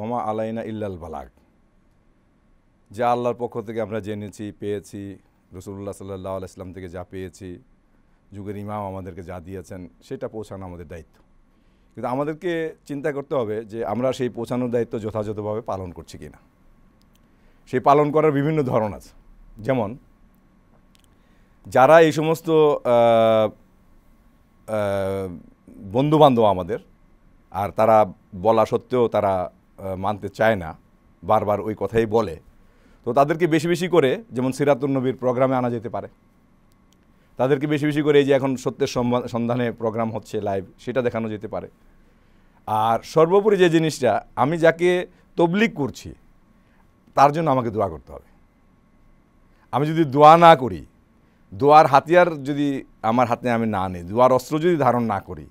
ওমা আলাইনা ইল্লাল বালাগ যা আল্লাহর পক্ষ থেকে আমরা জেনেছি পেয়েছি রসুল্লাহ সাল্লাহ আলাইসলাম থেকে যা পেয়েছি যুগের ইমাম আমাদেরকে যা দিয়েছেন সেটা পৌঁছানো আমাদের দায়িত্ব কিন্তু আমাদেরকে চিন্তা করতে হবে যে আমরা সেই পৌঁছানোর দায়িত্ব যথাযথভাবে পালন করছি কি না সেই পালন করার বিভিন্ন ধরন আছে যেমন যারা এই সমস্ত বন্ধুবান্ধব আমাদের আর তারা বলা সত্ত্বেও তারা মানতে চায় না বারবার ওই কথাই বলে তো তাদেরকে বেশি বেশি করে যেমন সিরাতুন্নবীর প্রোগ্রামে আনা যেতে পারে তাদেরকে বেশি বেশি করে এই যে এখন সত্যের সন্ধানে প্রোগ্রাম হচ্ছে লাইভ সেটা দেখানো যেতে পারে আর সর্বোপরি যে জিনিসটা আমি যাকে তবলিক করছি তার জন্য আমাকে দোয়া করতে হবে আমি যদি দোয়া না করি দোয়ার হাতিয়ার যদি আমার হাতে আমি না নিই দোয়ার অস্ত্র যদি ধারণ না করি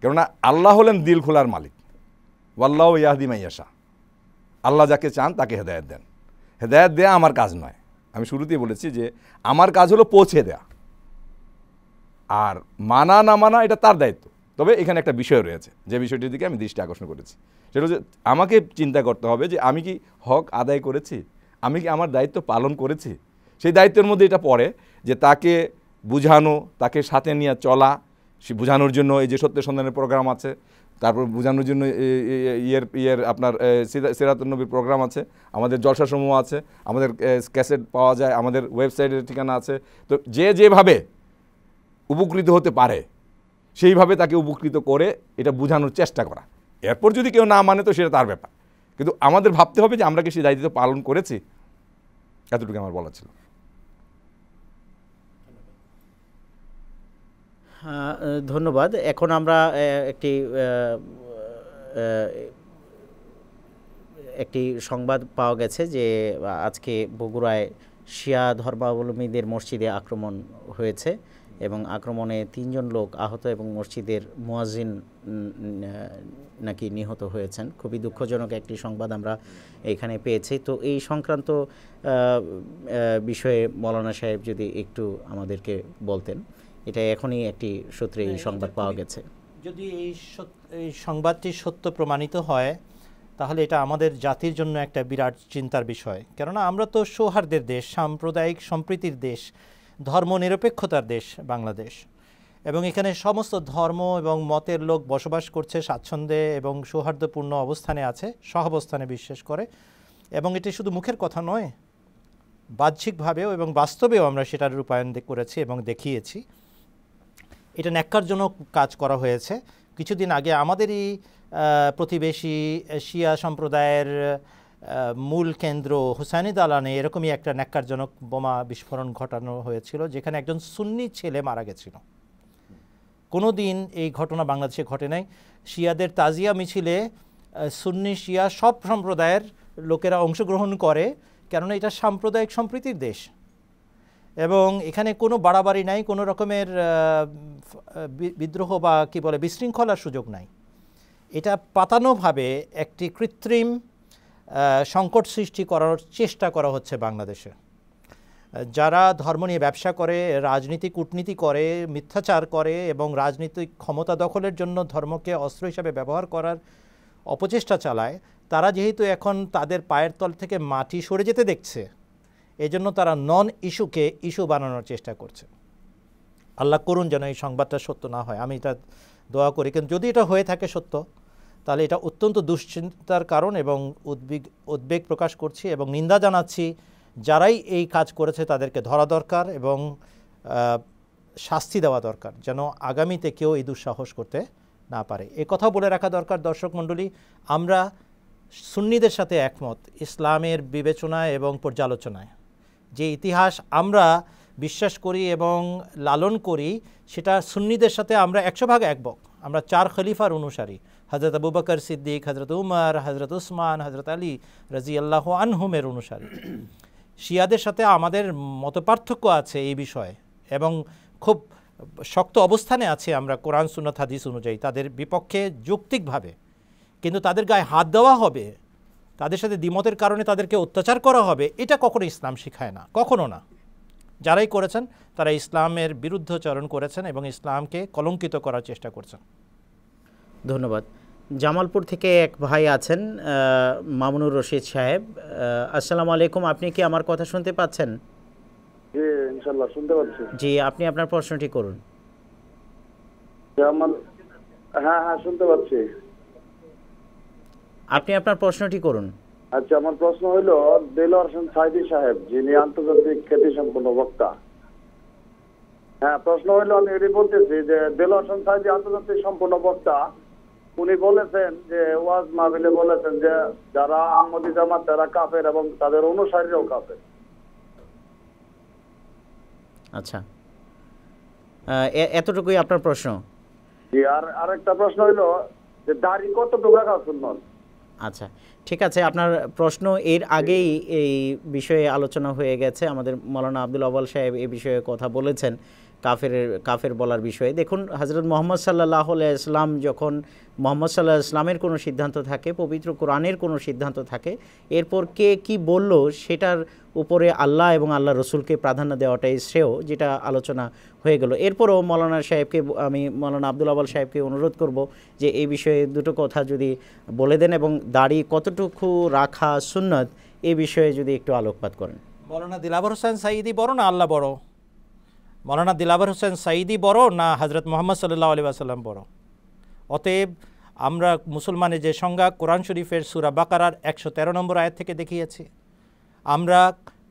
কেননা আল্লাহ হলেন দিল খোলার মালিক ওয়াল্লাহ ইয়াহদি মাইয়াশা আল্লাহ যাকে চান তাকে হেদায়ত দেন হেদায়ত দেয়া আমার কাজ নয় আমি শুরুতেই বলেছি যে আমার কাজ হলো পৌঁছে দেয়া আর মানা না মানা এটা তার দায়িত্ব তবে এখানে একটা বিষয় রয়েছে যে বিষয়টির দিকে আমি দৃষ্টি আকর্ষণ করেছি সেটা হচ্ছে আমাকে চিন্তা করতে হবে যে আমি কি হক আদায় করেছি আমি কি আমার দায়িত্ব পালন করেছি সেই দায়িত্বের মধ্যে এটা পড়ে যে তাকে বুঝানো তাকে সাথে নিয়ে চলা সে বোঝানোর জন্য এই যে সত্য সন্ধানের প্রোগ্রাম আছে তারপর বোঝানোর জন্য ইয়ের ইয়ের আপনার সিরাতুন্নবীর প্রোগ্রাম আছে আমাদের জলসাসমূহ আছে আমাদের ক্যাসেট পাওয়া যায় আমাদের ওয়েবসাইটের ঠিকানা আছে তো যে যেভাবে উপকৃত হতে পারে সেইভাবে তাকে উপকৃত করে এটা বোঝানোর চেষ্টা করা এরপর যদি কেউ না মানে তো সেটা তার ব্যাপার কিন্তু আমাদের ভাবতে হবে যে আমরা কি সেই দায়িত্ব পালন করেছি এতটুকু আমার বলা ছিল ধন্যবাদ এখন আমরা একটি একটি সংবাদ পাওয়া গেছে যে আজকে বগুড়ায় শিয়া ধর্মাবলম্বীদের মসজিদে আক্রমণ হয়েছে এবং আক্রমণে তিনজন লোক আহত এবং মসজিদের মুয়াজিন নাকি নিহত হয়েছেন খুবই দুঃখজনক একটি সংবাদ আমরা এখানে পেয়েছি তো এই সংক্রান্ত বিষয়ে মৌলানা সাহেব যদি একটু আমাদেরকে বলতেন এটা এখনই একটি সূত্রে এই হ্যাঁ, সংবাদ পাওয়া গেছে যদি এই সংবাদটি সত্য প্রমাণিত হয় তাহলে এটা আমাদের জাতির জন্য একটা বিরাট চিন্তার বিষয় কেননা আমরা তো সৌহার্দের দেশ সাম্প্রদায়িক সম্প্রীতির দেশ ধর্ম নিরপেক্ষতার দেশ বাংলাদেশ এবং এখানে সমস্ত ধর্ম এবং মতের লোক বসবাস করছে স্বাচ্ছন্দ্যে এবং সৌহার্দ্যপূর্ণ অবস্থানে আছে সহাবস্থানে বিশ্বাস করে এবং এটি শুধু মুখের কথা নয় বাহ্যিকভাবেও এবং বাস্তবেও আমরা সেটার রূপায়ণ করেছি এবং দেখিয়েছি এটা ন্যাক্কারজনক কাজ করা হয়েছে কিছুদিন আগে আমাদেরই প্রতিবেশী শিয়া সম্প্রদায়ের মূল কেন্দ্র হুসাইনি দালানে এরকমই একটা ন্যাক্কারজনক বোমা বিস্ফোরণ ঘটানো হয়েছিল যেখানে একজন সুন্নি ছেলে মারা গেছিল কোনো দিন এই ঘটনা বাংলাদেশে ঘটে নাই শিয়াদের তাজিয়া মিছিলে সুন্নি শিয়া সব সম্প্রদায়ের লোকেরা অংশগ্রহণ করে কেননা এটা সাম্প্রদায়িক সম্প্রীতির দেশ এবং এখানে কোনো বাড়াবাড়ি নাই কোনো রকমের বিদ্রোহ বা কি বলে বিশৃঙ্খলার সুযোগ নাই এটা পাতানোভাবে একটি কৃত্রিম সংকট সৃষ্টি করার চেষ্টা করা হচ্ছে বাংলাদেশে যারা ধর্ম নিয়ে ব্যবসা করে রাজনীতি কূটনীতি করে মিথ্যাচার করে এবং রাজনৈতিক ক্ষমতা দখলের জন্য ধর্মকে অস্ত্র হিসাবে ব্যবহার করার অপচেষ্টা চালায় তারা যেহেতু এখন তাদের পায়ের তল থেকে মাটি সরে যেতে দেখছে এজন্য তারা নন ইস্যুকে ইস্যু বানানোর চেষ্টা করছে আল্লাহ করুন যেন এই সংবাদটা সত্য না হয় আমি তা দোয়া করি কিন্তু যদি এটা হয়ে থাকে সত্য তাহলে এটা অত্যন্ত দুশ্চিন্তার কারণ এবং উদ্বেগ উদ্বেগ প্রকাশ করছি এবং নিন্দা জানাচ্ছি যারাই এই কাজ করেছে তাদেরকে ধরা দরকার এবং শাস্তি দেওয়া দরকার যেন আগামীতে কেউ এই দুঃসাহস করতে না পারে এ কথা বলে রাখা দরকার দর্শক মণ্ডলী আমরা সুন্নিদের সাথে একমত ইসলামের বিবেচনায় এবং পর্যালোচনায় যে ইতিহাস আমরা বিশ্বাস করি এবং লালন করি সেটা সুন্নিদের সাথে আমরা একশো ভাগ একবক আমরা চার খলিফার অনুসারী হজরত আবু বকর সিদ্দিক হজরত উমর হজরত উসমান হজরত আলী রাজি আল্লাহ আনহুমের অনুসারী শিয়াদের সাথে আমাদের মত পার্থক্য আছে এই বিষয়ে এবং খুব শক্ত অবস্থানে আছে আমরা কোরআন সুনত হাদিস অনুযায়ী তাদের বিপক্ষে যৌক্তিকভাবে কিন্তু তাদের গায়ে হাত দেওয়া হবে তাদের সাথে দ্বিমতের কারণে তাদেরকে অত্যাচার করা হবে এটা কখনো ইসলাম শিখায় না কখনো না যারাই করেছেন তারা ইসলামের বিরুদ্ধ চরণ করেছেন এবং ইসলামকে কলঙ্কিত করার চেষ্টা করছেন ধন্যবাদ জামালপুর থেকে এক ভাই আছেন মামুনুর রশিদ সাহেব আসসালামু আলাইকুম আপনি কি আমার কথা শুনতে পাচ্ছেন জি আপনি আপনার প্রশ্নটি করুন হ্যাঁ হ্যাঁ শুনতে পাচ্ছি আপনি আপনার প্রশ্নটি করুন আচ্ছা আমার প্রশ্ন হলো দেলোয়ার হোসেন সাইদি সাহেব যিনি আন্তর্জাতিক খ্যাতি সম্পন্ন বক্তা হ্যাঁ প্রশ্ন হলো আমি এটি বলতেছি যে দেলোয়ার হোসেন সাইদি আন্তর্জাতিক সম্পন্ন বক্তা উনি বলেছেন যে ওয়াজ মাহবিলে বলেছেন যে যারা আহমদি জামাত তারা কাফের এবং তাদের অনুসারীরাও কাফের আচ্ছা এতটুকুই আপনার প্রশ্ন আর আরেকটা প্রশ্ন হইলো যে দাড়ি কতটুকু রাখা সুন্নত আচ্ছা ঠিক আছে আপনার প্রশ্ন এর আগেই এই বিষয়ে আলোচনা হয়ে গেছে আমাদের মৌলানা আব্দুল আবাল সাহেব এ বিষয়ে কথা বলেছেন কাফের কাফের বলার বিষয়ে দেখুন হজরত মোহাম্মদ সাল্লাহ ইসলাম যখন মোহাম্মদ সাল্লাহ ইসলামের কোনো সিদ্ধান্ত থাকে পবিত্র কোরআনের কোনো সিদ্ধান্ত থাকে এরপর কে কি বলল সেটার উপরে আল্লাহ এবং আল্লাহ রসুলকে প্রাধান্য দেওয়াটাই শ্রেয় যেটা আলোচনা হয়ে গেল এরপরও মৌলানা সাহেবকে আমি মৌলানা আবদুল আবাল সাহেবকে অনুরোধ করব যে এই বিষয়ে দুটো কথা যদি বলে দেন এবং দাড়ি কতটুকু রাখা সুন্নত এ বিষয়ে যদি একটু আলোকপাত করেন মৌলানা দিলাবর হোসেন সাইদি বড় না আল্লাহ বড় মৌলানা দিলাবর হোসেন সাইদি বড় না হজরত মোহাম্মদ সাল্লাহ আলী আসাল্লাম বড় অতএব আমরা মুসলমানের যে সংজ্ঞা কোরআন শরীফের সুরা বাকারার একশো তেরো নম্বর আয়াত থেকে দেখিয়েছি আমরা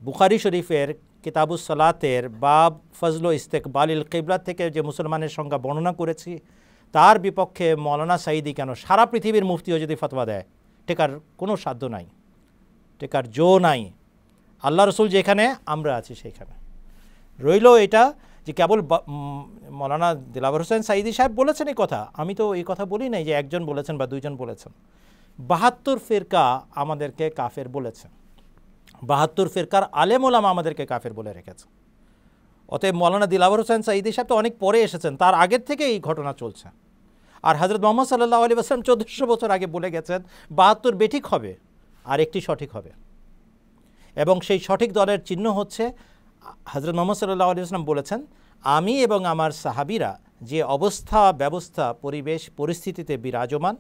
বুখারি শরীফের কিতাবুস সালাতের বাব ফজল ইস্তেক বালিল কিবলা থেকে যে মুসলমানের সংজ্ঞা বর্ণনা করেছি তার বিপক্ষে মৌলানা সাঈদি কেন সারা পৃথিবীর মুফতিও যদি ফতোয়া দেয় টেকার কোনো সাধ্য নাই টেকার জো নাই আল্লাহ রসুল যেখানে আমরা আছি সেইখানে রইল এটা যে কেবল মৌলানা দিলাবর হোসেন সাইদি সাহেব বলেছেন এই কথা আমি তো এই কথা বলি নাই যে একজন বলেছেন বা দুইজন বলেছেন বাহাত্তর ফেরকা আমাদেরকে কাফের বলেছে বাহাত্তর ফেরকার আলেম ওলাম আমাদেরকে কাফের বলে রেখেছে অতএব মৌলানা দিলাবর হোসেন সাইদি সাহেব তো অনেক পরে এসেছেন তার আগের থেকে এই ঘটনা চলছে আর হজরত মোহাম্মদ সাল্লাহ আলী আসলাম চোদ্দশো বছর আগে বলে গেছেন বাহাত্তর বেঠিক হবে আর একটি সঠিক হবে এবং সেই সঠিক দলের চিহ্ন হচ্ছে হজরত মোহাম্মদ সাল্লাহ আলিয়াল্লাম বলেছেন আমি এবং আমার সাহাবিরা যে অবস্থা ব্যবস্থা পরিবেশ পরিস্থিতিতে বিরাজমান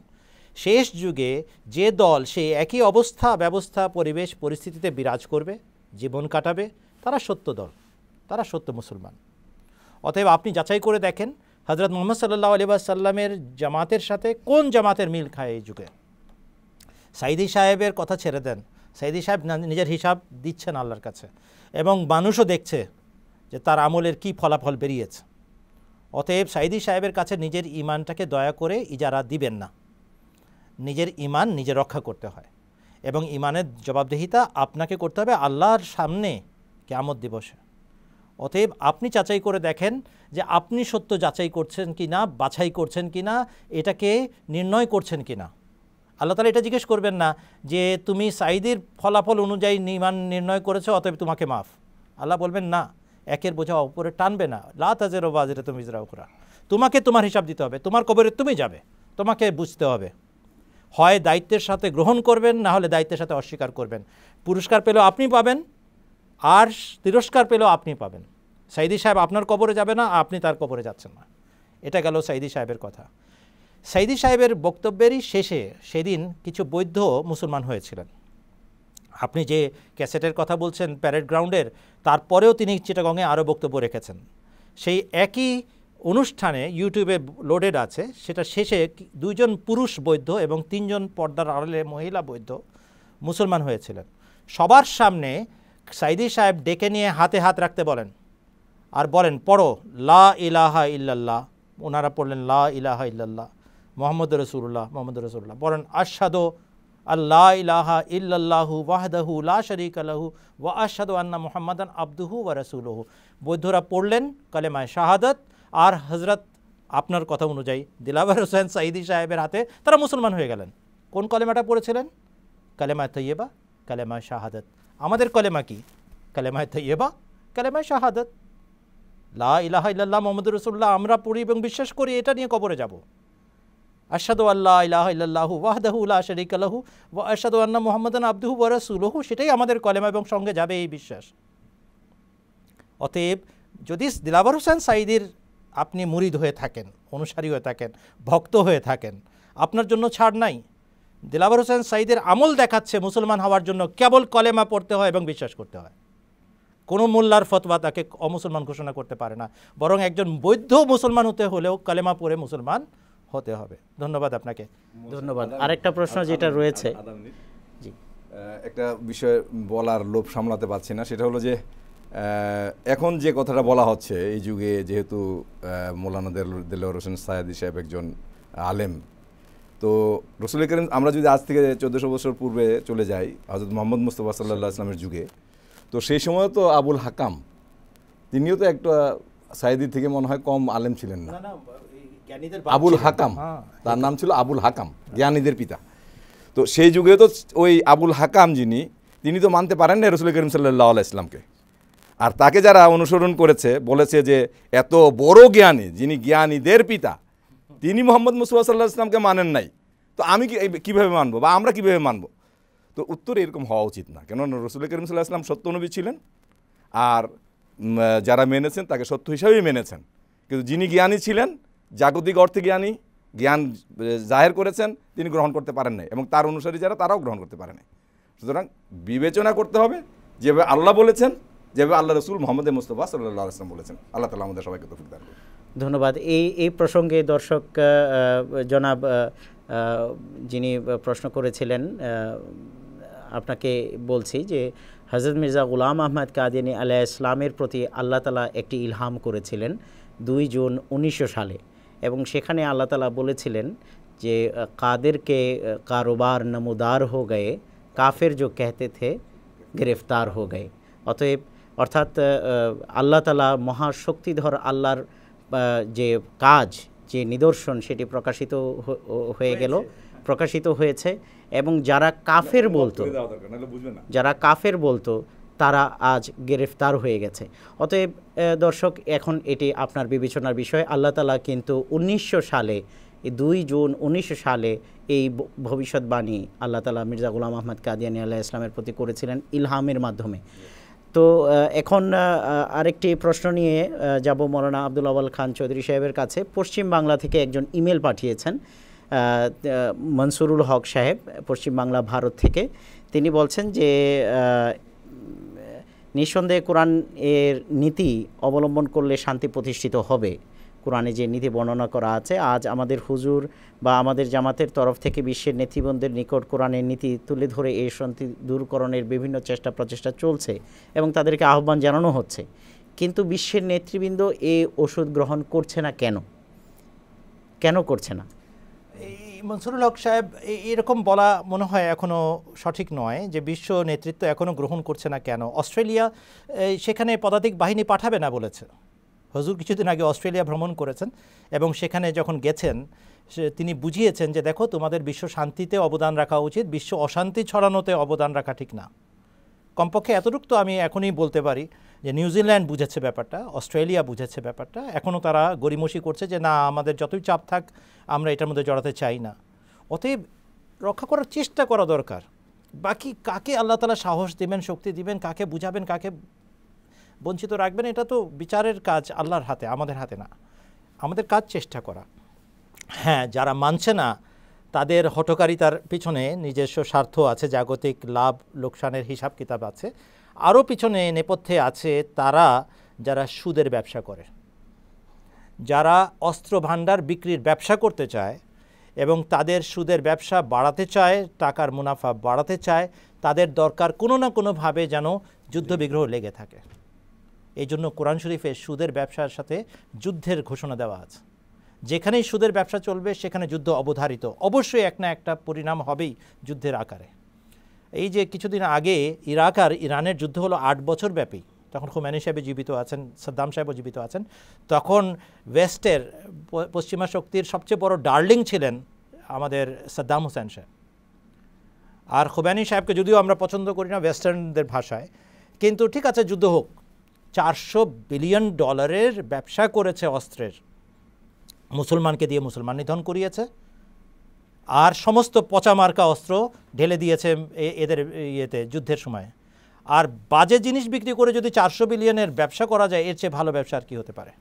শেষ যুগে যে দল সেই একই অবস্থা ব্যবস্থা পরিবেশ পরিস্থিতিতে বিরাজ করবে জীবন কাটাবে তারা সত্য দল তারা সত্য মুসলমান অতএব আপনি যাচাই করে দেখেন হজরত মোহাম্মদ সাল্লাহ আলী সাল্লামের জামাতের সাথে কোন জামাতের মিল খায় এই যুগে সাইদি সাহেবের কথা ছেড়ে দেন সাইদি সাহেব নিজের হিসাব দিচ্ছেন আল্লাহর কাছে এবং মানুষও দেখছে যে তার আমলের কি ফলাফল বেরিয়েছে অতএব সাইদি সাহেবের কাছে নিজের ইমানটাকে দয়া করে ইজারা দিবেন না নিজের ইমান নিজে রক্ষা করতে হয় এবং ইমানের জবাবদেহিতা আপনাকে করতে হবে আল্লাহর সামনে কেমত দিবসে অতএব আপনি যাচাই করে দেখেন যে আপনি সত্য যাচাই করছেন কি না বাছাই করছেন কি না এটাকে নির্ণয় করছেন কি না আল্লাহ তালা এটা জিজ্ঞেস করবেন না যে তুমি সাইদের ফলাফল অনুযায়ী নির্মাণ নির্ণয় করেছো অতএব তোমাকে মাফ আল্লাহ বলবেন না একের বোঝা ওপরে টানবে না লাত হাজের ও বাজের তুমি ইজরা ওকরা তোমাকে তোমার হিসাব দিতে হবে তোমার কবরে তুমি যাবে তোমাকে বুঝতে হবে হয় দায়িত্বের সাথে গ্রহণ করবেন না হলে দায়িত্বের সাথে অস্বীকার করবেন পুরস্কার পেলেও আপনি পাবেন আর তিরস্কার পেলেও আপনি পাবেন সাইদি সাহেব আপনার কবরে যাবে না আপনি তার কবরে যাচ্ছেন না এটা গেল সাইদি সাহেবের কথা সাইদি সাহেবের বক্তব্যেরই শেষে সেদিন কিছু বৈধ মুসলমান হয়েছিলেন আপনি যে ক্যাসেটের কথা বলছেন প্যারেড গ্রাউন্ডের তারপরেও তিনি চিটাগংয়ে আরও বক্তব্য রেখেছেন সেই একই অনুষ্ঠানে ইউটিউবে লোডেড আছে সেটা শেষে দুইজন পুরুষ বৈধ এবং তিনজন পর্দার আড়ালে মহিলা বৈধ মুসলমান হয়েছিলেন সবার সামনে সাইদি সাহেব ডেকে নিয়ে হাতে হাত রাখতে বলেন আর বলেন পড়ো লা ইলাহা ইল্লাল্লাহ ওনারা পড়লেন লা ইলাহা ইল্লাল্লাহ মোহাম্মদ রসুল্লাহ মোহাম্মদ রসুল্লাহ বরং আশাদ আল্লাহ ইলাহা ইল্লাহু ওয়াহদাহু লা শরিক আলাহু ওয়া আশাদ আন্না মোহাম্মদ আব্দুহু ওয়া রসুলহু বৌদ্ধরা পড়লেন কালেমায় শাহাদত আর হজরত আপনার কথা অনুযায়ী দিলাবার হোসেন সাঈদি সাহেবের হাতে তারা মুসলমান হয়ে গেলেন কোন কলেমাটা পড়েছিলেন কালেমায় তৈয়বা কালেমায় শাহাদত আমাদের কলেমা কি কালেমায় তৈয়বা কালেমায় শাহাদত লা ইলাহা ইল্লাল্লাহ মোহাম্মদ রসুল্লাহ আমরা পড়ি এবং বিশ্বাস করি এটা নিয়ে কবরে যাবো আশাদু আল্লাহ ইলাহ ইল্লাহু ওয়াহদাহু উল্লাহ শরিক আলহু ও আশাদু আন্না মোহাম্মদান আব্দুহু বরাসুলহু সেটাই আমাদের কলেমা এবং সঙ্গে যাবে এই বিশ্বাস অতএব যদি দিলাবর হোসেন সাইদির আপনি মুরিদ হয়ে থাকেন অনুসারী হয়ে থাকেন ভক্ত হয়ে থাকেন আপনার জন্য ছাড় নাই দিলাবর হোসেন সাইদের আমল দেখাচ্ছে মুসলমান হওয়ার জন্য কেবল কলেমা পড়তে হয় এবং বিশ্বাস করতে হয় কোনো মোল্লার ফতোয়া তাকে অমুসলমান ঘোষণা করতে পারে না বরং একজন বৈধ মুসলমান হতে হলেও কলেমা পড়ে মুসলমান হতে হবে ধন্যবাদ আপনাকে ধন্যবাদ আরেকটা প্রশ্ন আচ্ছা, যেটা আচ্ছা, রয়েছে আচ্ছা, একটা বিষয় বলার লোভ সামলাতে পারছি না সেটা হলো যে এখন যে কথাটা বলা হচ্ছে এই যুগে যেহেতু মৌলানা দেলোয়ার হোসেন সায়দি সাহেব একজন আলেম তো রসুল করিম আমরা যদি আজ থেকে চোদ্দোশো বছর পূর্বে চলে যাই হজরত মোহাম্মদ মুস্তফা সাল্লা ইসলামের যুগে তো সেই সময় তো আবুল হাকাম তিনিও তো একটা সাইদি থেকে মনে হয় কম আলেম ছিলেন না আবুল হাকাম হ্যাঁ। তার নাম ছিল আবুল হাকাম জ্ঞানীদের পিতা তো সেই যুগে তো ওই আবুল হাকাম যিনি তিনি তো মানতে পারেন না রসুল করিম সাল্লাহ ইসলামকে আর তাকে যারা অনুসরণ করেছে বলেছে যে এত বড় জ্ঞানী যিনি জ্ঞানীদের পিতা তিনি মোহাম্মদ মুসুফা সাল্লাহ ইসলামকে মানেন নাই তো আমি কীভাবে মানবো বা আমরা কীভাবে মানবো তো উত্তর এরকম হওয়া উচিত না কেন রসুল করিম সাল্লাহ ইসলাম সত্যনবী ছিলেন আর যারা মেনেছেন তাকে সত্য হিসাবেই মেনেছেন কিন্তু যিনি জ্ঞানী ছিলেন জাগতিক অর্থে জ্ঞানী জ্ঞান জাহের করেছেন তিনি গ্রহণ করতে পারেন নাই এবং তার অনুসারী যারা তারাও গ্রহণ করতে পারেন না সুতরাং বিবেচনা করতে হবে যেভাবে আল্লাহ বলেছেন যেভাবে আল্লাহ রসুল মোহাম্মদ মুস্তফা সাল্লাহ আসলাম বলেছেন আল্লাহ তালা আমাদের সবাইকে তফিক দান ধন্যবাদ এই এই প্রসঙ্গে দর্শক জনাব যিনি প্রশ্ন করেছিলেন আপনাকে বলছি যে হজরত মির্জা গুলাম আহমদ কাদিনী আলাহ ইসলামের প্রতি আল্লাহ তালা একটি ইলহাম করেছিলেন দুই জুন উনিশশো সালে এবং সেখানে আল্লাহ তালা বলেছিলেন যে কাদেরকে কারোবার নমুদার হো গয়ে কাফের যো কেহতে থে গ্রেফতার হো গয়ে অতএব অর্থাৎ আল্লাহ তালা মহাশক্তিধর আল্লাহর যে কাজ যে নিদর্শন সেটি প্রকাশিত হয়ে গেল প্রকাশিত হয়েছে এবং যারা কাফের বলতো যারা কাফের বলতো তারা আজ গ্রেফতার হয়ে গেছে অতএব দর্শক এখন এটি আপনার বিবেচনার বিষয় আল্লাহ তালা কিন্তু উনিশশো সালে দুই জুন উনিশশো সালে এই ভবিষ্যৎবাণী আল্লাহ তালা মির্জা গুলাম আহমদ কাদিয়ানি আল্লাহ ইসলামের প্রতি করেছিলেন ইলহামের মাধ্যমে তো এখন আরেকটি প্রশ্ন নিয়ে যাব মৌলানা আব্দুল আবাল খান চৌধুরী সাহেবের কাছে পশ্চিম বাংলা থেকে একজন ইমেল পাঠিয়েছেন মনসুরুল হক সাহেব পশ্চিমবাংলা ভারত থেকে তিনি বলছেন যে নিঃসন্দেহে কোরআন এর নীতি অবলম্বন করলে শান্তি প্রতিষ্ঠিত হবে কোরআনে যে নীতি বর্ণনা করা আছে আজ আমাদের হুজুর বা আমাদের জামাতের তরফ থেকে বিশ্বের নেতৃবৃন্দের নিকট কোরআনের নীতি তুলে ধরে এই শান্তি দূরকরণের বিভিন্ন চেষ্টা প্রচেষ্টা চলছে এবং তাদেরকে আহ্বান জানানো হচ্ছে কিন্তু বিশ্বের নেতৃবৃন্দ এই ওষুধ গ্রহণ করছে না কেন কেন করছে না মনসুরুল হক সাহেব এরকম বলা মনে হয় এখনও সঠিক নয় যে বিশ্ব নেতৃত্ব এখনও গ্রহণ করছে না কেন অস্ট্রেলিয়া সেখানে পদাতিক বাহিনী পাঠাবে না বলেছে হজুর কিছুদিন আগে অস্ট্রেলিয়া ভ্রমণ করেছেন এবং সেখানে যখন গেছেন তিনি বুঝিয়েছেন যে দেখো তোমাদের বিশ্ব শান্তিতে অবদান রাখা উচিত বিশ্ব অশান্তি ছড়ানোতে অবদান রাখা ঠিক না কমপক্ষে এতটুক তো আমি এখনই বলতে পারি যে নিউজিল্যান্ড বুঝেছে ব্যাপারটা অস্ট্রেলিয়া বুঝেছে ব্যাপারটা এখনও তারা গরিমসি করছে যে না আমাদের যতই চাপ থাক আমরা এটার মধ্যে জড়াতে চাই না অতএব রক্ষা করার চেষ্টা করা দরকার বাকি কাকে আল্লাহ তালা সাহস দিবেন শক্তি দিবেন কাকে বুঝাবেন কাকে বঞ্চিত রাখবেন এটা তো বিচারের কাজ আল্লাহর হাতে আমাদের হাতে না আমাদের কাজ চেষ্টা করা হ্যাঁ যারা মানছে না তাদের হটকারিতার পিছনে নিজস্ব স্বার্থ আছে জাগতিক লাভ লোকসানের হিসাব কিতাব আছে আরও পিছনে নেপথ্যে আছে তারা যারা সুদের ব্যবসা করে যারা অস্ত্র ভাণ্ডার বিক্রির ব্যবসা করতে চায় এবং তাদের সুদের ব্যবসা বাড়াতে চায় টাকার মুনাফা বাড়াতে চায় তাদের দরকার কোনো না কোনোভাবে যেন যুদ্ধবিগ্রহ লেগে থাকে এই জন্য কোরআন শরীফে সুদের ব্যবসার সাথে যুদ্ধের ঘোষণা দেওয়া আছে যেখানেই সুদের ব্যবসা চলবে সেখানে যুদ্ধ অবধারিত অবশ্যই এক না একটা পরিণাম হবেই যুদ্ধের আকারে এই যে কিছুদিন আগে ইরাক আর ইরানের যুদ্ধ হলো আট বছর ব্যাপী তখন খুমানি সাহেব জীবিত আছেন সাদ্দাম সাহেবও জীবিত আছেন তখন ওয়েস্টের পশ্চিমা শক্তির সবচেয়ে বড় ডার্লিং ছিলেন আমাদের সাদ্দাম হুসেন সাহেব আর খুবানি সাহেবকে যদিও আমরা পছন্দ করি না ওয়েস্টার্নদের ভাষায় কিন্তু ঠিক আছে যুদ্ধ হোক চারশো বিলিয়ন ডলারের ব্যবসা করেছে অস্ত্রের মুসলমানকে দিয়ে মুসলমান নিধন করিয়েছে আর সমস্ত পচামার্কা অস্ত্র ঢেলে দিয়েছে এদের ইয়েতে যুদ্ধের সময় আর বাজে জিনিস বিক্রি করে যদি চারশো বিলিয়নের ব্যবসা করা যায় এর চেয়ে ভালো ব্যবসা আর কী হতে পারে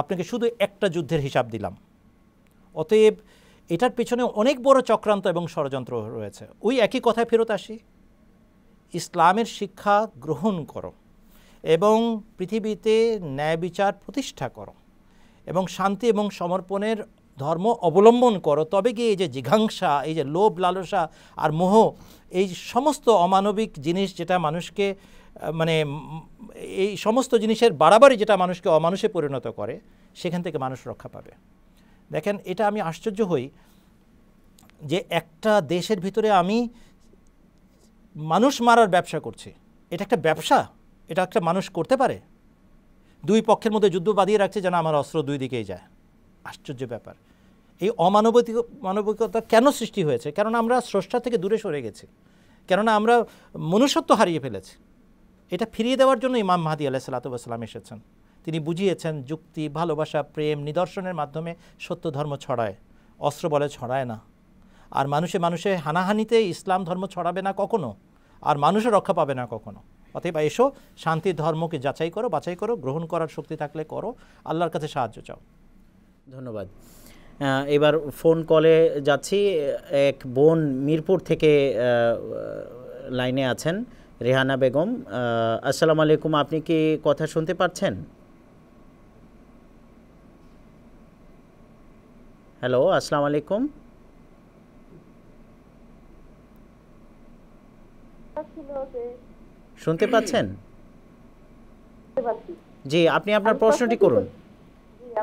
আপনাকে শুধু একটা যুদ্ধের হিসাব দিলাম অতএব এটার পেছনে অনেক বড় চক্রান্ত এবং ষড়যন্ত্র রয়েছে ওই একই কথায় ফেরত আসি ইসলামের শিক্ষা গ্রহণ করো এবং পৃথিবীতে ন্যায় বিচার প্রতিষ্ঠা করো এবং শান্তি এবং সমর্পণের ধর্ম অবলম্বন করো তবে গিয়ে এই যে জিঘাংসা এই যে লোভ লালসা আর মোহ এই সমস্ত অমানবিক জিনিস যেটা মানুষকে মানে এই সমস্ত জিনিসের বাড়াবাড়ি যেটা মানুষকে অমানুষে পরিণত করে সেখান থেকে মানুষ রক্ষা পাবে দেখেন এটা আমি আশ্চর্য হই যে একটা দেশের ভিতরে আমি মানুষ মারার ব্যবসা করছি এটা একটা ব্যবসা এটা একটা মানুষ করতে পারে দুই পক্ষের মধ্যে যুদ্ধ বাঁধিয়ে রাখছে যেন আমার অস্ত্র দুই দিকেই যায় আশ্চর্য ব্যাপার এই অমানবিক মানবিকতা কেন সৃষ্টি হয়েছে কারণ আমরা স্রষ্টা থেকে দূরে সরে গেছি কেননা আমরা মনুষ্যত্ব হারিয়ে ফেলেছি এটা ফিরিয়ে দেওয়ার জন্য ইমাম মাহাদি আলাহ সালাতাম এসেছেন তিনি বুঝিয়েছেন যুক্তি ভালোবাসা প্রেম নিদর্শনের মাধ্যমে সত্য ধর্ম ছড়ায় অস্ত্র বলে ছড়ায় না আর মানুষে মানুষে হানাহানিতে ইসলাম ধর্ম ছড়াবে না কখনো আর মানুষও রক্ষা পাবে না কখনো অতএব এসো শান্তির ধর্মকে যাচাই করো বাছাই করো গ্রহণ করার শক্তি থাকলে করো আল্লাহর কাছে সাহায্য চাও ধন্যবাদ এবার ফোন কলে যাচ্ছি এক বোন মিরপুর থেকে লাইনে আছেন রেহানা বেগম আসসালামু আলাইকুম আপনি কি কথা শুনতে পাচ্ছেন হ্যালো আসসালাম আলাইকুম শুনতে পাচ্ছেন জি আপনি আপনার প্রশ্নটি করুন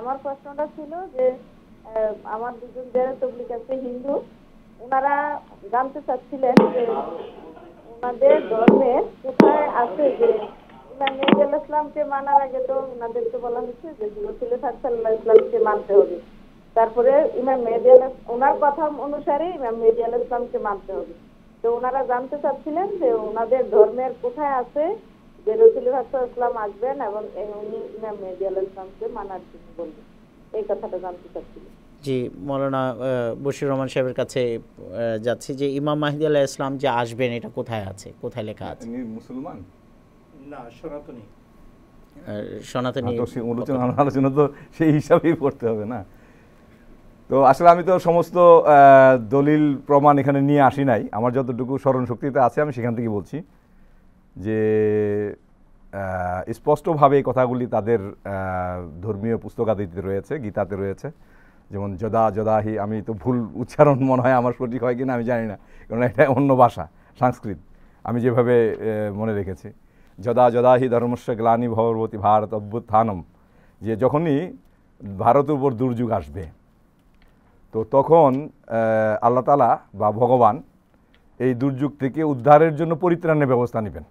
আমার প্রশ্নটা ছিল যে আমার দুজন যারা তবলিক আছে হিন্দু ওনারা জানতে চাচ্ছিলেন যে ওনাদের ধর্মে কোথায় আছে যে ইসলামকে মানার আগে তো বলা হচ্ছে যে ইসলামকে মানতে হবে তারপরে ইমাম মেহেদি ওনার কথা অনুসারে ইমাম মেহেদি ইসলামকে মানতে হবে তো ওনারা জানতে চাচ্ছিলেন যে ওনাদের ধর্মের কোথায় আছে যে রসুল ইসলাম আসবেন এবং উনি ইমাম মেহদি ইসলামকে মানার জন্য বলবেন এই কথাটা জানতে চাচ্ছিলাম জি মৌলানা বশির রহমান সাহেবের কাছে যাচ্ছি যে ইমাম মাহদি আল্লাহ ইসলাম যে আসবেন এটা কোথায় আছে কোথায় লেখা আছে মুসলমান না সনাতনী সনাতনী আচ্ছা, আলোচনা আলোচনা তো সেই হিসাবেই পড়তে হবে না তো আসলে আমি তো সমস্ত দলিল প্রমাণ এখানে নিয়ে আসি নাই আমার যতটুকু স্মরণ শক্তিতে আছে আমি সেখান থেকে বলছি যে স্পষ্টভাবে এই কথাগুলি তাদের ধর্মীয় পুস্তকাদিতে রয়েছে গীতাতে রয়েছে যেমন যদা যদাহি আমি তো ভুল উচ্চারণ মনে হয় আমার সঠিক হয় কিনা আমি জানি না কারণ এটা অন্য ভাষা সংস্কৃত আমি যেভাবে মনে রেখেছি যদা যদাহি ধর্মস্ব গ্লানি ভগবতী ভারত অভ্যুত্থানম যে যখনই ভারতের উপর দুর্যোগ আসবে তো তখন আল্লাহতালা বা ভগবান এই দুর্যোগ থেকে উদ্ধারের জন্য পরিত্রাণের ব্যবস্থা নেবেন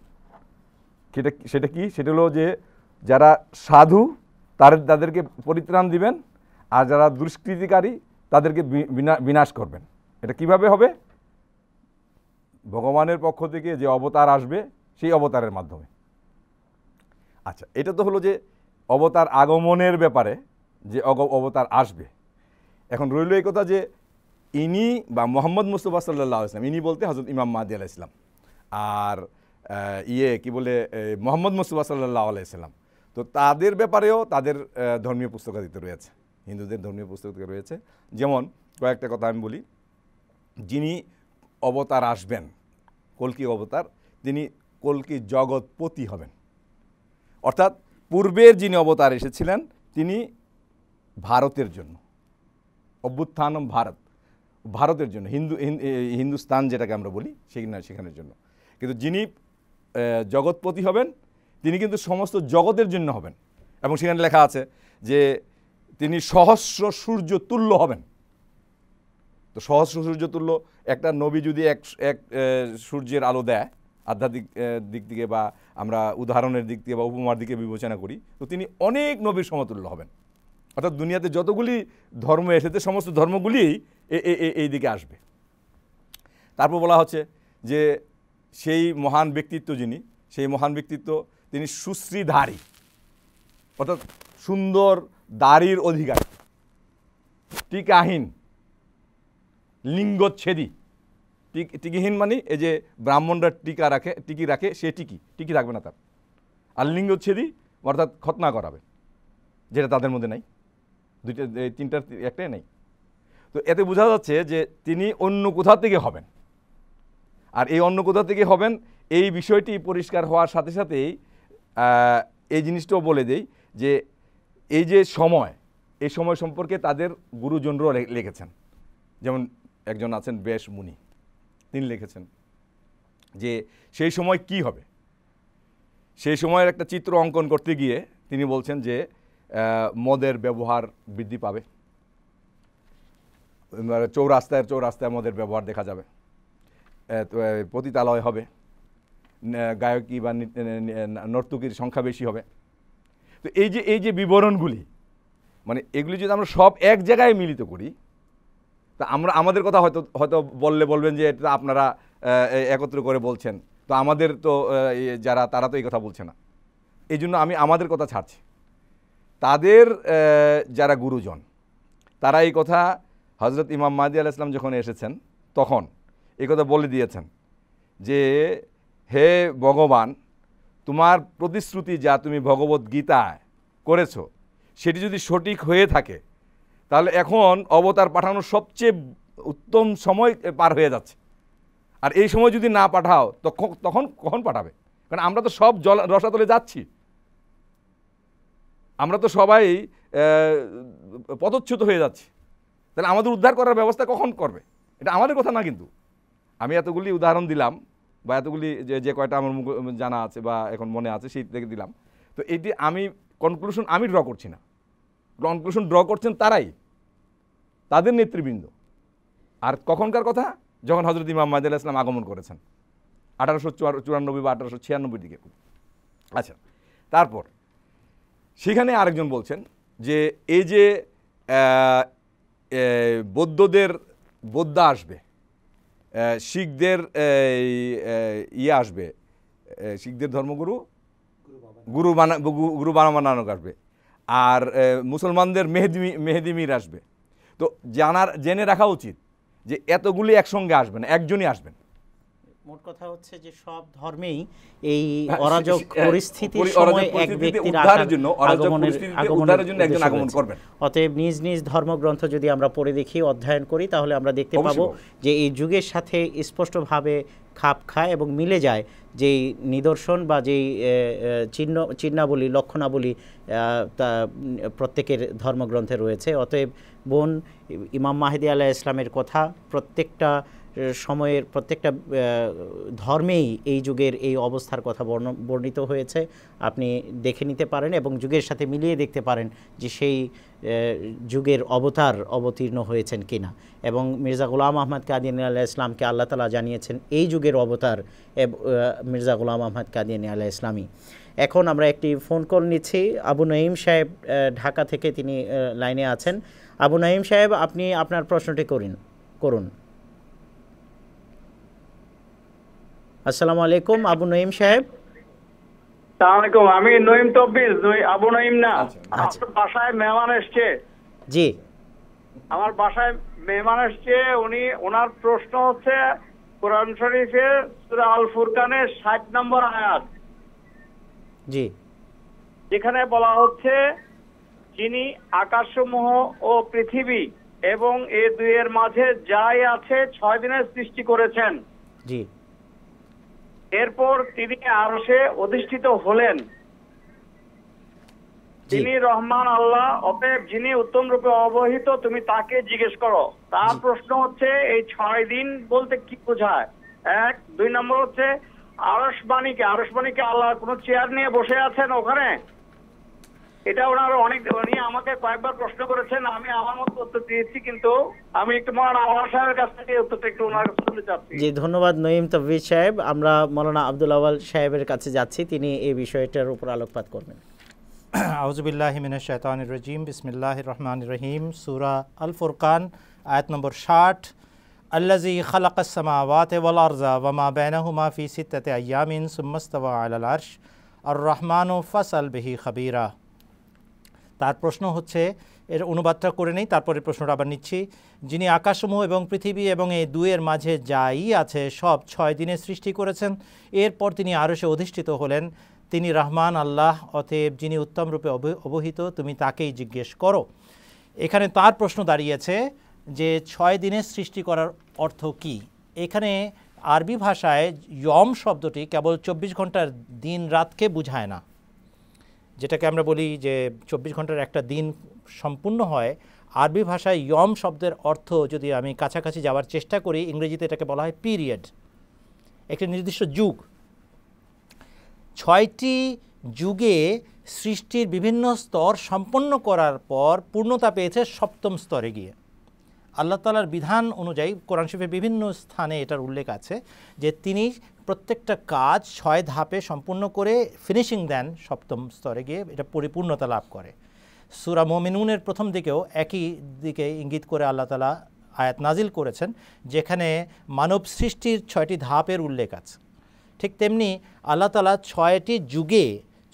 সেটা সেটা কি সেটা হলো যে যারা সাধু তার তাদেরকে পরিত্রাণ দিবেন আর যারা দুষ্কৃতিকারী তাদেরকে বিনাশ করবেন এটা কিভাবে হবে ভগবানের পক্ষ থেকে যে অবতার আসবে সেই অবতারের মাধ্যমে আচ্ছা এটা তো হলো যে অবতার আগমনের ব্যাপারে যে অবতার আসবে এখন রইল এই কথা যে ইনি বা মোহাম্মদ মুস্তফা সাল্লাহ ইসলাম ইনি বলতে হজরত ইমাম মাদি আলাহ ইসলাম আর ইয়ে কি বলে মোহাম্মদ মুসুবা সাল্লাহ আলাইসাল্লাম তো তাদের ব্যাপারেও তাদের ধর্মীয় পুস্তকাদিতে রয়েছে হিন্দুদের ধর্মীয় পুস্তকাদিতে রয়েছে যেমন কয়েকটা কথা আমি বলি যিনি অবতার আসবেন কলকি অবতার তিনি কলকি জগৎপতি হবেন অর্থাৎ পূর্বের যিনি অবতার এসেছিলেন তিনি ভারতের জন্য অভ্যুত্থানম ভারত ভারতের জন্য হিন্দু হিন্দুস্তান যেটাকে আমরা বলি না সেখানের জন্য কিন্তু যিনি জগৎপতি হবেন তিনি কিন্তু সমস্ত জগতের জন্য হবেন এবং সেখানে লেখা আছে যে তিনি সহস্র সূর্য তুল্য হবেন তো সহস্র সূর্য তুল্য একটা নবী যদি এক এক সূর্যের আলো দেয় আধ্যাত্মিক দিক থেকে বা আমরা উদাহরণের দিক থেকে বা উপমার দিকে বিবেচনা করি তো তিনি অনেক নবীর সমতুল্য হবেন অর্থাৎ দুনিয়াতে যতগুলি ধর্ম এসেছে সমস্ত ধর্মগুলি এই দিকে আসবে তারপর বলা হচ্ছে যে সেই মহান ব্যক্তিত্ব যিনি সেই মহান ব্যক্তিত্ব তিনি সুশ্রীধারী অর্থাৎ সুন্দর দাড়ির অধিকার টিকাহীন লিঙ্গচ্ছেদী টিক টিকিহীন মানে এই যে ব্রাহ্মণরা টিকা রাখে টিকি রাখে সে টিকি টিকি রাখবে না তার আর লিঙ্গচ্ছেদী অর্থাৎ খতনা করাবে যেটা তাদের মধ্যে নাই দুইটা তিনটার একটাই নেই তো এতে বোঝা যাচ্ছে যে তিনি অন্য কোথা থেকে হবেন আর এই অন্য কোথা থেকে হবেন এই বিষয়টি পরিষ্কার হওয়ার সাথে সাথেই এই জিনিসটাও বলে দেই যে এই যে সময় এই সময় সম্পর্কে তাদের গুরুজনরাও লিখেছেন যেমন একজন আছেন বেশ মুনি তিনি লিখেছেন যে সেই সময় কি হবে সেই সময়ের একটা চিত্র অঙ্কন করতে গিয়ে তিনি বলছেন যে মদের ব্যবহার বৃদ্ধি পাবে চৌরাস্তায় চৌরাস্তায় মদের ব্যবহার দেখা যাবে পতিতালয় হবে গায়কী বা নর্তকীর সংখ্যা বেশি হবে তো এই যে এই যে বিবরণগুলি মানে এগুলি যদি আমরা সব এক জায়গায় মিলিত করি তা আমরা আমাদের কথা হয়তো হয়তো বললে বলবেন যে এটা আপনারা একত্র করে বলছেন তো আমাদের তো যারা তারা তো এই কথা বলছে না এই জন্য আমি আমাদের কথা ছাড়ছি তাদের যারা গুরুজন তারা এই কথা হজরত ইমাম মাহদি আল ইসলাম যখন এসেছেন তখন এ কথা বলে দিয়েছেন যে হে ভগবান তোমার প্রতিশ্রুতি যা তুমি ভগবত গীতায় করেছ সেটি যদি সঠিক হয়ে থাকে তাহলে এখন অবতার পাঠানোর সবচেয়ে উত্তম সময় পার হয়ে যাচ্ছে আর এই সময় যদি না পাঠাও তখন তখন কখন পাঠাবে কারণ আমরা তো সব জল রসাতলে যাচ্ছি আমরা তো সবাই পদচ্যুত হয়ে যাচ্ছি তাহলে আমাদের উদ্ধার করার ব্যবস্থা কখন করবে এটা আমাদের কথা না কিন্তু আমি এতগুলি উদাহরণ দিলাম বা এতগুলি যে যে কয়টা আমার জানা আছে বা এখন মনে আছে সেই থেকে দিলাম তো এটি আমি কনক্লুশন আমি ড্র করছি না কনক্লুশন ড্র করছেন তারাই তাদের নেতৃবৃন্দ আর কখনকার কথা যখন হজরত ইমাম মাহদুল্লাহ ইসলাম আগমন করেছেন আঠারোশো চুরানব্বই বা আঠারোশো ছিয়ানব্বই দিকে আচ্ছা তারপর সেখানে আরেকজন বলছেন যে এই যে বৌদ্ধদের বৌদ্ধা আসবে শিখদের ইয়ে আসবে শিখদের ধর্মগুরু গুরু বানা গুরু বানা নানক আসবে আর মুসলমানদের মেহেদি মেহেদি মির আসবে তো জানার জেনে রাখা উচিত যে এতগুলি একসঙ্গে আসবেন একজনই আসবেন মোট কথা হচ্ছে যে সব ধর্মেই এই হ্যাঁ, অরাজক হ্যাঁ, পরিস্থিতির সময় এক ব্যক্তির জন্য আগমনের জন্য একজন আগমন করবেন অতএব নিজ নিজ ধর্মগ্রন্থ যদি আমরা পড়ে দেখি অধ্যয়ন করি তাহলে আমরা দেখতে পাবো যে এই যুগের সাথে স্পষ্টভাবে খাপ খায় এবং মিলে যায় যেই নিদর্শন বা যেই চিহ্ন চিহ্নাবলী লক্ষণাবলী তা প্রত্যেকের ধর্মগ্রন্থে রয়েছে অতএব বোন ইমাম মাহেদি আলাহ ইসলামের কথা প্রত্যেকটা সময়ের প্রত্যেকটা ধর্মেই এই যুগের এই অবস্থার কথা বর্ণ বর্ণিত হয়েছে আপনি দেখে নিতে পারেন এবং যুগের সাথে মিলিয়ে দেখতে পারেন যে সেই যুগের অবতার অবতীর্ণ হয়েছেন কিনা এবং মির্জা গোলাম আহমদ কাদিন আল্লাহ ইসলামকে আল্লাহ তালা জানিয়েছেন এই যুগের অবতার মির্জা গুলাম আহমদ কাদিয়ানি আল্লাহ ইসলামী এখন আমরা একটি ফোন কল নিচ্ছি আবু নঈম সাহেব ঢাকা থেকে তিনি লাইনে আছেন আবু নঈম সাহেব আপনি আপনার প্রশ্নটি করিন করুন আসসালামু আলাইকুম আবু নঈম সাহেব আসসালামু আমি নঈম আবু নঈম না আচ্ছা, আচ্ছা। আমার বাসায় মেহমান জি আমার বাসায় মেহমান উনি ওনার প্রশ্ন হচ্ছে কোরআন শরীফের সূরা আল 60 নম্বর আয়াত জি যেখানে বলা হচ্ছে যিনি আকাশসমূহ ও পৃথিবী এবং এ দুইয়ের মাঝে যাই আছে ছয় দিনের সৃষ্টি করেছেন জি এরপর তিনি আরশে অধিষ্ঠিত হলেন তিনি রহমান আল্লাহ অতএব যিনি উত্তম রূপে অবহিত তুমি তাকে জিজ্ঞেস করো তার প্রশ্ন হচ্ছে এই ছয় দিন বলতে কি বোঝায় এক দুই নম্বর হচ্ছে আরসবাণীকে আরসবাণীকে আল্লাহ কোনো চেয়ার নিয়ে বসে আছেন ওখানে এটা ওনারা অনেক উনি আমাকে কয়েকবার প্রশ্ন করেছেন আমি আমার মতো উত্তর দিয়েছি কিন্তু আমি একটু মৌলানা আওয়াজ সাহেবের কাছ থেকে উত্তরটা একটু ওনার কাছে শুনতে চাচ্ছি জি ধন্যবাদ নঈম তাববির সাহেব আমরা মৌলানা আব্দুল আওয়াল সাহেবের কাছে যাচ্ছি তিনি এই বিষয়টার উপর আলোকপাত করবেন আউজবিল্লাহ মিনাশ শাইতানির রাজিম বিসমিল্লাহির রহমানির রহিম সূরা আল ফুরকান আয়াত নম্বর 60 আল্লাজি খালাকাস সামাওয়াত ওয়াল আরজা ওয়া মা বাইনাহুমা ফি সিত্তাতি আইয়ামিন সুম্মা ইস্তাওয়া আলাল আরশ আর রহমানু ফাসাল বিহি খাবীরা তার প্রশ্ন হচ্ছে এর অনুবাদটা করে নেই তারপরে প্রশ্নটা আবার নিচ্ছি যিনি আকাশসমূহ এবং পৃথিবী এবং এই দুয়ের মাঝে যাই আছে সব ছয় দিনে সৃষ্টি করেছেন এরপর তিনি আরও সে অধিষ্ঠিত হলেন তিনি রহমান আল্লাহ অতএব যিনি উত্তম রূপে অবহিত তুমি তাকেই জিজ্ঞেস করো এখানে তার প্রশ্ন দাঁড়িয়েছে যে ছয় দিনের সৃষ্টি করার অর্থ কি এখানে আরবি ভাষায় ইয়ম শব্দটি কেবল চব্বিশ ঘন্টার দিন রাতকে বুঝায় না যেটাকে আমরা বলি যে চব্বিশ ঘন্টার একটা দিন সম্পূর্ণ হয় আরবি ভাষায় ইয়ম শব্দের অর্থ যদি আমি কাছাকাছি যাওয়ার চেষ্টা করি ইংরেজিতে এটাকে বলা হয় পিরিয়ড একটি নির্দিষ্ট যুগ ছয়টি যুগে সৃষ্টির বিভিন্ন স্তর সম্পন্ন করার পর পূর্ণতা পেয়েছে সপ্তম স্তরে গিয়ে আল্লাহ তালার বিধান অনুযায়ী কোরআন শরীফের বিভিন্ন স্থানে এটার উল্লেখ আছে যে তিনি প্রত্যেকটা কাজ ছয় ধাপে সম্পূর্ণ করে ফিনিশিং দেন সপ্তম স্তরে গিয়ে এটা পরিপূর্ণতা লাভ করে সুরা মোমিনুনের প্রথম দিকেও একই দিকে ইঙ্গিত করে আল্লাহ তালা আয়াত নাজিল করেছেন যেখানে মানব সৃষ্টির ছয়টি ধাপের উল্লেখ আছে ঠিক তেমনি আল্লাহ তালা ছয়টি যুগে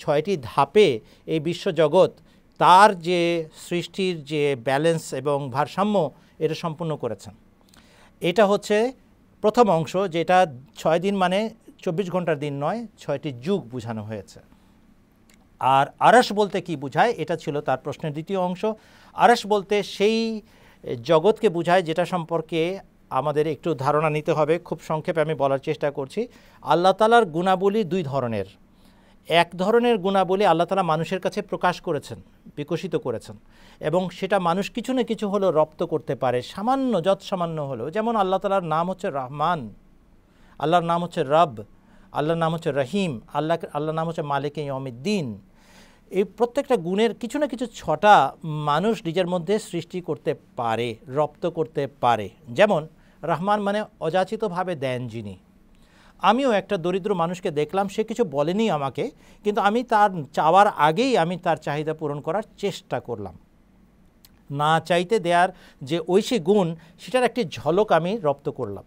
ছয়টি ধাপে এই বিশ্বজগৎ তার যে সৃষ্টির যে ব্যালেন্স এবং ভারসাম্য এটা সম্পূর্ণ করেছেন এটা হচ্ছে প্রথম অংশ যেটা ছয় দিন মানে চব্বিশ ঘন্টার দিন নয় ছয়টি যুগ বোঝানো হয়েছে আর আরস বলতে কি বোঝায় এটা ছিল তার প্রশ্নের দ্বিতীয় অংশ আরস বলতে সেই জগৎকে বোঝায় যেটা সম্পর্কে আমাদের একটু ধারণা নিতে হবে খুব সংক্ষেপে আমি বলার চেষ্টা করছি আল্লাহ তালার গুণাবলী দুই ধরনের এক ধরনের গুণাবলী আল্লাহ তালা মানুষের কাছে প্রকাশ করেছেন বিকশিত করেছেন এবং সেটা মানুষ কিছু না কিছু হলো রপ্ত করতে পারে সামান্য যৎ সামান্য হলো যেমন আল্লাহ তালার নাম হচ্ছে রহমান আল্লাহর নাম হচ্ছে রব আল্লাহর নাম হচ্ছে রহিম আল্লাহ আল্লাহর নাম হচ্ছে মালিক ইয়মিদ্দিন এই প্রত্যেকটা গুণের কিছু না কিছু ছটা মানুষ নিজের মধ্যে সৃষ্টি করতে পারে রপ্ত করতে পারে যেমন রহমান মানে অযাচিতভাবে দেন যিনি আমিও একটা দরিদ্র মানুষকে দেখলাম সে কিছু বলেনি আমাকে কিন্তু আমি তার চাওয়ার আগেই আমি তার চাহিদা পূরণ করার চেষ্টা করলাম না চাইতে দেয়ার যে ঐশী গুণ সেটার একটি ঝলক আমি রপ্ত করলাম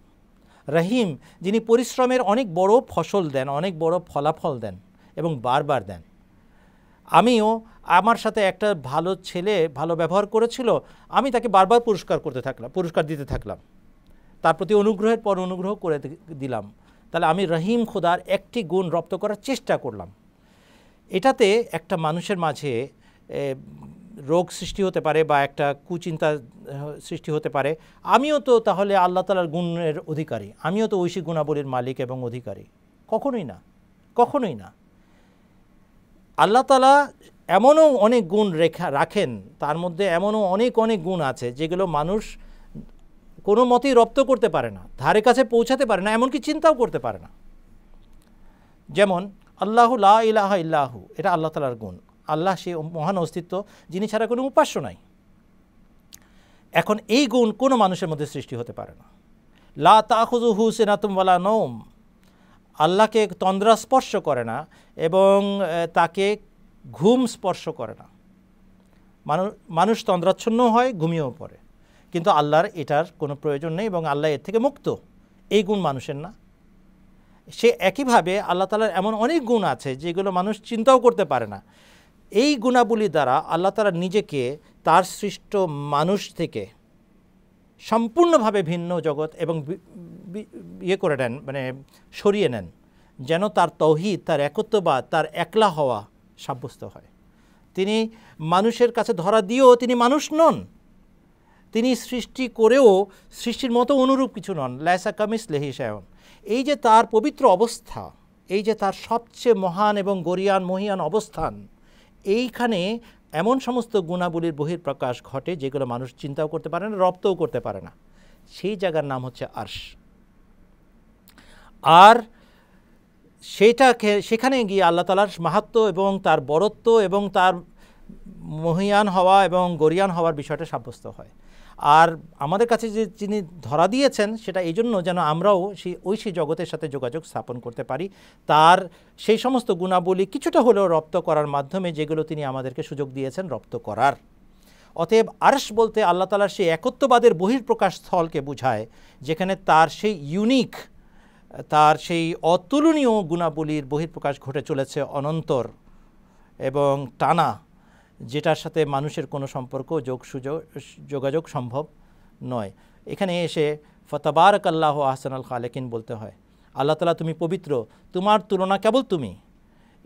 রহিম যিনি পরিশ্রমের অনেক বড় ফসল দেন অনেক বড় ফলাফল দেন এবং বারবার দেন আমিও আমার সাথে একটা ভালো ছেলে ভালো ব্যবহার করেছিল আমি তাকে বারবার পুরস্কার করতে থাকলাম পুরস্কার দিতে থাকলাম তার প্রতি অনুগ্রহের পর অনুগ্রহ করে দিলাম তাহলে আমি রহিম খোদার একটি গুণ রপ্ত করার চেষ্টা করলাম এটাতে একটা মানুষের মাঝে রোগ সৃষ্টি হতে পারে বা একটা কুচিন্তা সৃষ্টি হতে পারে আমিও তো তাহলে আল্লাহ তালার গুণের অধিকারী আমিও তো ঐশী গুণাবলীর মালিক এবং অধিকারী কখনোই না কখনোই না আল্লাহ তালা এমনও অনেক গুণ রেখা রাখেন তার মধ্যে এমনও অনেক অনেক গুণ আছে যেগুলো মানুষ কোনো মতেই রপ্ত করতে পারে না ধারে কাছে পৌঁছাতে পারে না এমনকি চিন্তাও করতে পারে না যেমন আল্লাহু লা ইলাহা ইল্লাহু এটা আল্লাহ তালার গুণ আল্লাহ সে মহান অস্তিত্ব যিনি ছাড়া কোনো উপাস্য নাই এখন এই গুণ কোনো মানুষের মধ্যে সৃষ্টি হতে পারে না লা তাহুজু হু সেনাতুমওয়ালা নোম আল্লাহকে তন্দ্রা স্পর্শ করে না এবং তাকে ঘুম স্পর্শ করে না মানুষ মানুষ তন্দ্রাচ্ছন্ন হয় ঘুমিয়েও পড়ে কিন্তু আল্লাহর এটার কোনো প্রয়োজন নেই এবং আল্লাহ এর থেকে মুক্ত এই গুণ মানুষের না সে একইভাবে আল্লাহ তালার এমন অনেক গুণ আছে যেগুলো মানুষ চিন্তাও করতে পারে না এই গুণাবলী দ্বারা আল্লাহ তালা নিজেকে তার সৃষ্ট মানুষ থেকে সম্পূর্ণভাবে ভিন্ন জগৎ এবং ইয়ে করে নেন মানে সরিয়ে নেন যেন তার তৌহিদ তার একত্ববাদ তার একলা হওয়া সাব্যস্ত হয় তিনি মানুষের কাছে ধরা দিয়েও তিনি মানুষ নন তিনি সৃষ্টি করেও সৃষ্টির মতো অনুরূপ কিছু নন লায়সা কামিস লেহিসায়ন এই যে তার পবিত্র অবস্থা এই যে তার সবচেয়ে মহান এবং গরিয়ান মহিয়ান অবস্থান এইখানে এমন সমস্ত গুণাবলীর বহির্প্রকাশ ঘটে যেগুলো মানুষ চিন্তাও করতে পারে না রপ্তও করতে পারে না সেই জায়গার নাম হচ্ছে আর্শ আর সেটাকে সেখানে গিয়ে আল্লাহ তালার মাহাত্ম এবং তার বরত্ব এবং তার মহিয়ান হওয়া এবং গরিয়ান হওয়ার বিষয়টা সাব্যস্ত হয় আর আমাদের কাছে যে যিনি ধরা দিয়েছেন সেটা এই জন্য যেন আমরাও সেই ঐশী জগতের সাথে যোগাযোগ স্থাপন করতে পারি তার সেই সমস্ত গুণাবলী কিছুটা হলেও রপ্ত করার মাধ্যমে যেগুলো তিনি আমাদেরকে সুযোগ দিয়েছেন রপ্ত করার অতএব আরশ বলতে আল্লাহ তালার সেই একত্ববাদের বহির্প্রকাশ স্থলকে বোঝায় যেখানে তার সেই ইউনিক তার সেই অতুলনীয় গুণাবলীর বহির্প্রকাশ ঘটে চলেছে অনন্তর এবং টানা যেটার সাথে মানুষের কোনো সম্পর্ক যোগ সুযোগ যোগাযোগ সম্ভব নয় এখানে এসে ফতাবারক আল্লাহ আহসানাল খালেকিন বলতে হয় আল্লাহ তালা তুমি পবিত্র তোমার তুলনা কেবল তুমি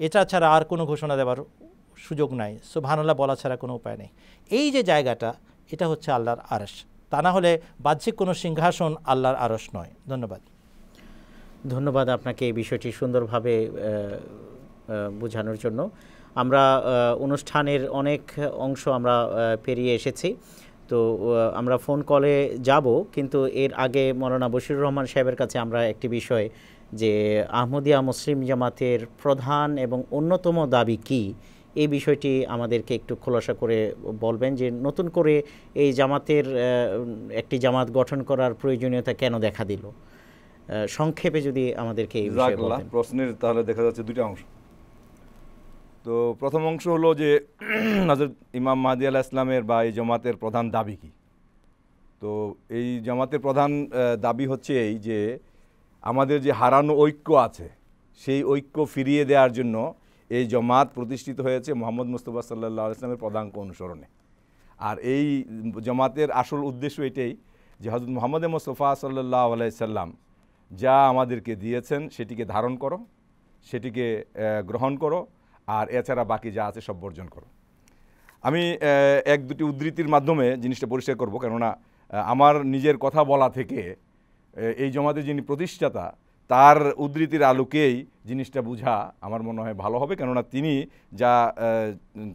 এটা ছাড়া আর কোনো ঘোষণা দেওয়ার সুযোগ নাই সুবহানাল্লাহ বলা ছাড়া কোনো উপায় নেই এই যে জায়গাটা এটা হচ্ছে আল্লাহর আরস তা না হলে বাহ্যিক কোনো সিংহাসন আল্লাহর আরস নয় ধন্যবাদ ধন্যবাদ আপনাকে এই বিষয়টি সুন্দরভাবে বোঝানোর জন্য আমরা অনুষ্ঠানের অনেক অংশ আমরা পেরিয়ে এসেছি তো আমরা ফোন কলে যাব কিন্তু এর আগে মৌলানা বশির রহমান সাহেবের কাছে আমরা একটি বিষয় যে আহমদিয়া মুসলিম জামাতের প্রধান এবং অন্যতম দাবি কি এই বিষয়টি আমাদেরকে একটু খোলাসা করে বলবেন যে নতুন করে এই জামাতের একটি জামাত গঠন করার প্রয়োজনীয়তা কেন দেখা দিল সংক্ষেপে যদি আমাদেরকে এই প্রশ্নের তাহলে দেখা যাচ্ছে দুটি অংশ তো প্রথম অংশ হলো যে নজর ইমাম মাহাদি আল্লাহ ইসলামের বা এই জামাতের প্রধান দাবি কি তো এই জামাতের প্রধান দাবি হচ্ছে এই যে আমাদের যে হারানো ঐক্য আছে সেই ঐক্য ফিরিয়ে দেওয়ার জন্য এই জমাত প্রতিষ্ঠিত হয়েছে মোহাম্মদ মুস্তফা সাল্লা ইসলামের প্রধাঙ্ক অনুসরণে আর এই জমাতের আসল উদ্দেশ্য এটাই যে হজরত মোহাম্মদ মুস্তফা সাল্লাহ আলাইসাল্লাম যা আমাদেরকে দিয়েছেন সেটিকে ধারণ করো সেটিকে গ্রহণ করো আর এছাড়া বাকি যা আছে সব বর্জন করো আমি এক দুটি উদ্ধৃতির মাধ্যমে জিনিসটা পরিষ্কার করব কেননা আমার নিজের কথা বলা থেকে এই জমাতে যিনি প্রতিষ্ঠাতা তার উদ্ধৃতির আলোকেই জিনিসটা বোঝা আমার মনে হয় ভালো হবে কেননা তিনি যা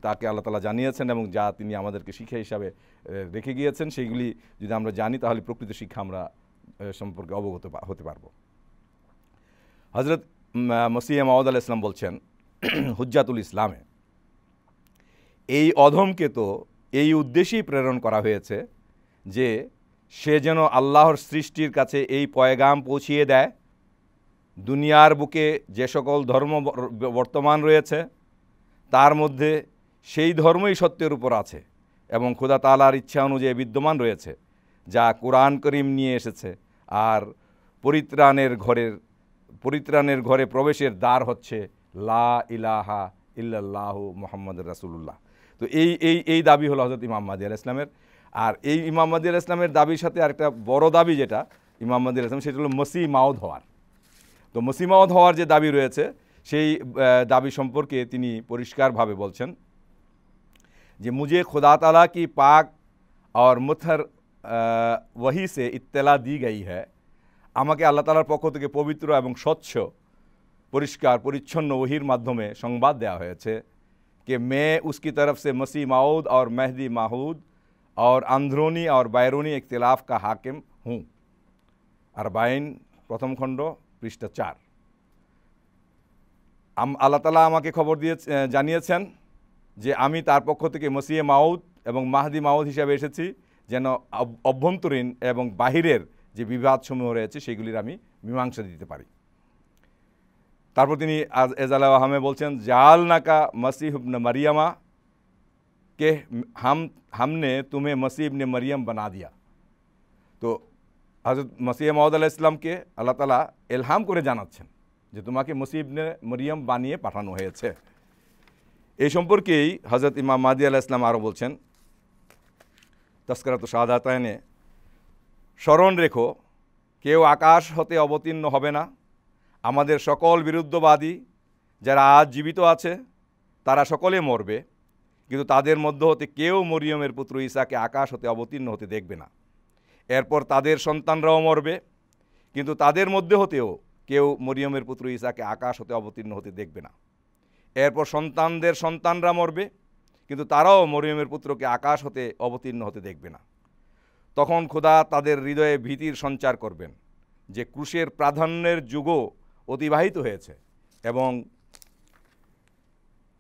তাকে আল্লাহ তালা জানিয়েছেন এবং যা তিনি আমাদেরকে শিক্ষা হিসাবে রেখে গিয়েছেন সেইগুলি যদি আমরা জানি তাহলে প্রকৃত শিক্ষা আমরা সম্পর্কে অবগত হতে পারব হজরত মসিয়া মাউদ আল ইসলাম বলছেন হুজ্জাতুল ইসলামে এই অধমকে তো এই উদ্দেশ্যেই প্রেরণ করা হয়েছে যে সে যেন আল্লাহর সৃষ্টির কাছে এই পয়গাম পৌঁছিয়ে দেয় দুনিয়ার বুকে যে সকল ধর্ম বর্তমান রয়েছে তার মধ্যে সেই ধর্মই সত্যের উপর আছে এবং খোদা তালার ইচ্ছা অনুযায়ী বিদ্যমান রয়েছে যা কোরআন করিম নিয়ে এসেছে আর পরিত্রাণের ঘরের পরিত্রাণের ঘরে প্রবেশের দ্বার হচ্ছে লা ইলাহা ইল্লাহ মোহাম্মদ রাসুল্লাহ তো এই এই এই দাবি হলো হজরত ইমাম মাদি আল ইসলামের আর এই ইমাম মাদি আল ইসলামের দাবির সাথে আরেকটা বড় দাবি যেটা ইমাম মাদি আল ইসলাম সেটা হলো মসি মাউদ হওয়ার তো মসি মাউদ হওয়ার যে দাবি রয়েছে সেই দাবি সম্পর্কে তিনি পরিষ্কারভাবে বলছেন যে মুজে খোদা তালা কি পাক আর মুথর वही से দি গাই হ্যাঁ আমাকে আল্লাহ তালার পক্ষ থেকে পবিত্র এবং স্বচ্ছ পরিষ্কার পরিচ্ছন্ন ওহির মাধ্যমে সংবাদ দেওয়া হয়েছে মে উসকি তরফ সে মসি মাউদ আর মেহদি মাহুদ আর और আর और बैरूनी কা হাকিম হুঁ আর বাইন প্রথম খণ্ড পৃষ্ঠা চার আল্লাহ তালা আমাকে খবর দিয়ে জানিয়েছেন যে আমি তার পক্ষ থেকে মসিয়ে মাউদ এবং মাহদি মাউদ হিসাবে এসেছি যেন অভ্যন্তরীণ এবং বাহিরের যে বিবাদসমূহ রয়েছে সেগুলির আমি মীমাংসা দিতে পারি তারপর তিনি এজাল হামে বলছেন জাল নাকা মসিহ মারিয়ামা কে হাম হামনে তুমে মসিবনে ইবনে মারিয়াম বানা দিয়া তো হজরত মসিহ মাহদ আল্লাহ ইসলামকে আল্লাহ তালা এলহাম করে জানাচ্ছেন যে তোমাকে মসিবনে ইবনে মরিয়াম বানিয়ে পাঠানো হয়েছে এই সম্পর্কেই হজরত ইমাম মাদি আল্লাহ ইসলাম আরও বলছেন তস্করাত শাহাদাতায়নে স্মরণ রেখো কেউ আকাশ হতে অবতীর্ণ হবে না আমাদের সকল বিরুদ্ধবাদী যারা আজ জীবিত আছে তারা সকলে মরবে কিন্তু তাদের মধ্য হতে কেউ মরিয়মের পুত্র ঈশাকে আকাশ হতে অবতীর্ণ হতে দেখবে না এরপর তাদের সন্তানরাও মরবে কিন্তু তাদের মধ্যে হতেও কেউ মরিয়মের পুত্র ঈশাকে আকাশ হতে অবতীর্ণ হতে দেখবে না এরপর সন্তানদের সন্তানরা মরবে কিন্তু তারাও মরিয়মের পুত্রকে আকাশ হতে অবতীর্ণ হতে দেখবে না তখন খোদা তাদের হৃদয়ে ভীতির সঞ্চার করবেন যে ক্রুশের প্রাধান্যের যুগও অতিবাহিত হয়েছে এবং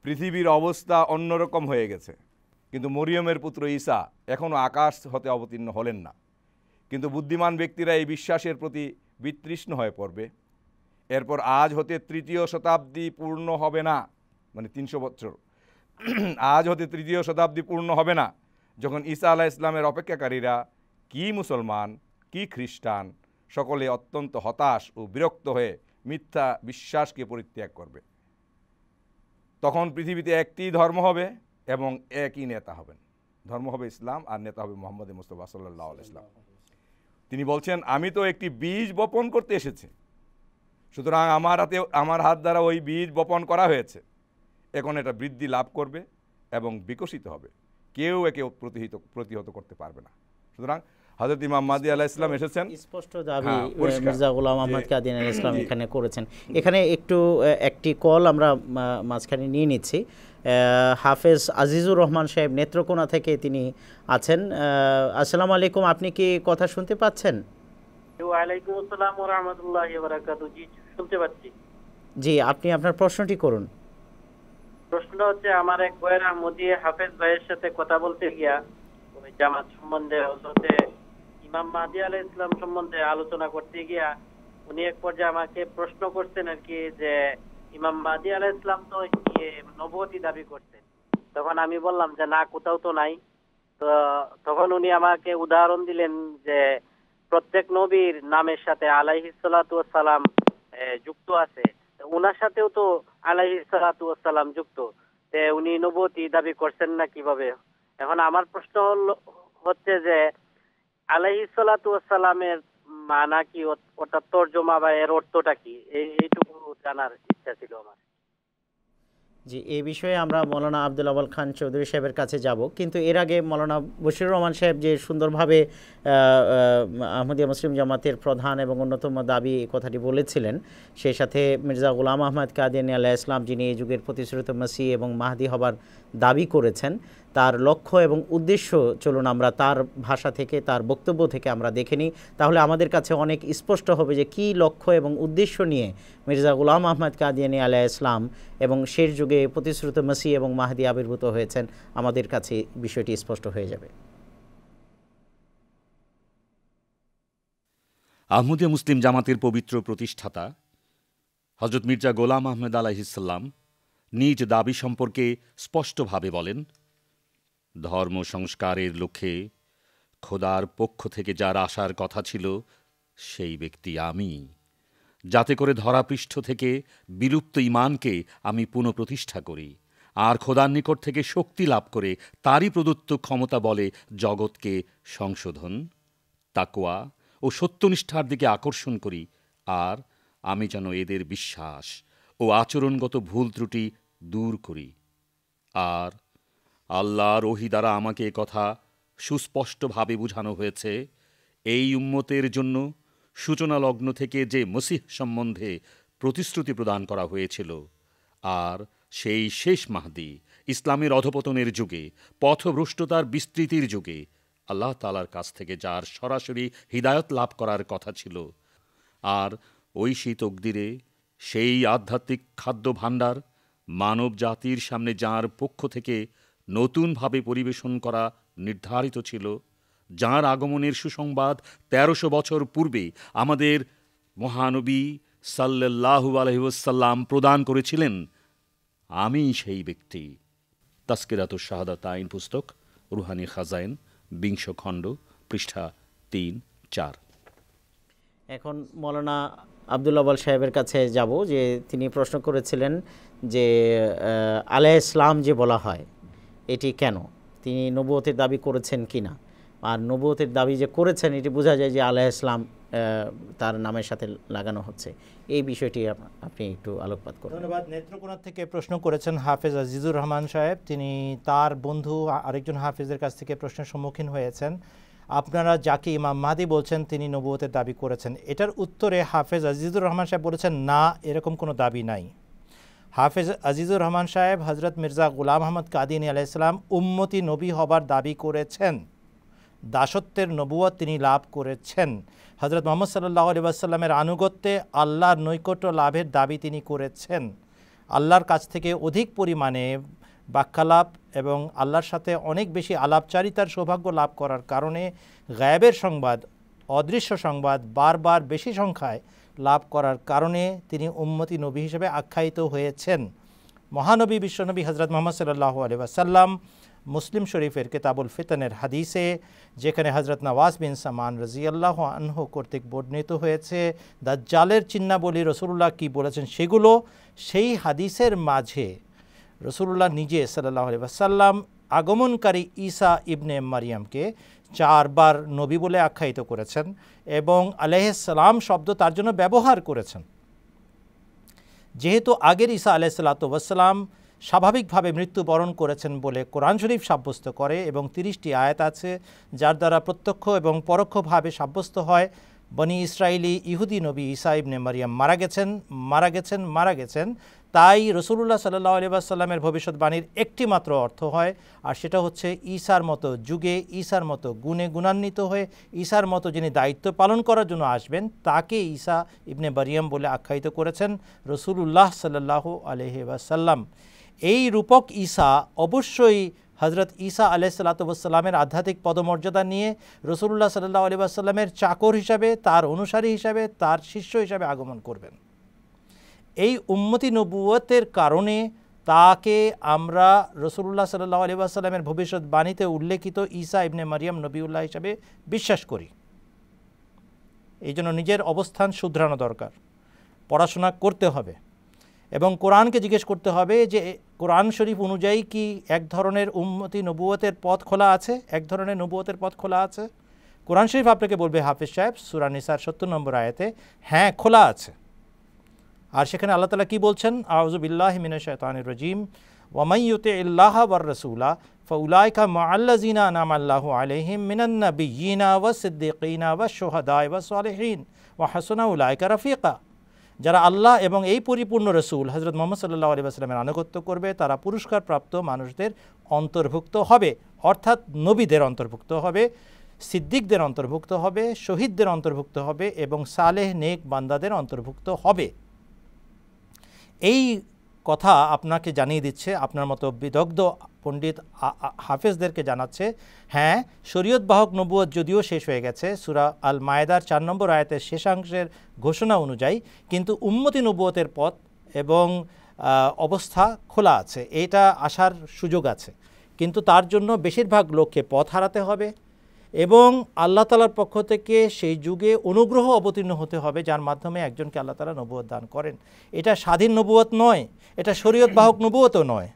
পৃথিবীর অবস্থা অন্যরকম হয়ে গেছে কিন্তু মরিয়মের পুত্র ঈসা এখনও আকাশ হতে অবতীর্ণ হলেন না কিন্তু বুদ্ধিমান ব্যক্তিরা এই বিশ্বাসের প্রতি বিতৃষ্ণ হয়ে পড়বে এরপর আজ হতে তৃতীয় শতাব্দী পূর্ণ হবে না মানে তিনশো বছর আজ হতে তৃতীয় শতাব্দী পূর্ণ হবে না যখন ঈসা আলাহ ইসলামের অপেক্ষাকারীরা কি মুসলমান কি খ্রিস্টান সকলে অত্যন্ত হতাশ ও বিরক্ত হয়ে মিথ্যা বিশ্বাসকে পরিত্যাগ করবে তখন পৃথিবীতে একটি ধর্ম হবে এবং একই নেতা হবেন ধর্ম হবে ইসলাম আর নেতা হবে মোহাম্মদ মুস্তফা সাল্লাহ ইসলাম তিনি বলছেন আমি তো একটি বীজ বপন করতে এসেছি সুতরাং আমার হাতে আমার হাত দ্বারা ওই বীজ বপন করা হয়েছে এখন এটা বৃদ্ধি লাভ করবে এবং বিকশিত হবে কেউ একে প্রতিহিত প্রতিহত করতে পারবে না সুতরাং হাজরত ইমাম মাদি আলাহ ইসলাম এসেছেন স্পষ্ট দাবি হ্যাঁ, মির্জা গোলাম আহমদ কাদিন আল ইসলাম এখানে করেছেন এখানে একটু একটি কল আমরা মাঝখানে নিয়ে নিচ্ছি হাফেজ আজিজুর রহমান সাহেব নেত্রকোনা থেকে তিনি আছেন আসসালামু আলাইকুম আপনি কি কথা শুনতে পাচ্ছেন জি আপনি আপনার প্রশ্নটি করুন প্রশ্ন হচ্ছে আমার এক বয়ের মোদি হাফেজ ভাইয়ের সাথে কথা বলতে গিয়া জামাত সম্বন্ধে হজরতে ইমাম মাহদি আলাহ ইসলাম সম্বন্ধে আলোচনা করতে গিয়া উনি এক পর্যায়ে আমাকে প্রশ্ন করছেন আর কি যে ইমাম মাহদি আলাহ ইসলাম তো নবতি দাবি করছেন তখন আমি বললাম যে না কোথাও তো নাই তো তখন উনি আমাকে উদাহরণ দিলেন যে প্রত্যেক নবীর নামের সাথে আলাইহি যুক্ত আছে ওনার সাথেও তো আলাইহি যুক্ত উনি নবতি দাবি করছেন না কিভাবে এখন আমার প্রশ্ন হল হচ্ছে যে সালামের মানা কি ওটা তর্জমা বা এর অর্থটা কি এইটুকু জানার ইচ্ছা ছিল আমার জি এ বিষয়ে আমরা মৌলানা আব্দুল আবুল খান চৌধুরী সাহেবের কাছে যাব কিন্তু এর আগে মৌলানা বশির রহমান সাহেব যে সুন্দরভাবে আহমদিয়া মুসলিম জামাতের প্রধান এবং অন্যতম দাবি কথাটি বলেছিলেন সেই সাথে মির্জা গুলাম আহমদ কাদিন আল্লাহ ইসলাম যিনি এই যুগের প্রতিশ্রুত মাসি এবং মাহাদি হবার দাবি করেছেন তার লক্ষ্য এবং উদ্দেশ্য চলুন আমরা তার ভাষা থেকে তার বক্তব্য থেকে আমরা দেখে নিই তাহলে আমাদের কাছে অনেক স্পষ্ট হবে যে কি লক্ষ্য এবং উদ্দেশ্য নিয়ে মির্জা গুলাম আহমদ কাদিয়ানি আলাহ ইসলাম এবং শেষ যুগে প্রতিশ্রুত মাসি এবং মাহাদি আবির্ভূত হয়েছেন আমাদের কাছে বিষয়টি স্পষ্ট হয়ে যাবে আহমদে মুসলিম জামাতের পবিত্র প্রতিষ্ঠাতা হজরত মির্জা গোলাম আহমেদ আলাহিসাল্লাম নিজ দাবি সম্পর্কে স্পষ্টভাবে বলেন ধর্ম সংস্কারের লক্ষ্যে খোদার পক্ষ থেকে যার আসার কথা ছিল সেই ব্যক্তি আমি যাতে করে ধরাপৃষ্ঠ থেকে বিলুপ্ত ইমানকে আমি পুনঃপ্রতিষ্ঠা করি আর খোদার নিকট থেকে শক্তি লাভ করে তারই প্রদত্ত ক্ষমতা বলে জগৎকে সংশোধন তাকোয়া ও সত্যনিষ্ঠার দিকে আকর্ষণ করি আর আমি যেন এদের বিশ্বাস ও আচরণগত ভুল ত্রুটি দূর করি আর আল্লাহ ওহি দ্বারা আমাকে কথা সুস্পষ্টভাবে বোঝানো হয়েছে এই উম্মতের জন্য সূচনা লগ্ন থেকে যে মসিহ সম্বন্ধে প্রতিশ্রুতি প্রদান করা হয়েছিল আর সেই শেষ মাহদি ইসলামের অধপতনের যুগে পথভ্রষ্টতার বিস্তৃতির যুগে আল্লাহ তালার কাছ থেকে যার সরাসরি হৃদায়ত লাভ করার কথা ছিল আর শীত অগ্দিরে সেই আধ্যাত্মিক খাদ্য ভাণ্ডার মানব জাতির সামনে যার পক্ষ থেকে নতুনভাবে পরিবেশন করা নির্ধারিত ছিল যার আগমনের সুসংবাদ তেরোশো বছর পূর্বে আমাদের মহানবী সাল্লাহু আলহ্লাম প্রদান করেছিলেন আমি সেই ব্যক্তি তাস্কিরাত শাহাদাত আইন পুস্তক রুহানি খাজাইন বিংশ খণ্ড পৃষ্ঠা তিন চার এখন মৌলানা আবদুল্লাবাল সাহেবের কাছে যাব যে তিনি প্রশ্ন করেছিলেন যে আলে ইসলাম যে বলা হয় এটি কেন তিনি নবুয়তের দাবি করেছেন কি না আর নবুয়তের দাবি যে করেছেন এটি বোঝা যায় যে আলাহ ইসলাম তার নামের সাথে লাগানো হচ্ছে এই বিষয়টি আপনি একটু আলোকপাত করুন ধন্যবাদ নেত্রকোনা থেকে প্রশ্ন করেছেন হাফেজ আজিজুর রহমান সাহেব তিনি তার বন্ধু আরেকজন হাফেজের কাছ থেকে প্রশ্নের সম্মুখীন হয়েছেন আপনারা যাকে ইমাম মাহাদি বলছেন তিনি নবুয়তের দাবি করেছেন এটার উত্তরে হাফেজ আজিজুর রহমান সাহেব বলেছেন না এরকম কোনো দাবি নাই হাফেজ আজিজুর রহমান সাহেব হজরত মির্জা গুলাম আহমদ কাদিনী আলাইসালাম উম্মতি নবী হবার দাবি করেছেন দাসত্বের নবুয়া তিনি লাভ করেছেন হজরত মোহাম্মদ সাল্লাহ আলী আনুগত্যে আল্লাহর নৈকট্য লাভের দাবি তিনি করেছেন আল্লাহর কাছ থেকে অধিক পরিমাণে বাক্যালাপ এবং আল্লাহর সাথে অনেক বেশি আলাপচারিতার সৌভাগ্য লাভ করার কারণে গায়েবের সংবাদ অদৃশ্য সংবাদ বারবার বেশি সংখ্যায় লাভ করার কারণে তিনি উম্মতি নবী হিসেবে আখ্যায়িত হয়েছেন মহানবী বিশ্বনবী হজরত মোহাম্মদ সাল্লাহ আলহাম মুসলিম শরীফের কেতাবুল ফিতনের হাদিসে যেখানে হজরত নওয়াজ বিন সামান রাজিয়াল্লাহ আনহ কর্তৃক বর্ণিত হয়েছে দাজ্জালের চিহ্নাবলী রসুল্লাহ কি বলেছেন সেগুলো সেই হাদিসের মাঝে রসুল্লাহ নিজে সাল্লাহ আলহাম আগমনকারী ঈসা ইবনে মারিয়ামকে চারবার নবী বলে আখ্যায়িত করেছেন এবং আলাইসালাম শব্দ তার জন্য ব্যবহার করেছেন যেহেতু আগের ঈসা আলাইসাল্লাতুয়াসাল্লাম স্বাভাবিকভাবে মৃত্যুবরণ করেছেন বলে কোরআন শরীফ সাব্যস্ত করে এবং তিরিশটি আয়াত আছে যার দ্বারা প্রত্যক্ষ এবং পরোক্ষভাবে সাব্যস্ত হয় বনি ইসরায়েলি ইহুদি নবী ইসাইব ইবনে মারিয়াম মারা গেছেন মারা গেছেন মারা গেছেন তাই রসুল্লাহ সাল্লাহ আলিবাসাল্লামের ভবিষ্যৎবাণীর একটি মাত্র অর্থ হয় আর সেটা হচ্ছে ঈশার মতো যুগে ঈশার মতো গুণে গুণান্বিত হয়ে ঈশার মতো যিনি দায়িত্ব পালন করার জন্য আসবেন তাকে ঈশা ইবনে বারিয়াম বলে আখ্যায়িত করেছেন রসুলুল্লাহ সাল্লাহ আলহিবাসাল্লাম এই রূপক ঈশা অবশ্যই হজরত ঈসা আলহ আধ্যাত্মিক পদমর্যাদা নিয়ে রসুল্লাহ সাল্লাহ আলিবাসাল্লামের চাকর হিসাবে তার অনুসারী হিসাবে তার শিষ্য হিসাবে আগমন করবেন এই উম্মতি নবুয়তের কারণে তাকে আমরা রসুল্লাহ সাল্লাহ আলী আসাল্লামের ভবিষ্যৎবাণীতে উল্লেখিত ঈসা ইবনে মারিয়াম নবীউল্লাহ হিসাবে বিশ্বাস করি এই জন্য নিজের অবস্থান শুধরানো দরকার পড়াশোনা করতে হবে এবং কোরআনকে জিজ্ঞেস করতে হবে যে কোরআন শরীফ অনুযায়ী কি এক ধরনের উন্মতি নবুয়তের পথ খোলা আছে এক ধরনের নবুয়তের পথ খোলা আছে কোরআন শরীফ আপনাকে বলবে হাফিজ সাহেব সুরানিসার সত্তর নম্বর আয়াতে হ্যাঁ খোলা আছে আর সেখানে আল্লাহ তালা কী বলছেন আউজুবিল্লাহ মিনা শৈতানির রজিম ইল্লাহ বর রসুলা ফউলাইকা মাল্লাজিনা নাম আল্লাহ আলহিম মিনান্নবীনা ওয়া সিদ্দিকিনা ওয়া সোহাদায় ওয়া সালেহীন ওয়া হাসনা উলাইকা রফিকা যারা আল্লাহ এবং এই পরিপূর্ণ রসুল হজরত মোহাম্মদ সাল্লাহ আলী আনুগত্য করবে তারা পুরস্কারপ্রাপ্ত মানুষদের অন্তর্ভুক্ত হবে অর্থাৎ নবীদের অন্তর্ভুক্ত হবে সিদ্দিকদের অন্তর্ভুক্ত হবে শহীদদের অন্তর্ভুক্ত হবে এবং সালেহ নেক বান্দাদের অন্তর্ভুক্ত হবে এই কথা আপনাকে জানিয়ে দিচ্ছে আপনার মতো বিদগ্ধ পণ্ডিত হাফেজদেরকে জানাচ্ছে হ্যাঁ শরীয়ত বাহক নবুয়ত যদিও শেষ হয়ে গেছে সুরা আল মায়েদার চার নম্বর আয়াতের শেষাংশের ঘোষণা অনুযায়ী কিন্তু উম্মতি নবুয়তের পথ এবং অবস্থা খোলা আছে এটা আসার সুযোগ আছে কিন্তু তার জন্য বেশিরভাগ লোককে পথ হারাতে হবে এবং আল্লাহ তালার পক্ষ থেকে সেই যুগে অনুগ্রহ অবতীর্ণ হতে হবে যার মাধ্যমে একজনকে আল্লাহ তালা নবুয়ত দান করেন এটা স্বাধীন নবুয়ত নয় এটা শরীয়ত বাহক নবুয়তও নয়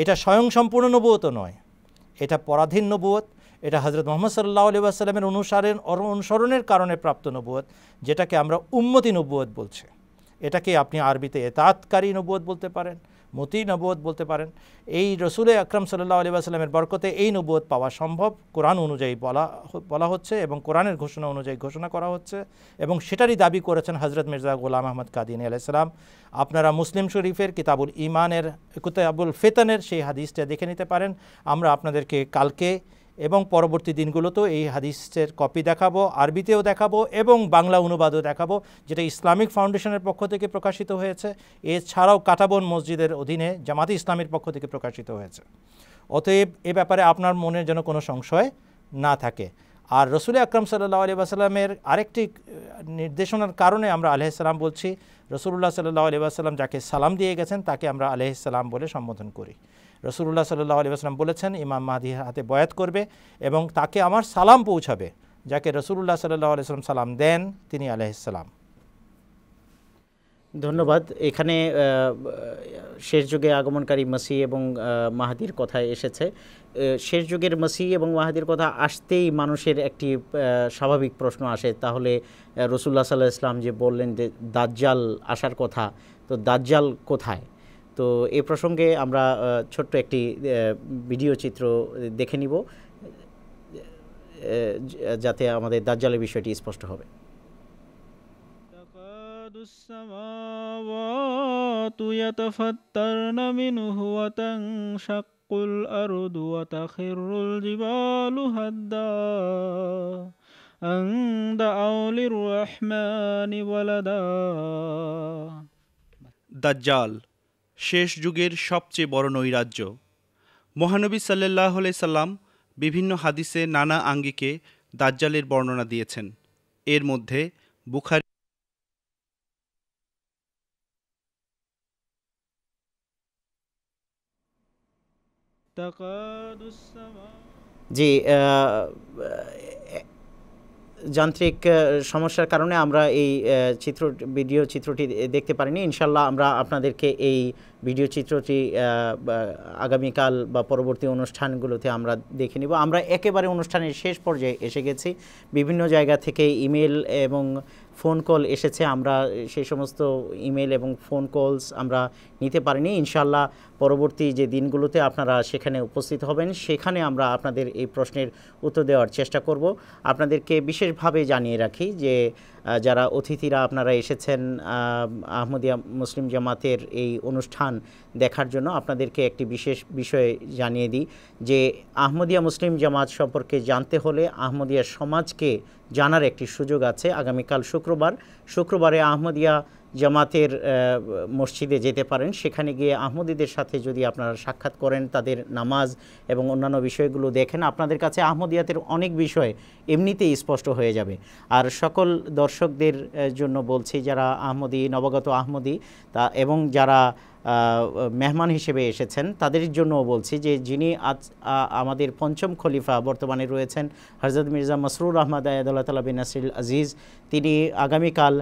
এটা স্বয়ংসম্পূর্ণ নবুয়তও নয় এটা পরাধীন নবুয়ত এটা হজরত মোহাম্মদ সাল্লাহ আলি আসসালামের অনুসারের অনুসরণের কারণে প্রাপ্ত নবুয়ত যেটাকে আমরা উম্মতি নবুয়ত বলছি এটাকে আপনি আরবিতে এতাৎকারী নবুয়ত বলতে পারেন মতি নবুয়ত বলতে পারেন এই রসুলে আকরম সাল্লাহ আলী আসলামের বরকতে এই নবুয়ত পাওয়া সম্ভব কোরআন অনুযায়ী বলা বলা হচ্ছে এবং কোরআনের ঘোষণা অনুযায়ী ঘোষণা করা হচ্ছে এবং সেটারই দাবি করেছেন হজরত মির্জা গোলাম আহমদ কাদিন আলাইসালাম আপনারা মুসলিম শরীফের কিতাবুল ইমানের কুতাবুল ফেতনের সেই হাদিসটা দেখে নিতে পারেন আমরা আপনাদেরকে কালকে এবং পরবর্তী দিনগুলোতেও এই হাদিসের কপি দেখাবো আরবিতেও দেখাবো এবং বাংলা অনুবাদও দেখাবো যেটা ইসলামিক ফাউন্ডেশনের পক্ষ থেকে প্রকাশিত হয়েছে এছাড়াও কাটাবন মসজিদের অধীনে জামাতি ইসলামের পক্ষ থেকে প্রকাশিত হয়েছে অতএব এ ব্যাপারে আপনার মনে যেন কোনো সংশয় না থাকে আর রসুল আকরম সাল্লাহ আলি আসালামের আরেকটি নির্দেশনার কারণে আমরা আলহাম বলছি রসুল্লাহ সাল্লাহ আলী আসালাম যাকে সালাম দিয়ে গেছেন তাকে আমরা আলহাম বলে সম্বোধন করি রসুল্লাহ সাল্লাহ আলী আসলাম বলেছেন ইমাম মাহাদি হাতে বয়াত করবে এবং তাকে আমার সালাম পৌঁছাবে যাকে রসুল্লাহ সাল্লাহ আলিয়াল্লাম সালাম দেন তিনি আলহিসাল্লাম ধন্যবাদ এখানে শেষ যুগে আগমনকারী মাসি এবং মাহাদির কথা এসেছে শেষ যুগের মাসি এবং মাহাদির কথা আসতেই মানুষের একটি স্বাভাবিক প্রশ্ন আসে তাহলে রসুল্লাহ সাল্লাহ ইসলাম যে বললেন যে দাজ্জাল আসার কথা তো দাজ্জাল কোথায় তো এ প্রসঙ্গে আমরা ছোট্ট একটি ভিডিও চিত্র দেখে নিব যাতে আমাদের দাজ্জালের বিষয়টি স্পষ্ট হবে قل أرض وتخر الجبال هدا أن دعوا للرحمن ولدا دجال শেষ যুগের সবচেয়ে বড় নৈরাজ্য মহানবী সাল্লাহ সাল্লাম বিভিন্ন হাদিসে নানা আঙ্গিকে দাজ্জালের বর্ণনা দিয়েছেন এর মধ্যে বুখারি জি যান্ত্রিক সমস্যার কারণে আমরা এই চিত্র ভিডিও চিত্রটি দেখতে পারিনি ইনশাল্লাহ আমরা আপনাদেরকে এই ভিডিও চিত্রটি আগামীকাল বা পরবর্তী অনুষ্ঠানগুলোতে আমরা দেখে নিব আমরা একেবারে অনুষ্ঠানের শেষ পর্যায়ে এসে গেছি বিভিন্ন জায়গা থেকে ইমেল এবং ফোন কল এসেছে আমরা সেই সমস্ত ইমেল এবং ফোন কলস আমরা নিতে পারিনি ইনশাল্লাহ পরবর্তী যে দিনগুলোতে আপনারা সেখানে উপস্থিত হবেন সেখানে আমরা আপনাদের এই প্রশ্নের উত্তর দেওয়ার চেষ্টা করব আপনাদেরকে বিশেষভাবে জানিয়ে রাখি যে যারা অতিথিরা আপনারা এসেছেন আহমদিয়া মুসলিম জামাতের এই অনুষ্ঠান দেখার জন্য আপনাদেরকে একটি বিশেষ বিষয়ে জানিয়ে দিই যে আহমদিয়া মুসলিম জামাত সম্পর্কে জানতে হলে আহমদিয়া সমাজকে জানার একটি সুযোগ আছে আগামীকাল শুক্রবার শুক্রবারে আহমদিয়া জামাতের মসজিদে যেতে পারেন সেখানে গিয়ে আহমদীদের সাথে যদি আপনারা সাক্ষাৎ করেন তাদের নামাজ এবং অন্যান্য বিষয়গুলো দেখেন আপনাদের কাছে আহমদিয়াতের অনেক বিষয় এমনিতেই স্পষ্ট হয়ে যাবে আর সকল দর্শকদের জন্য বলছি যারা আহমদি নবাগত আহমদি তা এবং যারা মেহমান হিসেবে এসেছেন তাদের জন্যও বলছি যে যিনি আজ আমাদের পঞ্চম খলিফা বর্তমানে রয়েছেন হজরত মির্জা মসরুর আহমদ আয়াদুল্লাহ তালা বিন নাসির আজিজ তিনি আগামীকাল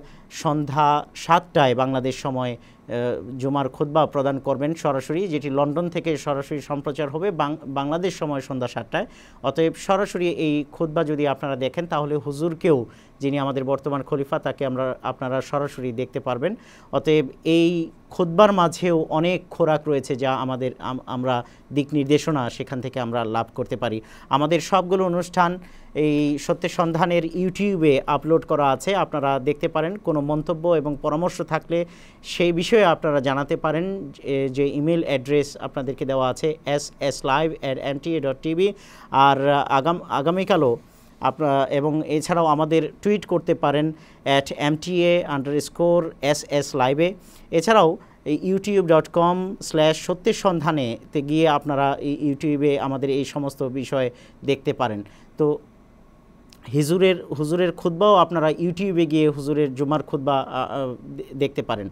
সন্ধ্যা সাতটায় বাংলাদেশ সময় জুমার খুদ্া প্রদান করবেন সরাসরি যেটি লন্ডন থেকে সরাসরি সম্প্রচার হবে বাংলাদেশ সময় সন্ধ্যা সাতটায় অতএব সরাসরি এই খুদ্া যদি আপনারা দেখেন তাহলে হুজুরকেও যিনি আমাদের বর্তমান খলিফা তাকে আমরা আপনারা সরাসরি দেখতে পারবেন অতএব এই খুদ্বার মাঝেও অনেক খোরাক রয়েছে যা আমাদের আমরা দিক নির্দেশনা সেখান থেকে আমরা লাভ করতে পারি আমাদের সবগুলো অনুষ্ঠান এই সত্যের সন্ধানের ইউটিউবে আপলোড করা আছে আপনারা দেখতে পারেন কোনো মন্তব্য এবং পরামর্শ থাকলে সেই বিষয়ে আপনারা জানাতে পারেন যে ইমেল অ্যাড্রেস আপনাদেরকে দেওয়া আছে S S live at A dot TV আর আগাম আগামীকালও আপনা এবং এছাড়াও আমাদের টুইট করতে পারেন at MTA underscore S S লাইভে এছাড়াও ইউটিউব ডট কম স্ল্যাশ সত্যের সন্ধানেতে গিয়ে আপনারা ইউটিউবে আমাদের এই সমস্ত বিষয় দেখতে পারেন তো হিজুরের হুজুরের খুদ্বাও আপনারা ইউটিউবে গিয়ে হুজুরের জুমার খুদ্বা দেখতে পারেন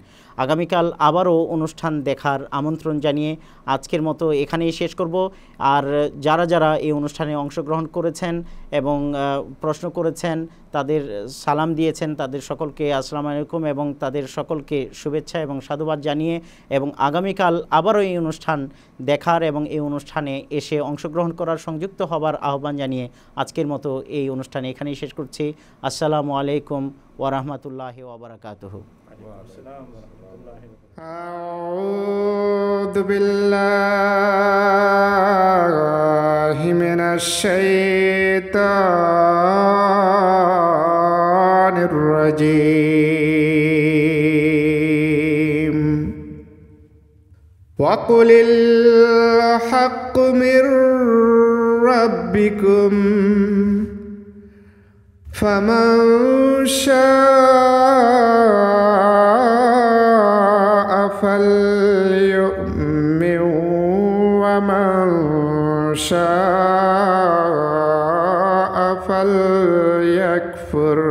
আগামীকাল আবারও অনুষ্ঠান দেখার আমন্ত্রণ জানিয়ে আজকের মতো এখানেই শেষ করব আর যারা যারা এই অনুষ্ঠানে অংশগ্রহণ করেছেন এবং প্রশ্ন করেছেন তাদের সালাম দিয়েছেন তাদের সকলকে আসসালামু আলাইকুম এবং তাদের সকলকে শুভেচ্ছা এবং সাধুবাদ জানিয়ে এবং আগামীকাল আবারও এই অনুষ্ঠান দেখার এবং এই অনুষ্ঠানে এসে অংশগ্রহণ করার সংযুক্ত হবার আহ্বান জানিয়ে আজকের মতো এই অনুষ্ঠানে এখানেই শেষ করছি আসসালামু আলাইকুম ورحمة الله وبركاته أعوذ بالله من الشيطان الرجيم وقل الحق من ربكم فمن شاء فليؤمن ومن شاء فليكفر